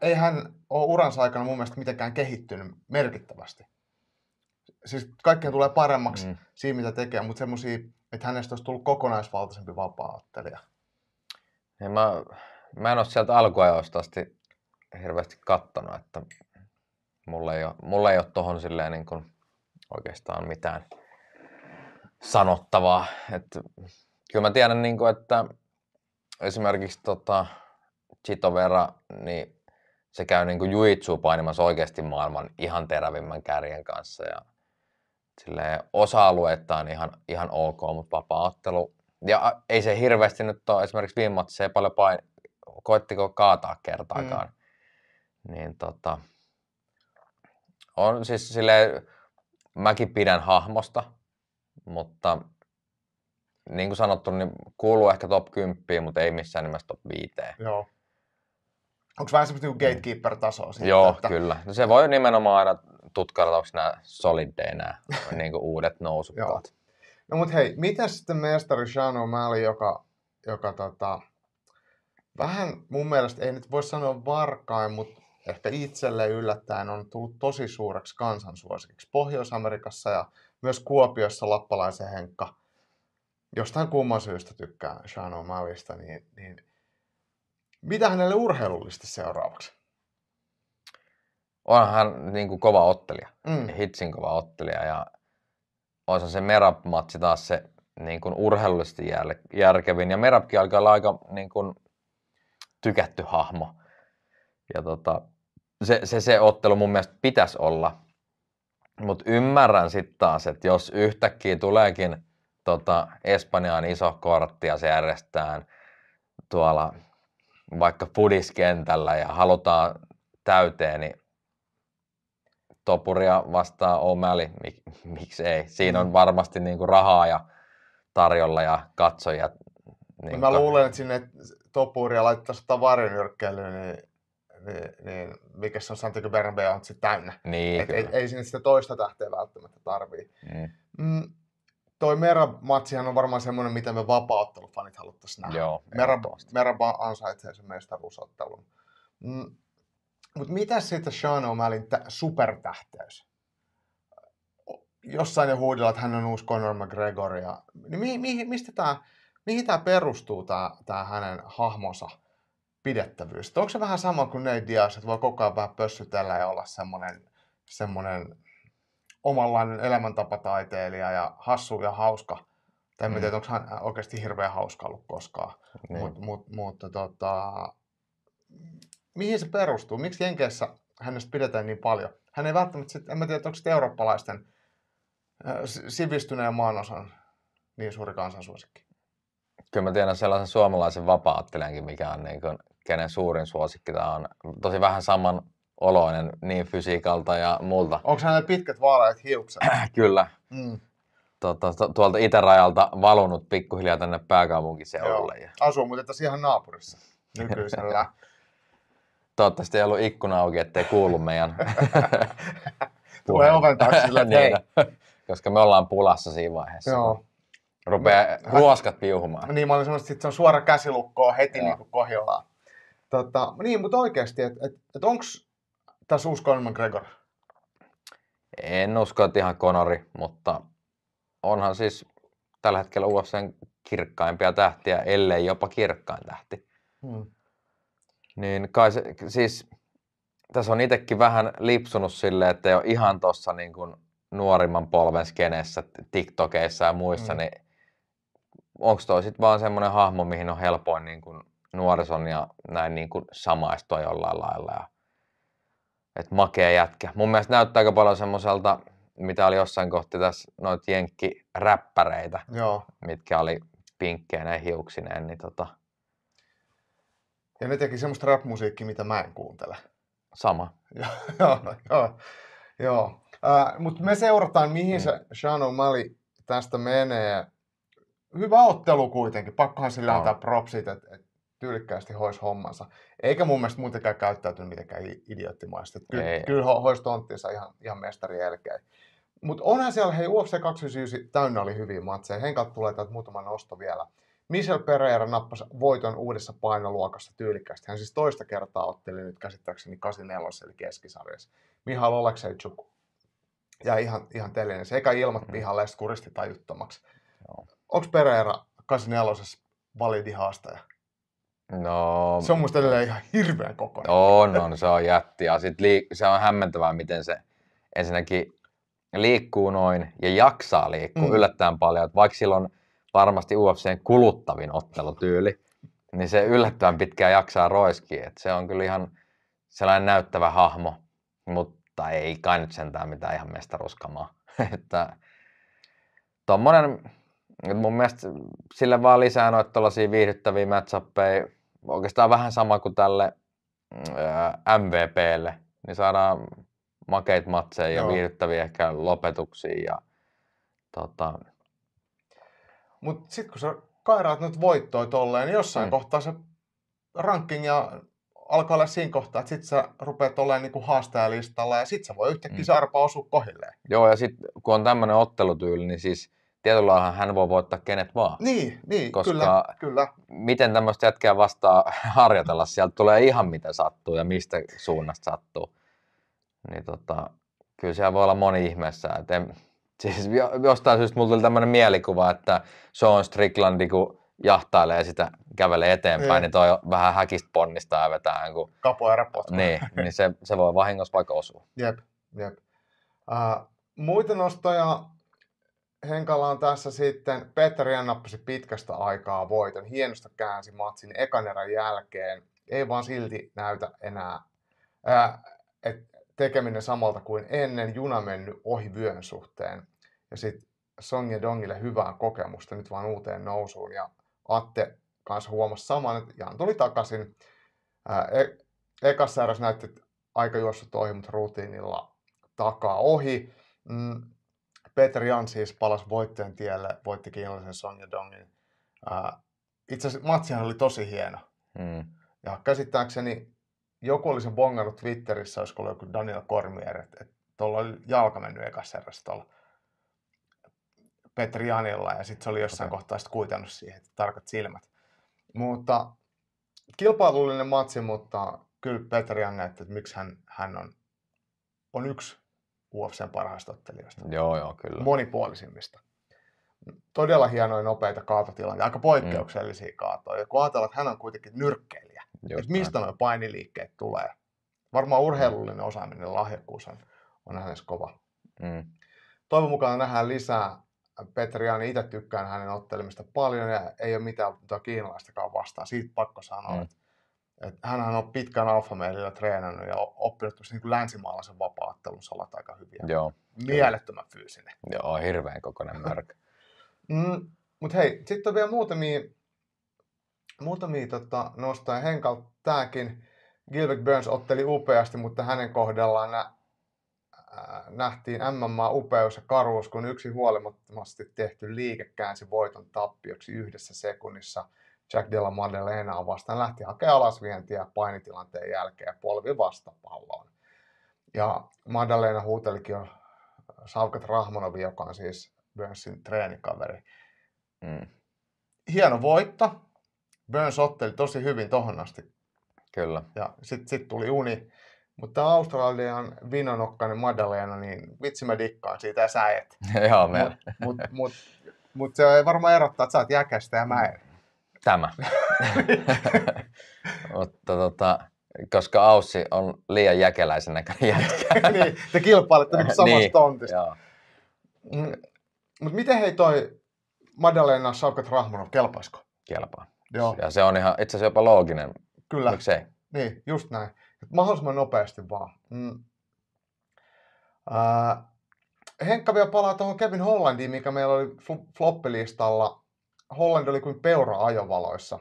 ei hän ole uransa aikana mun mielestä mitenkään kehittynyt merkittävästi. Siis kaikkeen tulee paremmaksi mm. siinä, mitä tekee, mutta semmoisia, että hänestä olisi tullut kokonaisvaltaisempi vapaa-ottelija. mä, mä en ole sieltä alkuajoista asti hirveästi kattonut, että mulla ei ole, mulla ei ole tohon silleen niin kuin oikeastaan mitään sanottavaa. Että, kyllä mä tiedän, niin kuin, että esimerkiksi tota, Chito Vera, niin se käy niin kuin juitsu painimassa oikeasti maailman ihan terävimmän kärjen kanssa. Ja silleen, osa-alueetta on ihan, ihan ok, mutta vapaaottelu. Ja ei se hirveästi nyt ole, esimerkiksi viime se ei paljon pain, koittiko kaataa kertaakaan. Mm. Niin tota, on siis silleen, mäkin pidän hahmosta, mutta niin kuin sanottu, niin kuuluu ehkä top 10, mutta ei missään nimessä top 5. Joo. Onko vähän semmoista niinku mm. gatekeeper-tasoa? Siitä, Joo, että... kyllä. No se voi nimenomaan aina tutkailla, onko nämä solideja nämä niinku uudet nousukat. no mut hei, mitä sitten mestari Sean O'Malley, joka, joka tota, vähän mun mielestä, ei nyt voi sanoa varkain, mutta ehkä itselle yllättäen on tullut tosi suureksi kansansuosikiksi Pohjois-Amerikassa ja myös Kuopiossa lappalaisen Henkka. Jostain kumman syystä tykkää Sean O'Malleysta, niin, niin mitä hänelle urheilullisesti seuraavaksi? On hän niin kuin kova ottelija, mm. hitsin kova ottelija ja on se Merap-matsi taas se niin kuin urheilullisesti järkevin ja Merapkin alkaa olla aika niin kuin tykätty hahmo. Ja tota, se, se, se ottelu mun mielestä pitäisi olla. Mutta ymmärrän sitten taas, että jos yhtäkkiä tuleekin tota, Espanjaan iso kortti ja se järjestetään tuolla vaikka fudiskentällä ja halutaan täyteen, niin Topuria vastaa Omeli, Mik, miksi ei? Siinä mm. on varmasti niinku rahaa ja tarjolla ja katsoja. Niin niinku mä luulen, että sinne Topuria laittaisi tavarinyrkkeilyyn, niin niin, niin mikä se on Santiago Bernabeu on sitten täynnä. Niin, Et ei, ei sinne sitä toista tähteä välttämättä tarvii. Niin. Mm, mm toi Mera-matsihan on varmaan semmoinen, mitä me vapauttelufanit haluttaisiin nähdä. Joo, Mera, Mera ansaitsee sen mestaruusottelun. Mm. Mutta mitä siitä Sean O'Malin t- supertähteys? Jossain jo huudella, että hän on uusi Conor McGregor. Ja, niin mi- mi- mistä tää, mihin tämä perustuu, tämä hänen hahmonsa pidettävyys? Et onko se vähän sama kuin ne Diaz, että voi koko ajan vähän pössytellä ja olla semmoinen semmoinen omanlainen elämäntapataiteilija ja hassu ja hauska. Tai en mm. tiedä, onko hän oikeasti hirveän hauska ollut koskaan. Niin. Mut, mut, mutta tota, mihin se perustuu? Miksi Jenkeissä hänestä pidetään niin paljon? Hän ei välttämättä, sit, en mä tiedä, onko sitten eurooppalaisten sivistyneen maanosan niin suuri kansansuosikki. Kyllä mä tiedän sellaisen suomalaisen vapaattelijankin, mikä on niin kuin, kenen suurin suosikki. Tämä on tosi vähän saman oloinen niin fysiikalta ja muulta. Onko hänellä pitkät vaaleat hiukset? Kyllä. Mm. Tuota, tu- tuolta itärajalta valunut pikkuhiljaa tänne pääkaupunkiseudulle. Joo. Asuu muuten tässä ihan naapurissa nykyisellä. Toivottavasti ei ollut ikkuna auki, ettei kuulu meidän Tulee oven taakse sillä, niin, Koska me ollaan pulassa siinä vaiheessa. Joo. Rupeaa mä, ruoskat piuhumaan. Niin, mä olin sanonut, että se on suora käsilukkoa heti niin kohdillaan. Tota, niin, mutta oikeasti, että et, et onko tässä uusi Conor McGregor? En usko, että ihan Conori, mutta onhan siis tällä hetkellä UFCn kirkkaimpia tähtiä, ellei jopa kirkkain tähti. Hmm. Niin kai se, siis tässä on itsekin vähän lipsunut silleen, että jo ihan tuossa niin nuorimman polven skeneessä, TikTokeissa ja muissa, hmm. niin onko toi sitten vaan semmoinen hahmo, mihin on helpoin niin kuin nuorison ja näin niin kuin samaistua jollain lailla ja että makea jätkä. Mun mielestä näyttää aika paljon semmoiselta, mitä oli jossain kohti tässä noita jenkkiräppäreitä, Joo. mitkä oli pinkkeinä hiuksineen. Niin tota... Ja ne teki semmoista rap-musiikkia, mitä mä en kuuntele. Sama. joo, jo, jo. Äh, Mutta me seurataan, mihin mm. se Sean O'Malley tästä menee. Hyvä ottelu kuitenkin, pakkohan sillä no. antaa propsit, että et tyylikkäästi hois hommansa. Eikä mun mielestä muutenkään käyttäytynyt mitenkään idioottimaisesti. Ky- kyllä ho- hois tonttinsa ihan, ihan mestari jälkeen. Mutta onhan siellä, hei UFC 29 täynnä oli hyviä matseja. Henkat tulee täältä muutama nosto vielä. Michel Pereira nappasi voiton uudessa painoluokassa tyylikkäästi. Hän siis toista kertaa otteli nyt käsittääkseni 84 eli keskisarjassa. Mihal Oleksejuk ja ihan, ihan telinen. Se eka ilmat pihalle mm. kuristi tajuttomaksi. Onko Pereira 84 validi haastaja? No, se on musta edelleen ihan hirveän kokoinen. On, on, se on jätti. Ja sit lii- se on hämmentävää, miten se ensinnäkin liikkuu noin ja jaksaa liikkua mm. yllättäen paljon. Että vaikka sillä on varmasti UFCn kuluttavin ottelutyyli, niin se yllättäen pitkään jaksaa roiskia. Et se on kyllä ihan sellainen näyttävä hahmo, mutta ei kai nyt sentään mitään ihan mestaruuskamaa. että tommonen, mun mielestä sille vaan lisää noita viihdyttäviä matchappeja, oikeastaan vähän sama kuin tälle MVPlle, mm, niin saadaan makeit matseja ja viihdyttäviä ehkä lopetuksia. Ja, tota... Mutta sitten kun sä kairaat nyt voittoi tolleen, niin jossain mm. kohtaa se ranking ja alkaa olla siinä kohtaa, että sit sä rupeat olemaan niinku haastajalistalla ja sit sä voi yhtäkkiä mm. se arpa osua kohilleen. Joo, ja sitten kun on tämmöinen ottelutyyli, niin siis tietyllä hän voi voittaa kenet vaan. Niin, niin koska kyllä, kyllä. miten tämmöistä jätkää vastaa harjoitella, sieltä tulee ihan mitä sattuu ja mistä suunnasta sattuu. Niin tota, kyllä siellä voi olla moni ihmeessä. Et en, siis jostain syystä mulla tuli tämmöinen mielikuva, että Sean Stricklandi, kun jahtailee sitä, kävelee eteenpäin, Ei. Niin. niin toi vähän häkistä ponnista ja vetää. Niin kun... Kapoera Niin, niin se, se voi vahingossa vaikka osua. Jep, jep. Uh, muita nostoja Henkalla on tässä sitten, Petteri nappasi pitkästä aikaa voiton, hienosta käänsi matsin ekan erän jälkeen, ei vaan silti näytä enää, ää, et tekeminen samalta kuin ennen, juna mennyt ohi vyön suhteen. Ja sitten Song ja Dongille hyvää kokemusta nyt vaan uuteen nousuun. Ja Atte kanssa huomasi saman, että Jan tuli takaisin. Ää, e- ekassa näytti aika juossut ohi, mutta rutiinilla takaa ohi. Mm, Peter Jan siis palasi voittajan tielle, voitti kiinalaisen Sonja Dongin. Äh, itse asiassa matsihan oli tosi hieno. Mm. Ja käsittääkseni joku oli sen bongannut Twitterissä, olisiko ollut joku Daniel Kormier, että et, tuolla oli jalka mennyt ekassa erässä tuolla Petri Janilla, ja sitten se oli jossain okay. kohtaa sitten kuitannut siihen, että tarkat silmät. Mutta kilpailullinen matsi, mutta kyllä Petri Jan näytti, että miksi hän, hän on, on yksi UFCn parhaista ottelijoista. Joo, joo, kyllä. Monipuolisimmista. Todella hienoja, nopeita kaatotilanteita, aika poikkeuksellisia mm. kaatoja. Kun ajatellaan, että hän on kuitenkin nyrkkeilijä, Just että mistä nuo painiliikkeet tulee. Varmaan mm. urheilullinen osaaminen lahjakkuus on, on hänessä kova. Mm. Toivon mukaan nähdään lisää Jani, itse tykkään hänen ottelemista paljon ja ei ole mitään kiinalaistakaan vastaan. Siitä pakko sanoa, mm. että hän on pitkän alfameelillä treenannut ja oppinut niin länsimaalaisen vapaattelun salat aika hyviä. Joo. Mielettömän fyysinen. Joo, hirveän kokoinen märkä. mm, Mutta hei, sitten on vielä muutamia, muutamia tota, nostoja. Henkal tämäkin Gilbert Burns otteli upeasti, mutta hänen kohdallaan nä, äh, nähtiin MMA-upeus ja karuus, kun yksi huolimattomasti tehty liike käänsi voiton tappioksi yhdessä sekunnissa – Jack Della Madelenaa vastaan lähti hakemaan alasvientiä painitilanteen jälkeen polvi vastapalloon. Ja Madalena huutelikin jo Savkat Rahmanovi, joka on siis Burnsin treenikaveri. Mm. Hieno voitto. Burns otteli tosi hyvin tohon asti. Kyllä. Ja sitten sit tuli uni. Mutta Australian vinonokkainen Madalena, niin vitsi mä dikkaan siitä ja sä et. Joo, Mutta mut, mut, mut se varmaan erottaa, että sä oot jäkästä ja mä en. Tämä. Mutta tota, koska Aussi on liian jäkeläisen näköinen jätkä. niin, te kilpailette niin samasta niin, tontista. Mm, mutta miten hei toi Madalena Savkat Rahmanov, kelpaisiko? Kelpaa. Joo. Ja se on ihan itse asiassa jopa looginen. Kyllä. Miksei? Niin, just näin. Mahdollisimman nopeasti vaan. Mm. Äh, Henkka vielä palaa tuohon Kevin Hollandiin, mikä meillä oli fl- floppilistalla. Holland oli kuin peura ajovaloissa.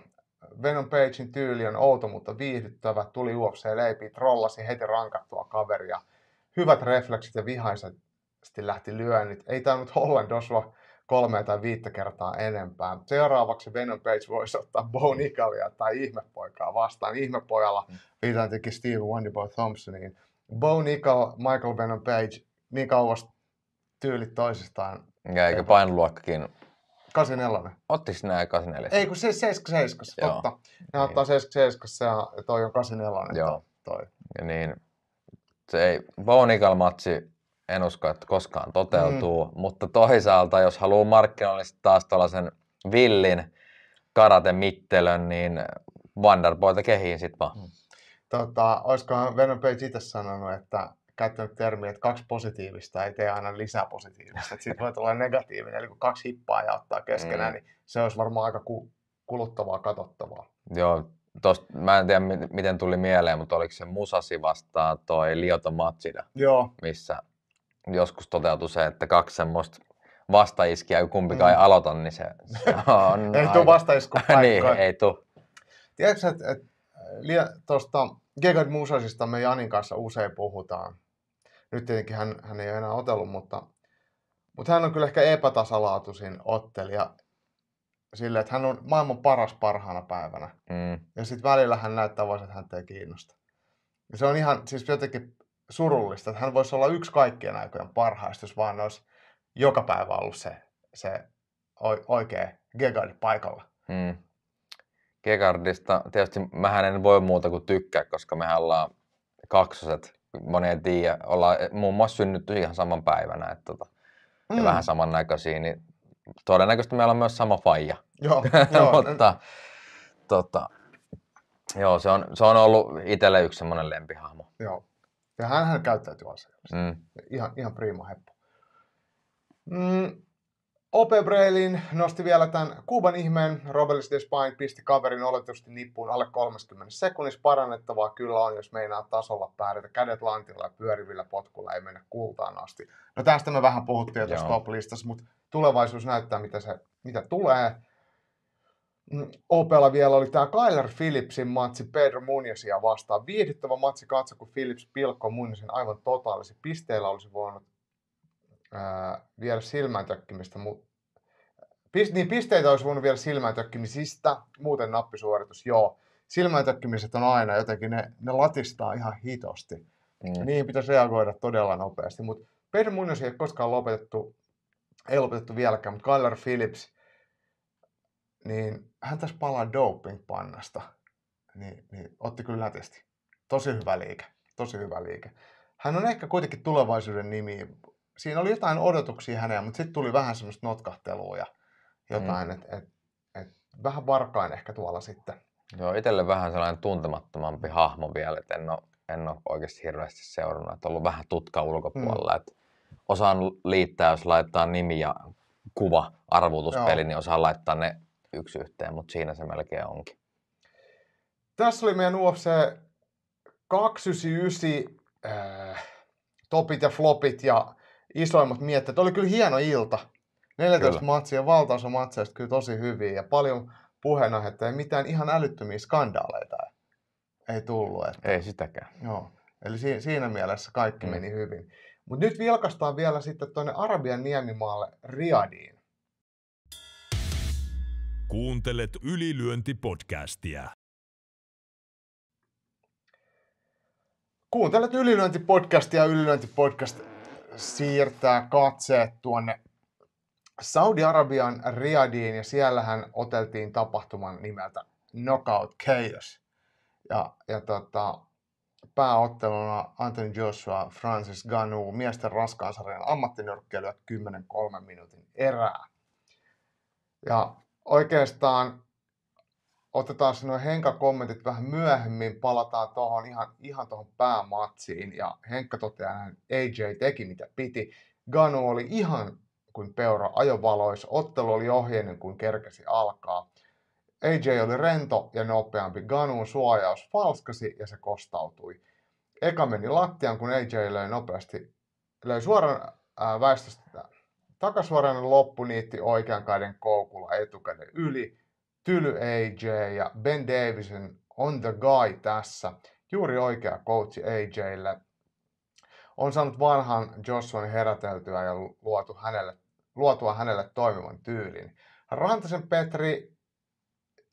Venom Pagein tyyli on outo, mutta viihdyttävä. Tuli UFC leipi, trollasi heti rankattua kaveria. Hyvät refleksit ja vihaisesti lähti lyönnit. Ei tainnut Holland osua kolme tai viittä kertaa enempää. Seuraavaksi Venom Page voisi ottaa Bo Nicalia tai Ihmepoikaa vastaan. Ihmepojalla mm. viitan tietenkin Steve Wonderboy Thompsoniin. Bo Nical, Michael Venom Page, niin kauas tyylit toisistaan. Ja eikö painoluokkakin 84. Ottis nämä 84? Ei, kun se 77, Joo. totta. Ne niin. ottaa 77 ja toi on 84. Joo. Toi. Ja niin, se ei, bonical matsi en usko, että koskaan toteutuu, mm. mutta toisaalta, jos haluaa markkinoillisesti taas tuollaisen villin karate-mittelön, niin Wonderboyta kehiin sitten vaan. Mm. Tota, olisikohan Venom Page itse sanonut, että käyttänyt termiä, että kaksi positiivista ei tee aina lisää positiivista. Sitten voi tulla negatiivinen, eli kun kaksi hippaa ja ottaa keskenään, mm. niin se olisi varmaan aika ku- kuluttavaa katsottavaa. Joo, tosta, mä en tiedä miten tuli mieleen, mutta oliko se Musasi vastaan toi Lioto Matsida, Joo. missä joskus toteutui se, että kaksi semmoista vastaiskiä, kun kumpikaan mm. ei aloita, niin se, se on... ei aika... tule vastaisku niin, ei tule. Tiedätkö, että että tuosta Gegard Musasista me Janin kanssa usein puhutaan, nyt tietenkin hän, hän ei ole enää otellut, mutta, mutta hän on kyllä ehkä epätasalaatuisin ottelija sille, että hän on maailman paras parhaana päivänä. Mm. Ja sitten välillä hän näyttää vain, että hän ei kiinnosta. Ja se on ihan siis jotenkin surullista, että hän voisi olla yksi kaikkien aikojen parhaista, jos vaan olisi joka päivä ollut se, se oikea Gegard paikalla. Mm. Gegardista tietysti mähän en voi muuta kuin tykkää, koska mehän ollaan kaksoset moni ei tiedä, ollaan eh, muun muassa synnytty ihan saman päivänä että tota, mm. ja vähän samannäköisiä, niin todennäköisesti meillä on myös sama faija. Joo, joo. Mutta, tota, joo se, on, se on ollut itselle yksi semmoinen lempihahmo. Joo. Ja hän, hän käyttäytyy asiaa. Mm. Ihan, ihan prima heppu. Mm, Ope Breilin nosti vielä tämän Kuuban ihmeen. Robelis Despain pisti kaverin oletusti nippuun alle 30 sekunnissa. Parannettavaa kyllä on, jos meinaa tasolla pärjätä. Kädet lantilla ja pyörivillä potkulla ei mennä kultaan asti. No tästä me vähän puhuttiin jo tuossa top-listassa, mutta tulevaisuus näyttää, mitä, se, mitä tulee. Mm, Opella vielä oli tämä Kyler Phillipsin matsi Pedro Muniosia vastaan. Viihdyttävä matsi katso, kun Phillips pilkko Muniosin aivan totaalisi. Pisteillä olisi voinut ää, vielä silmään tökkimistä, mutta Pist, niin pisteitä olisi voinut vielä silmään tökkimisistä, muuten nappisuoritus, joo. Silmään tökkimiset on aina jotenkin, ne, ne latistaa ihan hitosti. Mm. Niin pitäisi reagoida todella nopeasti, mutta Pedro Munoz ei ole koskaan lopetettu, ei lopetettu vieläkään, mutta Kyler Phillips, niin hän tässä palaa doping-pannasta, niin, niin otti kyllä lätesti. Tosi hyvä liike, tosi hyvä liike. Hän on ehkä kuitenkin tulevaisuuden nimi, siinä oli jotain odotuksia häneen, mutta sitten tuli vähän semmoista notkahtelua ja jotain, mm. että et, et, vähän varkain ehkä tuolla sitten. Joo, itselle vähän sellainen tuntemattomampi hahmo vielä, että en ole, en ole oikeasti hirveästi seurannut, että ollut vähän tutka ulkopuolella, mm. että osaan liittää, jos laittaa nimi ja kuva arvotuspeli, niin osaan laittaa ne yksi yhteen, mutta siinä se melkein onkin. Tässä oli meidän UFC 299 äh, topit ja flopit ja isoimmat miettii, oli kyllä hieno ilta. 14 kyllä. matsia, valtaosa matseista kyllä tosi hyviä ja paljon että ei mitään ihan älyttömiä skandaaleita ei tullut. Että... Ei sitäkään. Joo. Eli si- siinä mielessä kaikki mm. meni hyvin. Mutta nyt vilkastaan vielä sitten tuonne Arabian niemimaalle Riadiin. Kuuntelet ylilyöntipodcastia. Kuuntelet ylilyöntipodcastia ylilyöntipodcast siirtää katseet tuonne Saudi-Arabian Riadiin ja siellähän oteltiin tapahtuman nimeltä Knockout Chaos. Ja, ja tota, pääotteluna Anthony Joshua, Francis Ganu, miesten raskaan sarjan ammattinyrkkeilyä 10-3 minuutin erää. Ja oikeastaan otetaan sinun Henka-kommentit vähän myöhemmin, palataan tuohon ihan, ihan tuohon päämatsiin. Ja Henkka toteaa, että AJ teki mitä piti. Ganu oli ihan kuin peura ajovalois. Ottelu oli ohjeinen kuin kerkesi alkaa. AJ oli rento ja nopeampi. Ganun suojaus falskasi ja se kostautui. Eka meni lattiaan, kun AJ löi nopeasti. Löi suoran ää, väestöstä takasuoran loppuniitti oikean kaiden koukulla etukäden yli Tyly AJ ja Ben Davison on the guy tässä. Juuri oikea coachi AJlle. On saanut vanhan Joshuan heräteltyä ja luotu hänelle, luotua hänelle toimivan tyylin. Rantasen Petri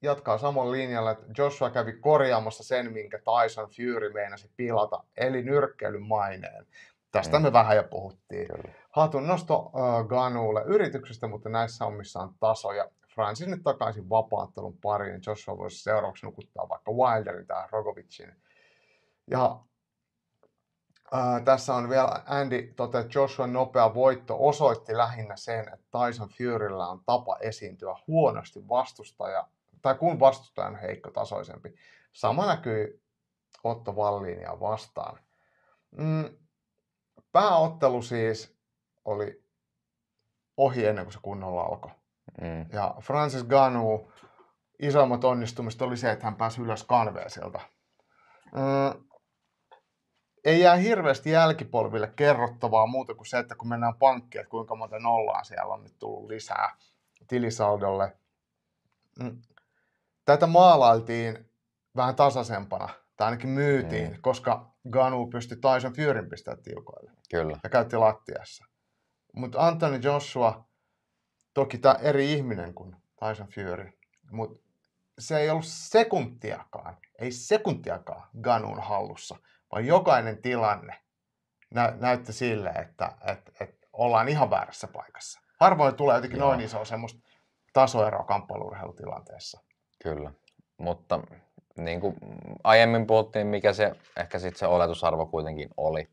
jatkaa saman linjalla, että Joshua kävi korjaamassa sen, minkä Tyson Fury meinasi pilata, eli nyrkkeilyn maineen. Tästä me mm. vähän jo puhuttiin. Hatun nosto uh, Ganuulle yrityksestä, mutta näissä hommissa on tasoja. Francis nyt takaisin vapaattelun pariin, niin Joshua voisi seuraavaksi nukuttaa vaikka Wilderin tai Rogovicin. Ja ää, tässä on vielä Andy toteaa, että Joshua nopea voitto osoitti lähinnä sen, että Tyson Furyllä on tapa esiintyä huonosti vastustaja, tai kun vastustaja on tasoisempi. Sama näkyy Otto Wallinia vastaan. Mm, pääottelu siis oli ohi ennen kuin se kunnolla alkoi. Mm. Ja Francis Ganu isommat onnistumiset oli se, että hän pääsi ylös kanveesilta. Mm. Ei jää hirveästi jälkipolville kerrottavaa muuta kuin se, että kun mennään pankkiin, että kuinka monta nollaa siellä on nyt tullut lisää tilisaldolle. Mm. Tätä maalailtiin vähän tasaisempana, tai ainakin myytiin, mm. koska Ganu pystyi Tyson Furyn pistämään tiukoille. Kyllä. Ja käytti lattiassa. Mutta Anthony Joshua Toki tämä eri ihminen kuin Tyson Fury, mutta se ei ollut sekuntiakaan, ei sekuntiakaan Ganun hallussa, vaan jokainen tilanne nä- näytti sille, että että että ollaan ihan väärässä paikassa. Harvoin tulee jotenkin Joo. noin iso semmoista tasoeroa kamppailurheilutilanteessa. Kyllä, mutta niin kuin aiemmin puhuttiin, mikä se ehkä sitten se oletusarvo kuitenkin oli.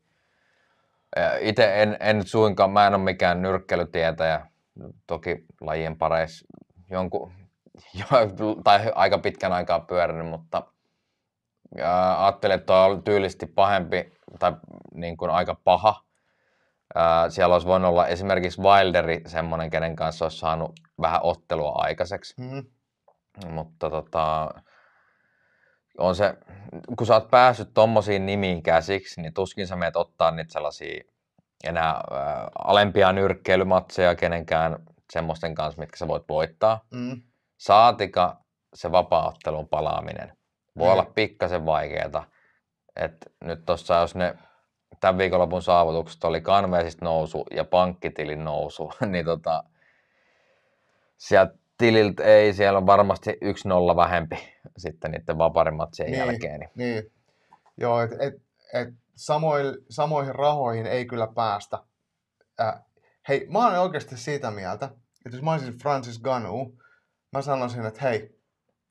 Itse en, en suinkaan, mä en ole mikään nyrkkelytietäjä, No, toki lajien pareissa jonkun, jo, tai aika pitkän aikaa pyörinyt, mutta ää, ajattelin, että on tyylisesti pahempi tai niin kuin aika paha. Ää, siellä olisi voinut olla esimerkiksi Wilderi semmoinen, kenen kanssa olisi saanut vähän ottelua aikaiseksi. Mm. Mutta tota, on se, kun sä oot päässyt tommosiin nimiin käsiksi, niin tuskin sä meet ottaa niitä sellaisia enää ää, alempia nyrkkeilymatseja kenenkään semmoisten kanssa, mitkä sä voit voittaa. Mm. Saatika se vapaaottelun palaaminen. Voi mm. olla pikkasen vaikeeta. Et nyt tossa, jos ne tämän viikonlopun saavutukset oli kanveesista nousu ja pankkitilin nousu, niin tota, sieltä tililt ei, siellä on varmasti yksi nolla vähempi sitten niiden vaparimatsien niin, jälkeen. Niin-, niin. Joo, et, et, et, samoil, samoihin rahoihin ei kyllä päästä. Äh, hei, mä olen oikeasti sitä mieltä, että jos mä olisin Francis Ganu, mä sanoisin, että hei,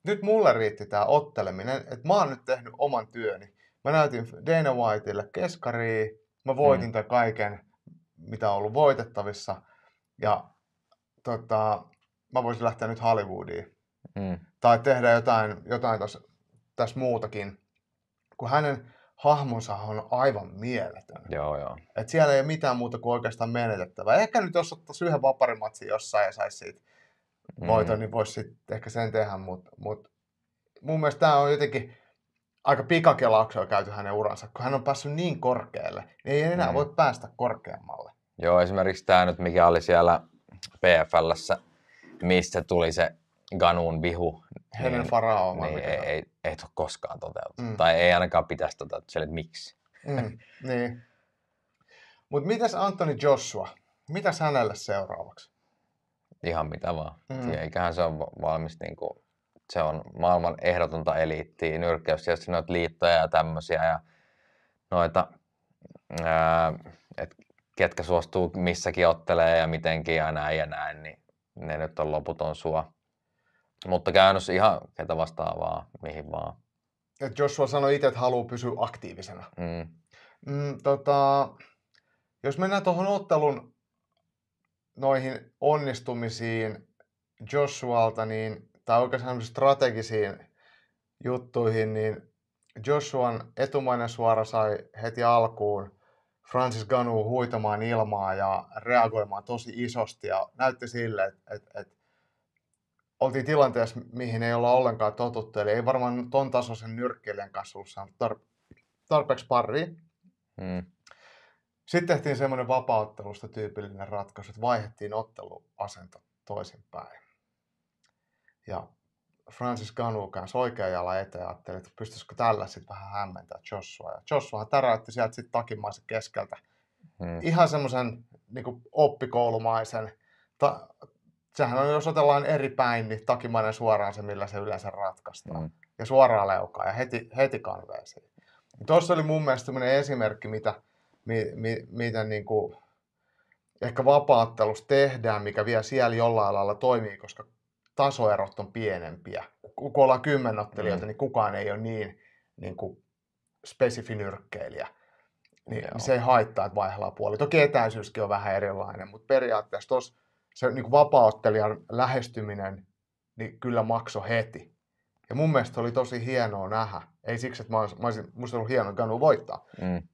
nyt mulle riitti tämä otteleminen, että mä oon nyt tehnyt oman työni. Mä näytin Dana Whiteille keskarii, mä voitin mm. tämän kaiken, mitä on ollut voitettavissa, ja tota, mä voisin lähteä nyt Hollywoodiin. Mm. Tai tehdä jotain, jotain tässä muutakin. Kun hänen, hahmonsa on aivan mieletön. Joo, joo. Et siellä ei ole mitään muuta kuin oikeastaan menetettävää. Ehkä nyt jos ottaisi yhden vaparimatsin jossain ja saisi siitä mm. voiton, niin voisi sitten ehkä sen tehdä, mutta mut, mun mielestä tämä on jotenkin aika pikakelauksia käyty hänen uransa, kun hän on päässyt niin korkealle, niin ei enää mm. voi päästä korkeammalle. Joo, esimerkiksi tämä nyt, mikä oli siellä PFLssä, mistä tuli se Ganun vihu Helen niin. Farao niin, ei, ei, ei, ole koskaan toteutunut. Mm. Tai ei ainakaan pitäisi toteutua. Sille, että miksi? Mm, niin. Mutta mitäs Anthony Joshua? Mitäs hänelle seuraavaksi? Ihan mitä vaan. Mm. Eiköhän se on valmis niin kuin, se on maailman ehdotonta eliittiä, nyrkkeys, ja noita liittoja ja tämmöisiä ja noita, ää, et ketkä suostuu missäkin ottelee ja mitenkin ja näin ja näin, niin ne nyt on loputon sua. Mutta käännös ihan ketä vastaavaa, mihin vaan. Et Joshua sanoi itse, että haluaa pysyä aktiivisena. Mm. Mm, tota, jos mennään tuohon ottelun noihin onnistumisiin Joshualta, niin, tai oikeastaan strategisiin juttuihin, niin Joshuan etumainen suora sai heti alkuun Francis Ganu huitamaan ilmaa ja reagoimaan tosi isosti ja näytti sille, että, että, että oltiin tilanteessa, mihin ei olla ollenkaan totuttu. Eli ei varmaan ton tasoisen nyrkkeilijän kanssa ollut saanut tar- tarpeeksi pari. Mm. Sitten tehtiin semmoinen vapauttelusta tyypillinen ratkaisu, että vaihdettiin otteluasento toisinpäin. Ja Francis Ganu käänsi oikea jala eteen ja ajatteli, että pystyisikö tällä sitten vähän hämmentää Joshua. Ja Joshua täräytti sieltä sitten takimaisen keskeltä. Hmm. Ihan semmoisen niin oppikoulumaisen ta- sehän on, jos otellaan eri päin, niin takimainen suoraan se, millä se yleensä ratkaistaan. Mm. Ja suoraan leukaan ja heti, heti kanveisiin. Tuossa oli mun mielestä sellainen esimerkki, mitä, mi, mi, mitä niin kuin ehkä vapaattelus tehdään, mikä vielä siellä jollain lailla toimii, koska tasoerot on pienempiä. Kun ollaan kymmenottelijoita, mm. niin kukaan ei ole niin, niinku niin kuin spesifinyrkkeilijä. Niin niin se ei haittaa, että vaihdellaan puoli. Toki etäisyyskin on vähän erilainen, mutta periaatteessa tuossa se niin kuin vapauttelijan lähestyminen niin kyllä makso heti. Ja mun mielestä oli tosi hienoa nähdä. Ei siksi, että mä olisin, mä olisin, musta ollut hienoa, että voittaa. Mm.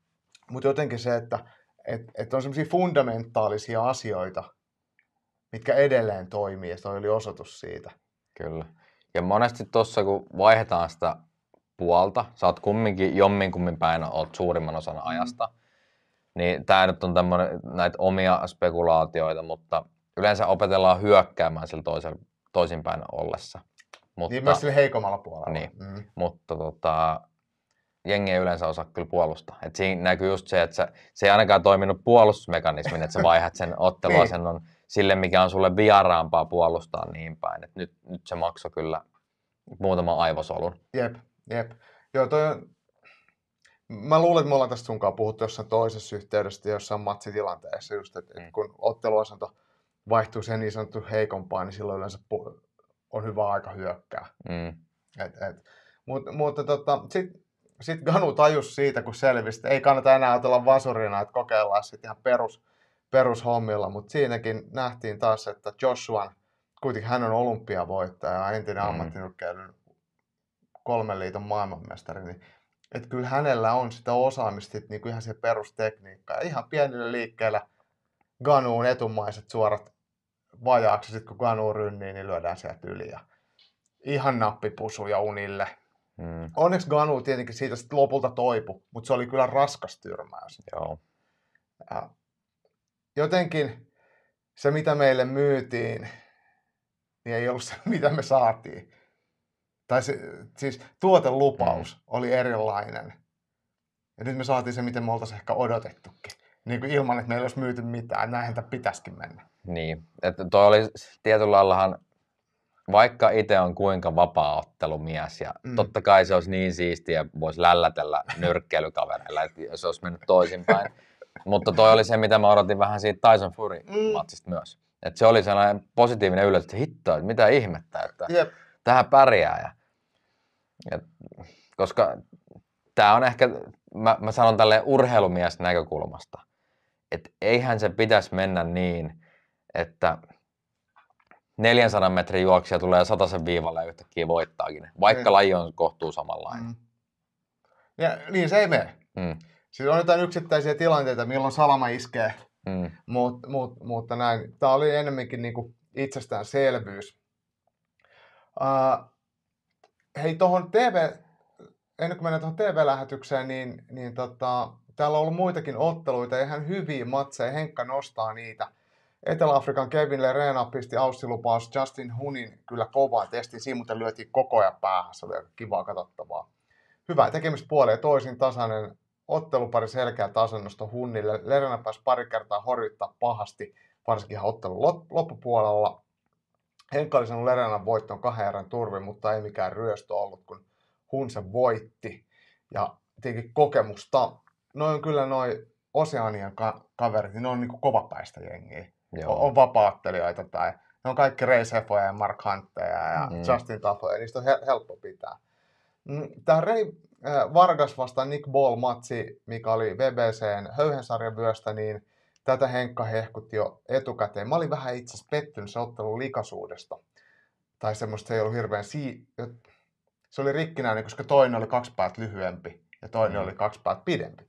Mutta jotenkin se, että et, et on semmoisia fundamentaalisia asioita, mitkä edelleen toimii, ja se oli osoitus siitä. Kyllä. Ja monesti tuossa, kun vaihdetaan sitä puolta, sä oot kumminkin kummin päin oot suurimman osan ajasta, mm. niin tämä nyt on tämmöinen näitä omia spekulaatioita, mutta Yleensä opetellaan hyökkäämään sillä toisen, toisinpäin ollessa. Mutta, niin myös sillä heikommalla puolella. Niin, mm. mutta tota, jengi ei yleensä osaa kyllä puolustaa. Et siinä näkyy just se, että se, se ei ainakaan toiminut puolustusmekanismin, että sä vaihdat sen ottelua niin. sille, mikä on sulle vieraampaa puolustaa niin päin. Et nyt, nyt se maksoi kyllä muutaman aivosolun. Jep, jep. Joo, toi on... Mä luulen, että me ollaan tästä sunkaan puhuttu jossain toisessa yhteydessä, jossain matsitilanteessa, just, että mm. kun otteluasento vaihtuu sen niin sanottu heikompaan, niin silloin yleensä on hyvä aika hyökkää. Mm. Et, et. Mut, mutta tota, sitten sit Ganu tajusi siitä, kun selvisi, ei kannata enää otella vasurina, että kokeillaan sitten ihan perus, perushommilla, mutta siinäkin nähtiin taas, että Joshua, kuitenkin hän on olympiavoittaja, entinen mm. ammattinyrkkeilyn kolmen liiton maailmanmestari, niin että kyllä hänellä on sitä osaamista niin kuin ihan se perustekniikka. Ihan pienillä liikkeellä – Ganuun etumaiset suorat vajaaksi, sitten kun Ganu rynnii, niin lyödään sieltä yli. Ja ihan nappipusuja unille. Mm. Onneksi Ganu tietenkin siitä sitten lopulta toipu, mutta se oli kyllä raskas tyrmäys. Joo. Ja jotenkin se, mitä meille myytiin, niin ei ollut se, mitä me saatiin. Tai se, siis tuotelupaus mm. oli erilainen. Ja nyt me saatiin se, miten me oltaisiin ehkä odotettukin niin kuin ilman, että meillä olisi myyty mitään. Näinhän tämä pitäisikin mennä. Niin, että toi oli tietyllä laillahan, vaikka itse on kuinka vapaaottelumies ja mm. totta kai se olisi niin siistiä, voisi lällätellä nyrkkeilykavereilla, että jos olisi mennyt toisinpäin. Mutta toi oli se, mitä mä odotin vähän siitä Tyson Fury-matsista mm. myös. Et se oli sellainen positiivinen yllätys, että hitto, että mitä ihmettä, että yep. tähän pärjää. Ja, ja, koska tämä on ehkä, mä, mä sanon tälleen urheilumies näkökulmasta, et eihän se pitäisi mennä niin, että 400 metrin juoksija tulee sen viivalle ja yhtäkkiä voittaakin, vaikka mm. laji on kohtuu samanlainen. Mm. Ja niin se ei mene. Mm. Siis on jotain yksittäisiä tilanteita, milloin salama iskee, mm. mut, mut, mutta näin. Tämä oli enemmänkin niinku itsestäänselvyys. Uh, hei, tuohon TV, ennen kuin mennään tuohon TV-lähetykseen, niin, niin tota, täällä on ollut muitakin otteluita, ihan hyviä matseja, Henkka nostaa niitä. Etelä-Afrikan Kevin Lerena pisti aussilupaus Justin Hunin kyllä kovaa testi, siinä muuten lyötiin koko ajan päähän, se oli aika kivaa katsottavaa. Hyvää tekemistä puoleen ja toisin tasainen ottelupari selkeä tasannosta Hunnille. Lerena pääsi pari kertaa horjuttaa pahasti, varsinkin ihan ottelun loppupuolella. Henkka oli sanonut Lerenan voittoon kahden erän turvin, mutta ei mikään ryöstö ollut, kun Hun se voitti. Ja tietenkin kokemusta noin kyllä noin Oseanian ka- kaverit, niin ne on niinku kovapäistä jengiä. Joo. On, on vapaattelijoita tai ne on kaikki Ray Sefoja ja Mark Huntteja ja mm. Justin Tafoja, niistä on hel- helppo pitää. Mm, Tämä Ray äh, Vargas vastaan Nick Ball-matsi, mikä oli BBCn höyhensarjan vyöstä, niin tätä Henkka hehkutti jo etukäteen. Mä olin vähän itse asiassa pettynyt se ottelun likaisuudesta. Tai semmoista, se ei ollut hirveän si... Se oli rikkinäinen, koska toinen oli kaksi päät lyhyempi ja toinen mm. oli kaksi päät pidempi.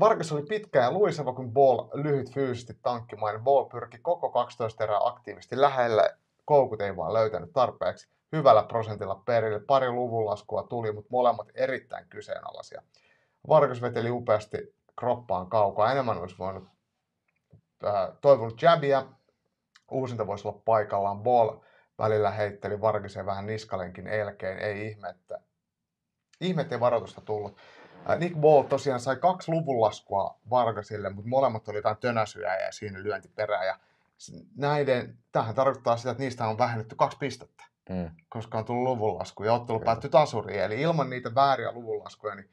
Vargas oli pitkä ja luiseva, kun Ball lyhyt fyysisesti tankkimainen. Ball pyrki koko 12 erää aktiivisesti lähelle. Koukut ei vaan löytänyt tarpeeksi. Hyvällä prosentilla perille. Pari luvunlaskua tuli, mutta molemmat erittäin kyseenalaisia. Vargas veteli upeasti kroppaan kaukaa. Enemmän olisi voinut äh, toivonut jabia. Uusinta voisi olla paikallaan. Ball välillä heitteli Vargasen vähän niskalenkin elkein. Ei ihme, että ihmettä ei varoitusta tullut. Äh, Nick Ball tosiaan sai kaksi luvunlaskua Vargasille, mutta molemmat oli jotain tönäsyä ja siinä lyönti perään. Ja näiden, tähän tarkoittaa sitä, että niistä on vähennetty kaksi pistettä, mm. koska on tullut luvunlasku ja ottelu Kyllä. päättyi tasuriin. Eli ilman niitä vääriä luvunlaskuja, niin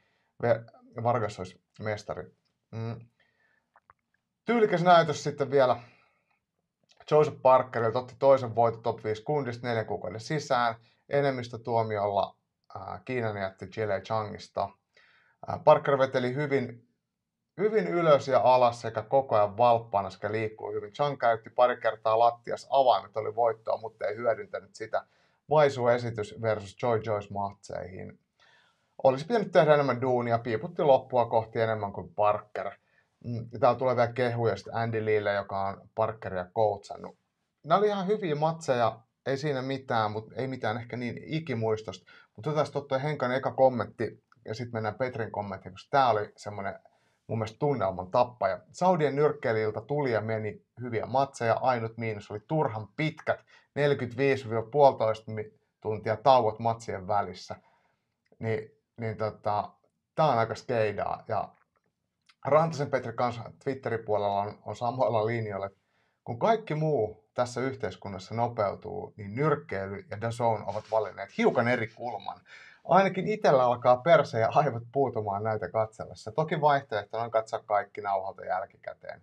Vargas olisi mestari. Mm. Tyylikäs näytös sitten vielä Joseph Parker, otti toisen voiton top 5 kundista neljän kuukauden sisään tuomiolla äh, Kiinan jätti Chile Changista – Parker veteli hyvin, hyvin ylös ja alas sekä koko ajan valppaana sekä liikkuu hyvin. Chan käytti pari kertaa lattias avaimet, oli voittoa, mutta ei hyödyntänyt sitä. Vaisu esitys versus Joy Joyce matseihin. Olisi pitänyt tehdä enemmän duunia, piiputti loppua kohti enemmän kuin Parker. Mm, täällä tulee vielä kehuja sitten Andy Leelle, joka on Parkeria koutsannut. Nämä oli ihan hyviä matseja, ei siinä mitään, mutta ei mitään ehkä niin ikimuistosta. Mutta tässä totta Henkan eka kommentti ja sitten mennään Petrin kommenttiin, koska tämä oli semmoinen mun mielestä tunnelman tappaja. Saudien nyrkkeililta tuli ja meni hyviä matseja, ainut miinus oli turhan pitkät 45-1,5 tuntia tauot matsien välissä. Niin, niin tota, tämä on aika skeidaa ja Rantasen Petri kanssa Twitterin puolella on, on samoilla linjoilla, että kun kaikki muu tässä yhteiskunnassa nopeutuu, niin nyrkkeily ja DAZN ovat valinneet hiukan eri kulman ainakin itsellä alkaa perse ja aivot puutumaan näitä katsellessa. Toki vaihtoehto on katsoa kaikki nauhalta jälkikäteen.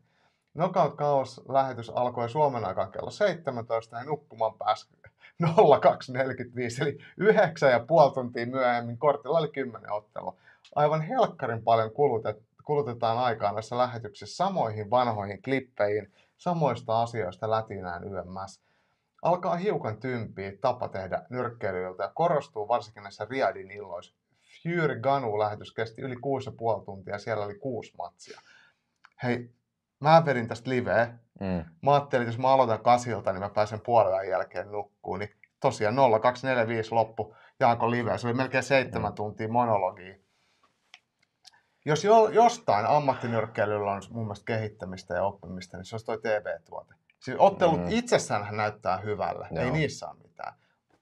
Knockout Kaos lähetys alkoi Suomen aikaan kello 17 ja nukkumaan pääsi 02.45, eli puoli tuntia myöhemmin kortilla oli 10 ottelua. Aivan helkkarin paljon kulutet, kulutetaan aikaa näissä lähetyksissä samoihin vanhoihin klippeihin, samoista asioista lätinään YMS alkaa hiukan tympiä tapa tehdä nyrkkeilyiltä ja korostuu varsinkin näissä Riadin illoissa. Fury Ganu-lähetys kesti yli 6,5 tuntia ja siellä oli kuusi matsia. Hei, mä vedin tästä liveä. Mm. Mä ajattelin, että jos mä aloitan kasilta, niin mä pääsen puolen jälkeen nukkuun. Niin tosiaan 0245 loppu Jaako liveä. Se oli melkein seitsemän mm. tuntia monologia. Jos jostain ammattinyrkkeilyllä on mun mielestä kehittämistä ja oppimista, niin se olisi toi TV-tuote. Siis ottelut mm. itsessään näyttää hyvälle, Joo. ei niissä ole mitään.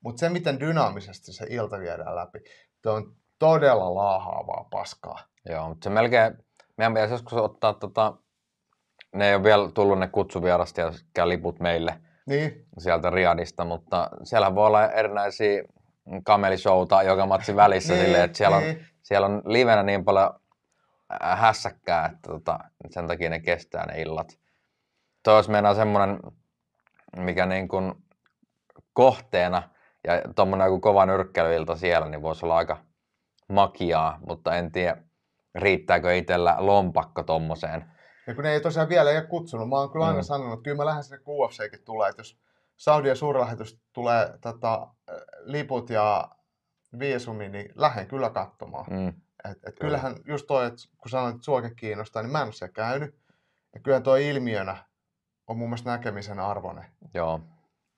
Mutta se, miten dynaamisesti se ilta viedään läpi, se on todella laahaavaa paskaa. Joo, mutta se melkein, meidän pitäisi joskus ottaa tota, ne ei ole vielä tullut ne kutsuvierasta ja liput meille niin. sieltä Riadista, mutta siellä voi olla erinäisiä kamelishouta joka matsi välissä niin, silleen, että siellä, niin. on, siellä on livenä niin paljon äh, hässäkkää, että tota, sen takia ne kestää ne illat. Tuo olisi meinaa semmoinen, mikä niin kuin kohteena ja tuommoinen joku kova nyrkkelyilta siellä, niin voisi olla aika makiaa, mutta en tiedä, riittääkö itsellä lompakko tuommoiseen. Ja kun ne ei tosiaan vielä ei ole kutsunut, mä oon kyllä aina mm. sanonut, että kyllä mä lähden sinne QFCkin tulee, että jos ja suurlähetys tulee tota, liput ja viisumi, niin lähden kyllä katsomaan. Mm. Et, et kyllähän just toi, että kun sanoit, että suoke kiinnostaa, niin mä en ole siellä käynyt. Ja kyllä toi ilmiönä on mun mielestä näkemisen arvone. Joo.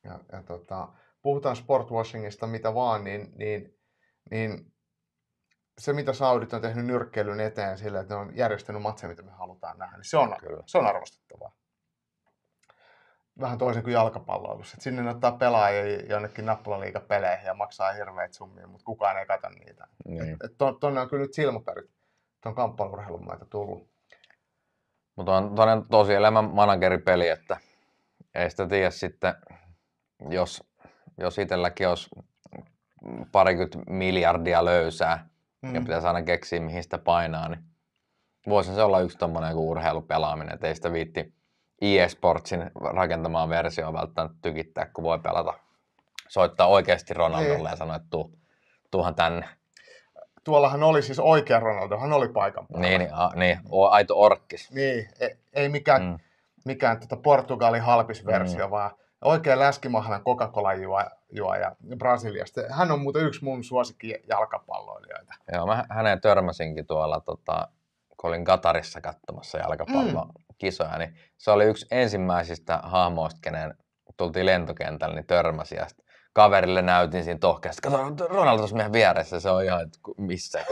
Ja, ja tota, puhutaan sportwashingista mitä vaan, niin, niin, niin se, mitä Saudit on tehnyt nyrkkeilyn eteen sillä, että ne on järjestänyt matse, mitä me halutaan nähdä, niin se on, Kyllä. se on arvostettavaa. Vähän toisin kuin jalkapalloilussa. Et sinne ottaa pelaajia jonnekin nappulaliigapeleihin ja maksaa hirveät summia, mutta kukaan ei kata niitä. Niin. Et, et tonne on kyllä nyt silmäperit tuon kamppailurheilun maita tullut. Mutta on toinen tosi elämän manageripeli, että ei sitä tiedä sitten, jos, jos itselläkin olisi parikymmentä miljardia löysää mm. ja pitäisi aina keksiä, mihin sitä painaa, niin voisi se olla yksi tuommoinen kuin urheilupelaaminen, että ei sitä viitti e-sportsin rakentamaan versioon välttämättä tykittää, kun voi pelata. Soittaa oikeasti Ronaldolle ei. Niin. ja sanoa, että tuu, tuuhan tänne tuollahan oli siis oikea Ronaldohan oli paikan päällä. Niin, a, niin, ah, niin. aito orkkis. Niin, ei, ei mikään, mm. mikään tota Portugalin halpisversio, mm. vaan oikea läskimahlan Coca-Cola juoja Brasiliasta. Hän on muuten yksi mun suosikki jalkapalloilijoita. Joo, mä häneen törmäsinkin tuolla, tota, kun olin Katarissa katsomassa jalkapallokisoja, mm. niin se oli yksi ensimmäisistä hahmoista, kenen tultiin lentokentälle, niin törmäsi. Ja sit kaverille näytin siinä tohkeasti. Kato, Ronaldo tuossa meidän vieressä, se on ihan, että missä.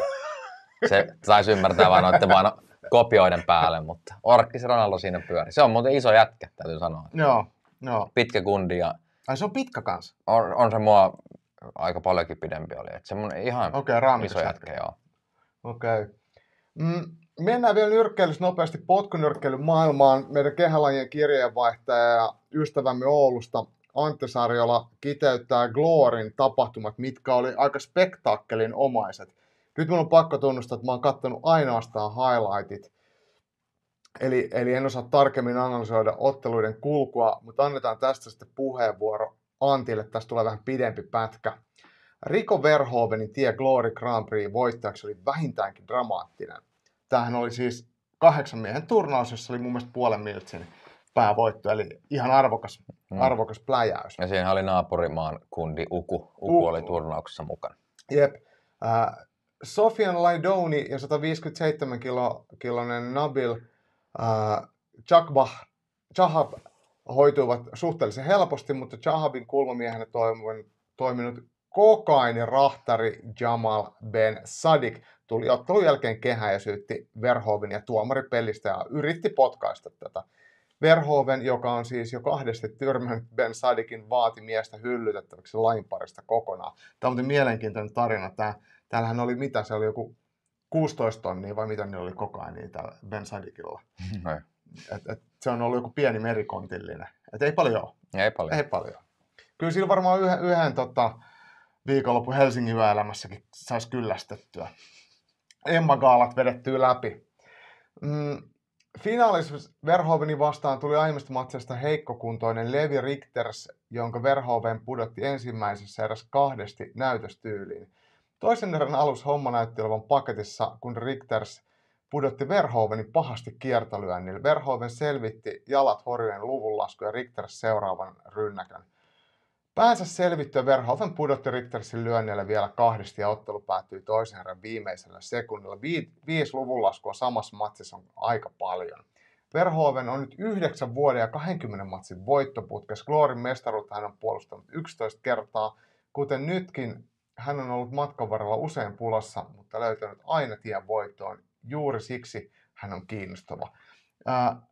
se saisi ymmärtää vaan noiden vaan kopioiden päälle, mutta se Ronaldo siinä pyöri. Se on muuten iso jätkä, täytyy sanoa. Joo, joo. Pitkä kundi ja... Ai se on pitkä kanssa? On, on se mua aika paljonkin pidempi oli. että semmoinen ihan okay, iso jätkä, joo. Okei. Okay. Mm, mennään vielä nyrkkeilystä nopeasti potkunyrkkeilyn maailmaan. Meidän kehälajien kirjeenvaihtaja ja ystävämme Oulusta Antti Sarjola kiteyttää Gloorin tapahtumat, mitkä oli aika spektaakkelin omaiset. Nyt mun on pakko tunnustaa, että mä oon kattonut ainoastaan highlightit, eli, eli en osaa tarkemmin analysoida otteluiden kulkua, mutta annetaan tästä sitten puheenvuoro Antille, tästä tulee vähän pidempi pätkä. Riko verhovenin tie Glory Grand Prix voittajaksi oli vähintäänkin dramaattinen. Tämähän oli siis kahdeksan miehen turnaus, jossa oli mun mielestä puolen miltsin päävoitto, eli ihan arvokas, mm. arvokas pläjäys. Ja siinä oli naapurimaan kundi Uku. Uku, Uku. oli turnauksessa mukana. Jep. Uh, Sofian Laidoni ja 157 kilo, kilonen Nabil uh, Chakbah, Chahab hoituivat suhteellisen helposti, mutta Chahabin kulmamiehenä toiminut, kokainen rahtari Jamal Ben Sadik tuli ottelun jälkeen kehään ja syytti Verhoven ja tuomari pelistä ja yritti potkaista tätä Verhoven, joka on siis jo kahdesti tyrmännyt Ben Sadikin vaatimiestä hyllytettäväksi lain parista kokonaan. Tämä on mielenkiintoinen tarina. Tämä, täällähän oli mitä, se oli joku 16 tonnia vai mitä ne oli koko ajan niitä Ben Sadikilla. Et, et, se on ollut joku pieni merikontillinen. Et ei paljon. Ei paljon. Ei paljon. Kyllä sillä varmaan yhden, yhden tota, viikonloppu Helsingin yöelämässäkin saisi kyllästettyä. Emma Gaalat vedettyä läpi. Mm, Finaalissa Verhovenin vastaan tuli aiemmista matseista heikkokuntoinen Levi Richters, jonka Verhoven pudotti ensimmäisessä eräs kahdesti näytöstyyliin. Toisen erän alus homma näytti olevan paketissa, kun Richters pudotti Verhovenin pahasti kiertolyönnillä. Verhoven selvitti jalat horjuen luvunlasku ja Richters seuraavan rynnäkän. Päänsä selvittyä Verhoeven pudotti Richtersin lyönneillä vielä kahdesti ja ottelu päättyi toisen herran viimeisellä sekunnilla. Vi- viisi laskua samassa matsissa on aika paljon. Verhoeven on nyt 9 vuoden ja 20 matsin voittoputkessa. Gloorin mestaruutta hän on puolustanut 11 kertaa, kuten nytkin hän on ollut matkan varrella usein pulassa, mutta löytänyt aina tien voittoon. Juuri siksi hän on kiinnostava.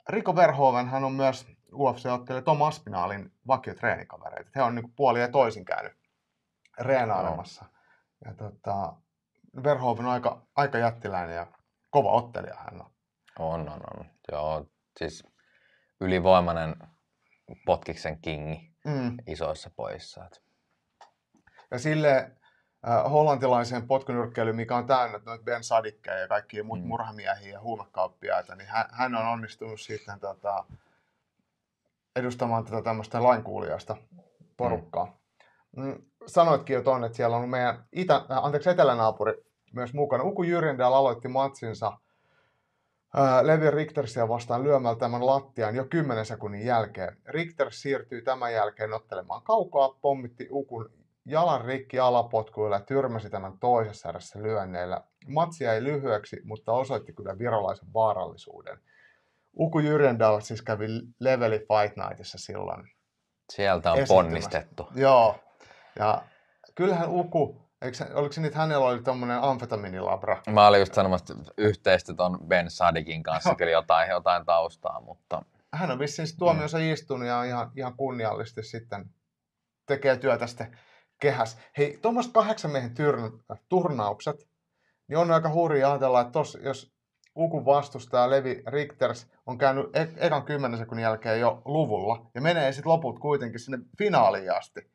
Riko Verhoeven hän on myös UFC-ottelija Tom Aspinaalin vakiotreenikavereita. He on niin puoli ja toisin käynyt reenailemassa. Ja tota, Verhoeven on aika, aika jättiläinen ja kova ottelija hän on. On, on, on. Joo, siis ylivoimainen potkiksen kingi mm. isoissa poissa. Ja sille äh, hollantilaiseen potkunyrkkeilyyn, mikä on täynnä noita Ben Sadikkeja ja kaikkia muita mm. murhamiehiä ja huumekauppiaita, niin hän, hän on onnistunut sitten tota, edustamaan tätä tämmöistä lainkuuliaista porukkaa. Mm. mm. Sanoitkin jo tuon, että siellä on meidän itä, äh, anteeksi, etelänaapuri myös mukana. Uku Jyrjendal aloitti matsinsa äh, Levi Richtersia vastaan lyömällä tämän lattian jo 10 sekunnin jälkeen. Richter siirtyy tämän jälkeen ottelemaan kaukaa, pommitti Ukun jalan rikki alapotkuilla ja tyrmäsi tämän toisessa erässä lyönneillä. Matsi jäi lyhyeksi, mutta osoitti kyllä virolaisen vaarallisuuden. Uku Jyrendal siis kävi Leveli Fight Nightissa silloin. Sieltä on ponnistettu. Joo. Ja kyllähän Uku, eikö, oliko se niitä, hänellä oli tuommoinen amfetaminilabra? Mä olin just sanomassa, että yhteistä ton Ben Sadikin kanssa kyllä jotain, jotain taustaa, mutta... Hän on vissiin tuomionsa mm. istunut ja ihan, ihan kunniallisesti sitten tekee työtä sitten kehäs. Hei, tuommoiset kahdeksan miehen tyrn, turnaukset, niin on aika hurjaa ajatella, että tos, jos Ukun vastustaja Levi Richters on käynyt e- ekan kymmenen sekunnin jälkeen jo luvulla ja menee sitten loput kuitenkin sinne finaaliin asti.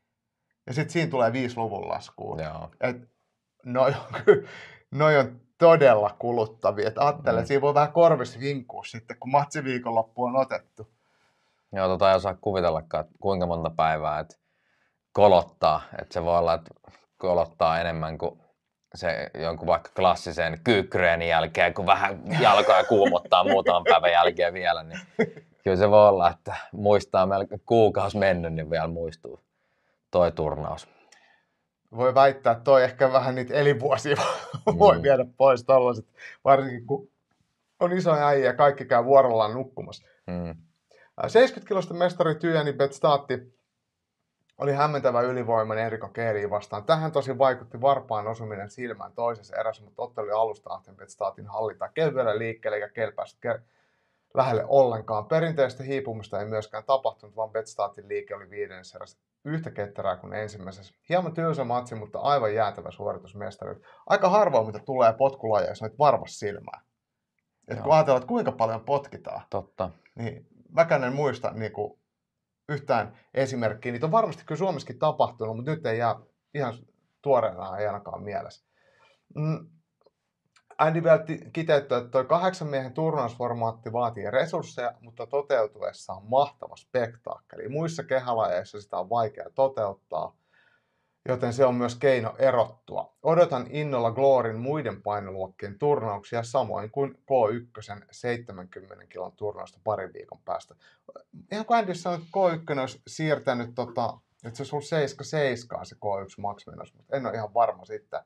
Ja sitten siinä tulee viisi luvun laskuun. Joo. Et noi on, noi on todella kuluttavia. Et ajattele, mm. siinä voi vähän korvissa vinkua sitten, kun viikonloppu on otettu. Joo, tota ei osaa kuvitellakaan, kuinka monta päivää et kolottaa. Et se voi olla, että kolottaa enemmän kuin se jonkun vaikka klassisen kyykkyreenin jälkeen, kun vähän jalkoja kuumottaa muutaman päivän jälkeen vielä, niin kyllä se voi olla, että muistaa melkein kuukausi mennyt, niin vielä muistuu toi turnaus. Voi väittää, että toi ehkä vähän niitä elinvuosia voi mm. viedä pois tollaset, varsinkin kun on iso äijä ja kaikki käy vuorollaan nukkumassa. Mm. 70 äh, kilosta mestari Tyjani Betstatti oli hämmentävä ylivoiman Eriko Keeriin vastaan. Tähän tosi vaikutti varpaan osuminen silmään toisessa erässä, mutta oli alusta että staatin hallita kevyellä liikkeelle ja kelpäsi ke- lähelle ollenkaan. Perinteistä hiipumista ei myöskään tapahtunut, vaan Betstaatin liike oli viidennessä erässä yhtä ketterää kuin ensimmäisessä. Hieman tylsä matsi, mutta aivan jäätävä suoritus Aika harvoin, mitä tulee potkulajeissa, noit varvas silmää. Et kun ajatellaan, että kuinka paljon potkitaan, Totta. niin mäkään en muista niin kuin, yhtään esimerkkiä. Niitä on varmasti kyllä Suomessakin tapahtunut, mutta nyt ei jää ihan tuoreena ei ainakaan mielessä. Mm. Andy Veltti kiteyttää, että tuo kahdeksan miehen turnausformaatti vaatii resursseja, mutta toteutuessa on mahtava spektaakkeli. Muissa kehälajeissa sitä on vaikea toteuttaa – joten se on myös keino erottua. Odotan innolla Gloorin muiden painoluokkien turnauksia samoin kuin K1 70 kilon turnausta parin viikon päästä. Ihan kuin Andy sanoi, että K1 olisi siirtänyt, tota, että se on ollut 77 se K1 Max mutta en ole ihan varma sitten,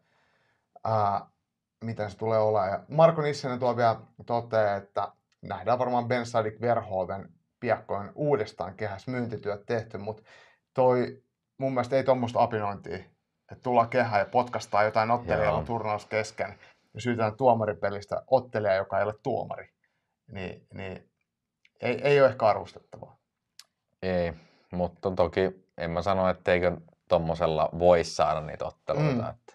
ää, miten se tulee olemaan. Ja Marko Nissinen tuo vielä toteaa, että nähdään varmaan Ben Sadik Verhoeven piakkoin uudestaan kehäs myyntityöt tehty, mutta toi mun mielestä ei tuommoista apinointia, että tullaan kehään ja potkastaa jotain ottelijaa turnaus kesken ja syytetään tuomaripelistä ottelijaa, joka ei ole tuomari, niin, niin ei, ei ole ehkä arvostettavaa. Ei, mutta toki en mä sano, etteikö tuommoisella voi saada niitä otteluita. Mm. Että...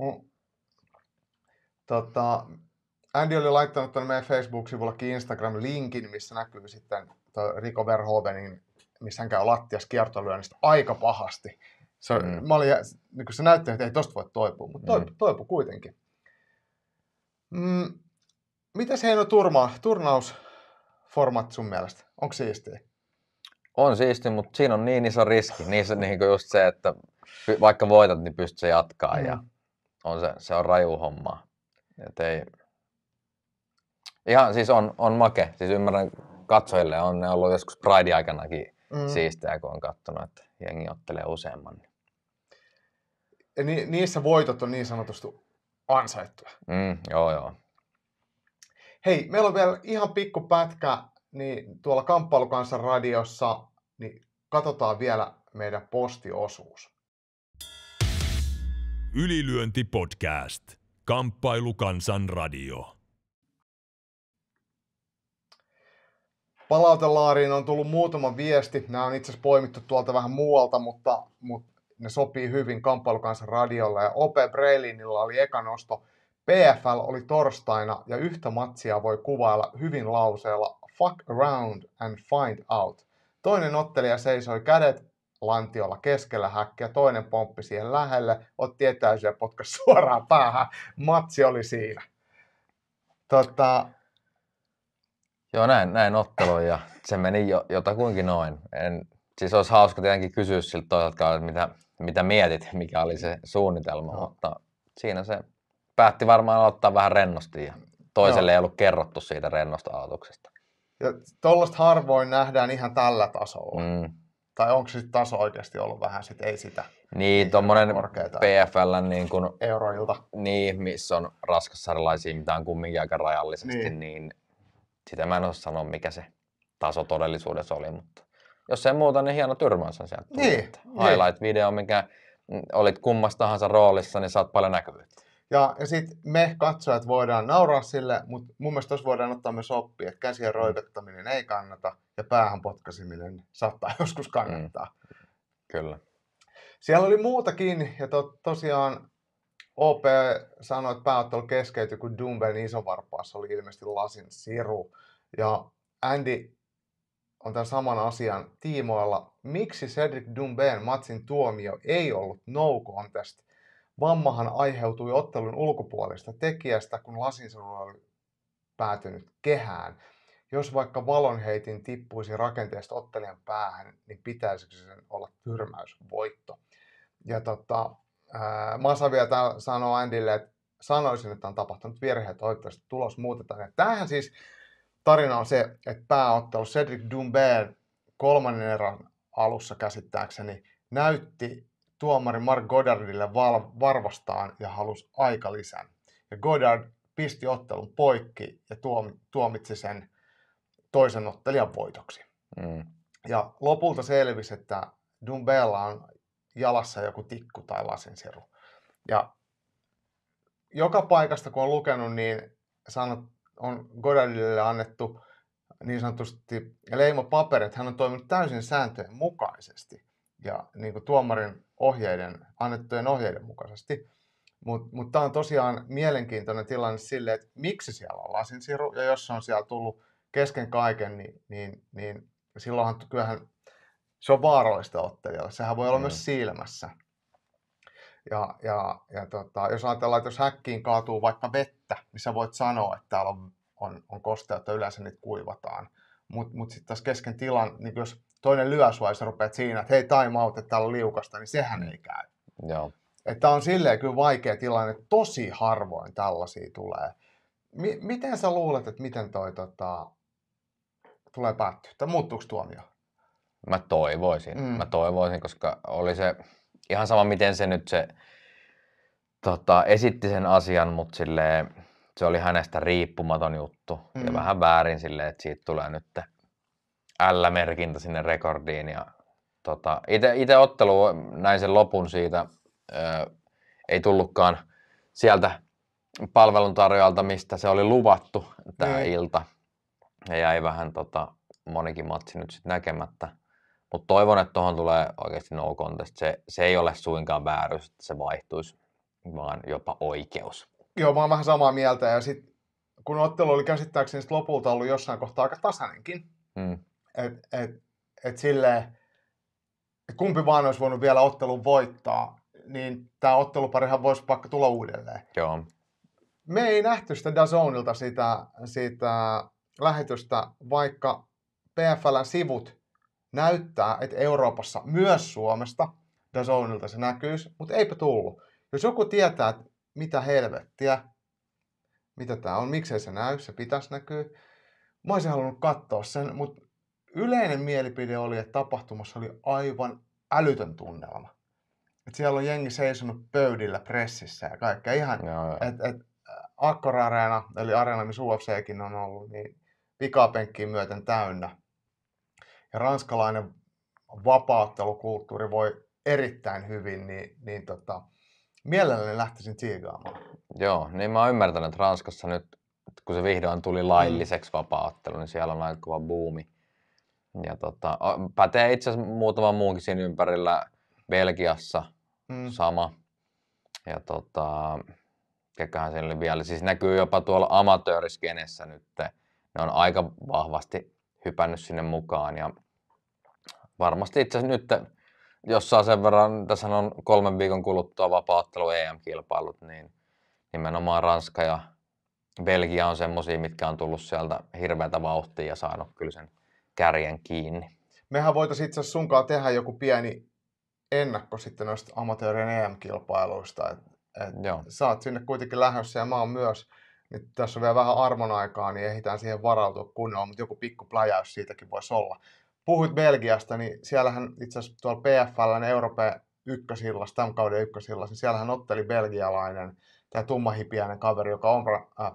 Mm. Tota, Andy oli laittanut tuonne meidän Facebook-sivullakin Instagram-linkin, missä näkyy sitten Riko Verhovenin missä hän käy lattias kiertolyönnistä aika pahasti. Se, mm. mä olin, niin kun se näytti, että ei tosta voi toipua, mutta mm. toipu kuitenkin. Mm. se Heino Turma, turnausformat sun mielestä? Onko siistiä? On siisti, mutta siinä on niin iso riski. Niin se, niin just se, että vaikka voitat, niin pystyt se jatkaa mm. ja on se, se on raju homma. Et ei... Ihan siis on, on make. Siis ymmärrän katsojille, on ne ollut joskus Pride aikanakin mm. siistiä, kun on katsonut, että jengi ottelee useamman. ni, niissä voitot on niin sanotusti ansaittuja. Mm, joo, joo. Hei, meillä on vielä ihan pikku pätkä niin tuolla Kamppailukansan radiossa, niin katsotaan vielä meidän postiosuus. Ylilyönti podcast. Kamppailukansan radio. Palautelaariin on tullut muutama viesti. Nämä on itse asiassa poimittu tuolta vähän muualta, mutta, mutta ne sopii hyvin kamppailukansan radiolla. Ja Ope Breilinilla oli eka nosto. PFL oli torstaina ja yhtä matsia voi kuvailla hyvin lauseella fuck around and find out. Toinen ottelija seisoi kädet lantiolla keskellä häkkiä, toinen pomppi siihen lähelle, otti etäisyys potka suoraan päähän. Matsi oli siinä. Tota, Joo, näin, näin ottelun ja se meni jo, jotakuinkin noin. En, siis olisi hauska tietenkin kysyä siltä toisaalta, että mitä, mitä mietit, mikä oli se suunnitelma, no. mutta siinä se päätti varmaan aloittaa vähän rennosti ja toiselle Joo. ei ollut kerrottu siitä rennosta aloituksesta. Ja tollaista harvoin nähdään ihan tällä tasolla. Mm. Tai onko se taso oikeasti ollut vähän sit ei sitä? Niin, tuommoinen PFL niin kun, euroilta. Niin, missä on raskassarilaisia, mitä on kumminkin aika rajallisesti, niin, niin sitä mä en osaa sanoa, mikä se taso todellisuudessa oli, mutta jos ei muuta, niin hieno tyrmäys on sieltä. Niin, niin, Highlight-video, mikä mm, olit kummassa tahansa roolissa, niin saat paljon näkyvyyttä. Ja, ja sitten me katsojat voidaan nauraa sille, mutta mun mielestä tuossa voidaan ottaa myös oppia, että käsien mm. roivettaminen ei kannata ja päähän potkasiminen saattaa joskus kannattaa. Mm. Kyllä. Siellä oli muutakin ja to, tosiaan OP sanoi, että pääottelu keskeytyi, kun Dumben isovarpaassa oli ilmeisesti lasin siru. Ja Andy on tämän saman asian tiimoilla. Miksi Cedric Dumben matsin tuomio ei ollut no contest? Vammahan aiheutui ottelun ulkopuolista tekijästä, kun lasinsiru oli päätynyt kehään. Jos vaikka valonheitin tippuisi rakenteesta ottelijan päähän, niin pitäisikö sen olla tyrmäysvoitto? Ja tota, ää, Masa vielä sanoo Andille, että sanoisin, että on tapahtunut virhe, toivottavasti tulos muutetaan. Tähän siis tarina on se, että pääottelu Cedric Dumbert kolmannen erän alussa käsittääkseni näytti tuomari Mark Goddardille val- varvastaan ja halusi lisän. Ja Goddard pisti ottelun poikki ja tuom- tuomitsi sen toisen ottelijan voitoksi. Mm. Ja lopulta selvisi, että Dumbella on jalassa joku tikku tai lasinsiru. Ja joka paikasta, kun on lukenut, niin sanot, on Godardille annettu niin sanotusti leimapaperi, että hän on toiminut täysin sääntöjen mukaisesti ja niin kuin tuomarin ohjeiden, annettujen ohjeiden mukaisesti. Mutta mut tämä on tosiaan mielenkiintoinen tilanne sille, että miksi siellä on lasinsiru ja jos se on siellä tullut kesken kaiken, niin, niin, niin silloinhan kyllähän se on vaarallista ottelijalle. Sehän voi olla mm. myös silmässä. Ja, ja, ja tota, jos ajatellaan, että jos häkkiin kaatuu vaikka vettä, niin sä voit sanoa, että täällä on, on, on kosteutta, yleensä niitä kuivataan. Mutta mut, mut sitten taas kesken tilan, niin jos toinen lyö sua ja sä rupeat siinä, että hei time out, että täällä on liukasta, niin sehän ei käy. Joo. Että on silleen kyllä vaikea tilanne, tosi harvoin tällaisia tulee. M- miten sä luulet, että miten toi tota, tulee päättyä? Tai muuttuuko tuomio? Mä toivoisin, mm. mä toivoisin, koska oli se ihan sama, miten se nyt se tota, esitti sen asian, mutta silleen, se oli hänestä riippumaton juttu mm. ja vähän väärin sille, että siitä tulee nyt L-merkintä sinne rekordiin ja tota, ite ottelu näin sen lopun siitä, ö, ei tullutkaan sieltä palveluntarjoajalta, mistä se oli luvattu tämä mm. Niin. ilta. Ja jäi vähän tota, monikin matsi nyt sitten näkemättä. Mutta toivon, että tuohon tulee oikeasti no contest. Se, se ei ole suinkaan väärys, että se vaihtuisi, vaan jopa oikeus. Joo, mä oon vähän samaa mieltä. Ja sitten kun ottelu oli käsittääkseni lopulta ollut jossain kohtaa aika tasainenkin, mm. et, et, et silleen, et kumpi vaan olisi voinut vielä ottelun voittaa, niin tämä otteluparihan voisi pakka tulla uudelleen. Joo. Me ei nähty sitä Dazonilta sitä, sitä lähetystä, vaikka PFLn sivut – näyttää, että Euroopassa myös Suomesta Dazonilta se näkyisi, mutta eipä tullut. Jos joku tietää, että mitä helvettiä, mitä tämä on, miksei se näy, se pitäisi näkyä. Mä olisin halunnut katsoa sen, mutta yleinen mielipide oli, että tapahtumassa oli aivan älytön tunnelma. Et siellä on jengi seisonut pöydillä pressissä ja kaikkea ihan, että Areena, eli areena, missä UFCkin on ollut, niin pikapenkkiin myöten täynnä ja ranskalainen vapauttelukulttuuri voi erittäin hyvin, niin, niin tota, mielelläni lähtisin tsiigaamaan. Joo, niin mä oon ymmärtänyt, että Ranskassa nyt, kun se vihdoin tuli lailliseksi mm. vapaaottelu, niin siellä on aika kova buumi. Ja tota, pätee itse asiassa muutama muunkin siinä ympärillä. Belgiassa mm. sama. Ja tota, kekähän siellä oli vielä. Siis näkyy jopa tuolla amatööriskenessä nyt. Ne on aika vahvasti hypännyt sinne mukaan. Ja varmasti itse asiassa nyt saa sen verran, tässä on kolmen viikon kuluttua vapaattelu EM-kilpailut, niin nimenomaan Ranska ja Belgia on semmoisia, mitkä on tullut sieltä hirveätä vauhtia ja saanut kyllä sen kärjen kiinni. Mehän voitaisiin itse asiassa sunkaan tehdä joku pieni ennakko sitten noista amatöörien EM-kilpailuista. Et, et Joo. sä oot sinne kuitenkin lähdössä ja mä oon myös nyt tässä on vielä vähän armon aikaa, niin ehditään siihen varautua kunnolla, mutta joku pikku pläjäys siitäkin voisi olla. Puhuit Belgiasta, niin siellähän itse asiassa tuolla PFL, niin Euroopan ykkösillas, tämän kauden ykkösillas, niin siellähän otteli belgialainen, tämä tummahipiäinen kaveri, joka Omar, äh,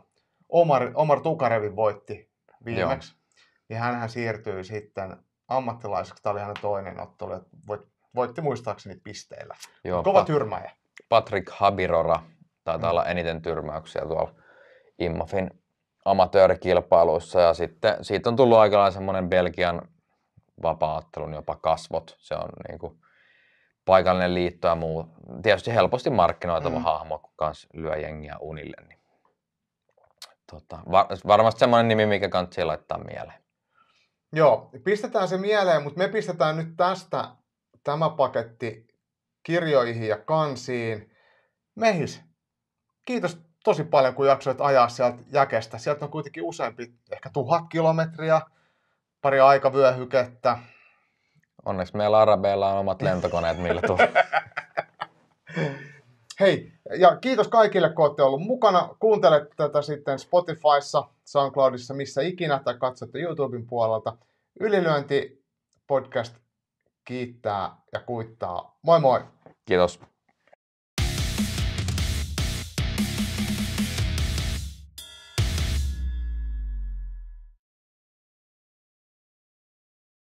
Omar, Omar Tukarevin voitti viimeksi. ja Niin hänhän siirtyi sitten ammattilaiseksi, tämä oli hänen toinen ottelu, voit, voitti muistaakseni pisteillä. Joo, Kova pa- tyrmäjä. Patrick Habirora taitaa mm. olla eniten tyrmäyksiä tuolla Immafin amatöörikilpailuissa ja sitten siitä on tullut aika semmoinen Belgian vapaa jopa kasvot. Se on niin kuin paikallinen liitto ja muu. Tietysti helposti markkinoitava mm. hahmo, kun kans lyö jengiä unille. Niin. Tota, var, varmasti semmoinen nimi, mikä kannattaa laittaa mieleen. Joo, pistetään se mieleen, mutta me pistetään nyt tästä tämä paketti kirjoihin ja kansiin. Mehis, kiitos tosi paljon, kun jaksoit ajaa sieltä jäkestä. Sieltä on kuitenkin useampi, ehkä tuhat kilometriä, pari aikavyöhykettä. Onneksi meillä Arabeilla on omat lentokoneet, millä tulla. Hei, ja kiitos kaikille, kun olette olleet mukana. Kuuntelet tätä sitten Spotifyssa, SoundCloudissa, missä ikinä, tai katsotte YouTuben puolelta. Ylilyönti podcast kiittää ja kuittaa. Moi moi! Kiitos.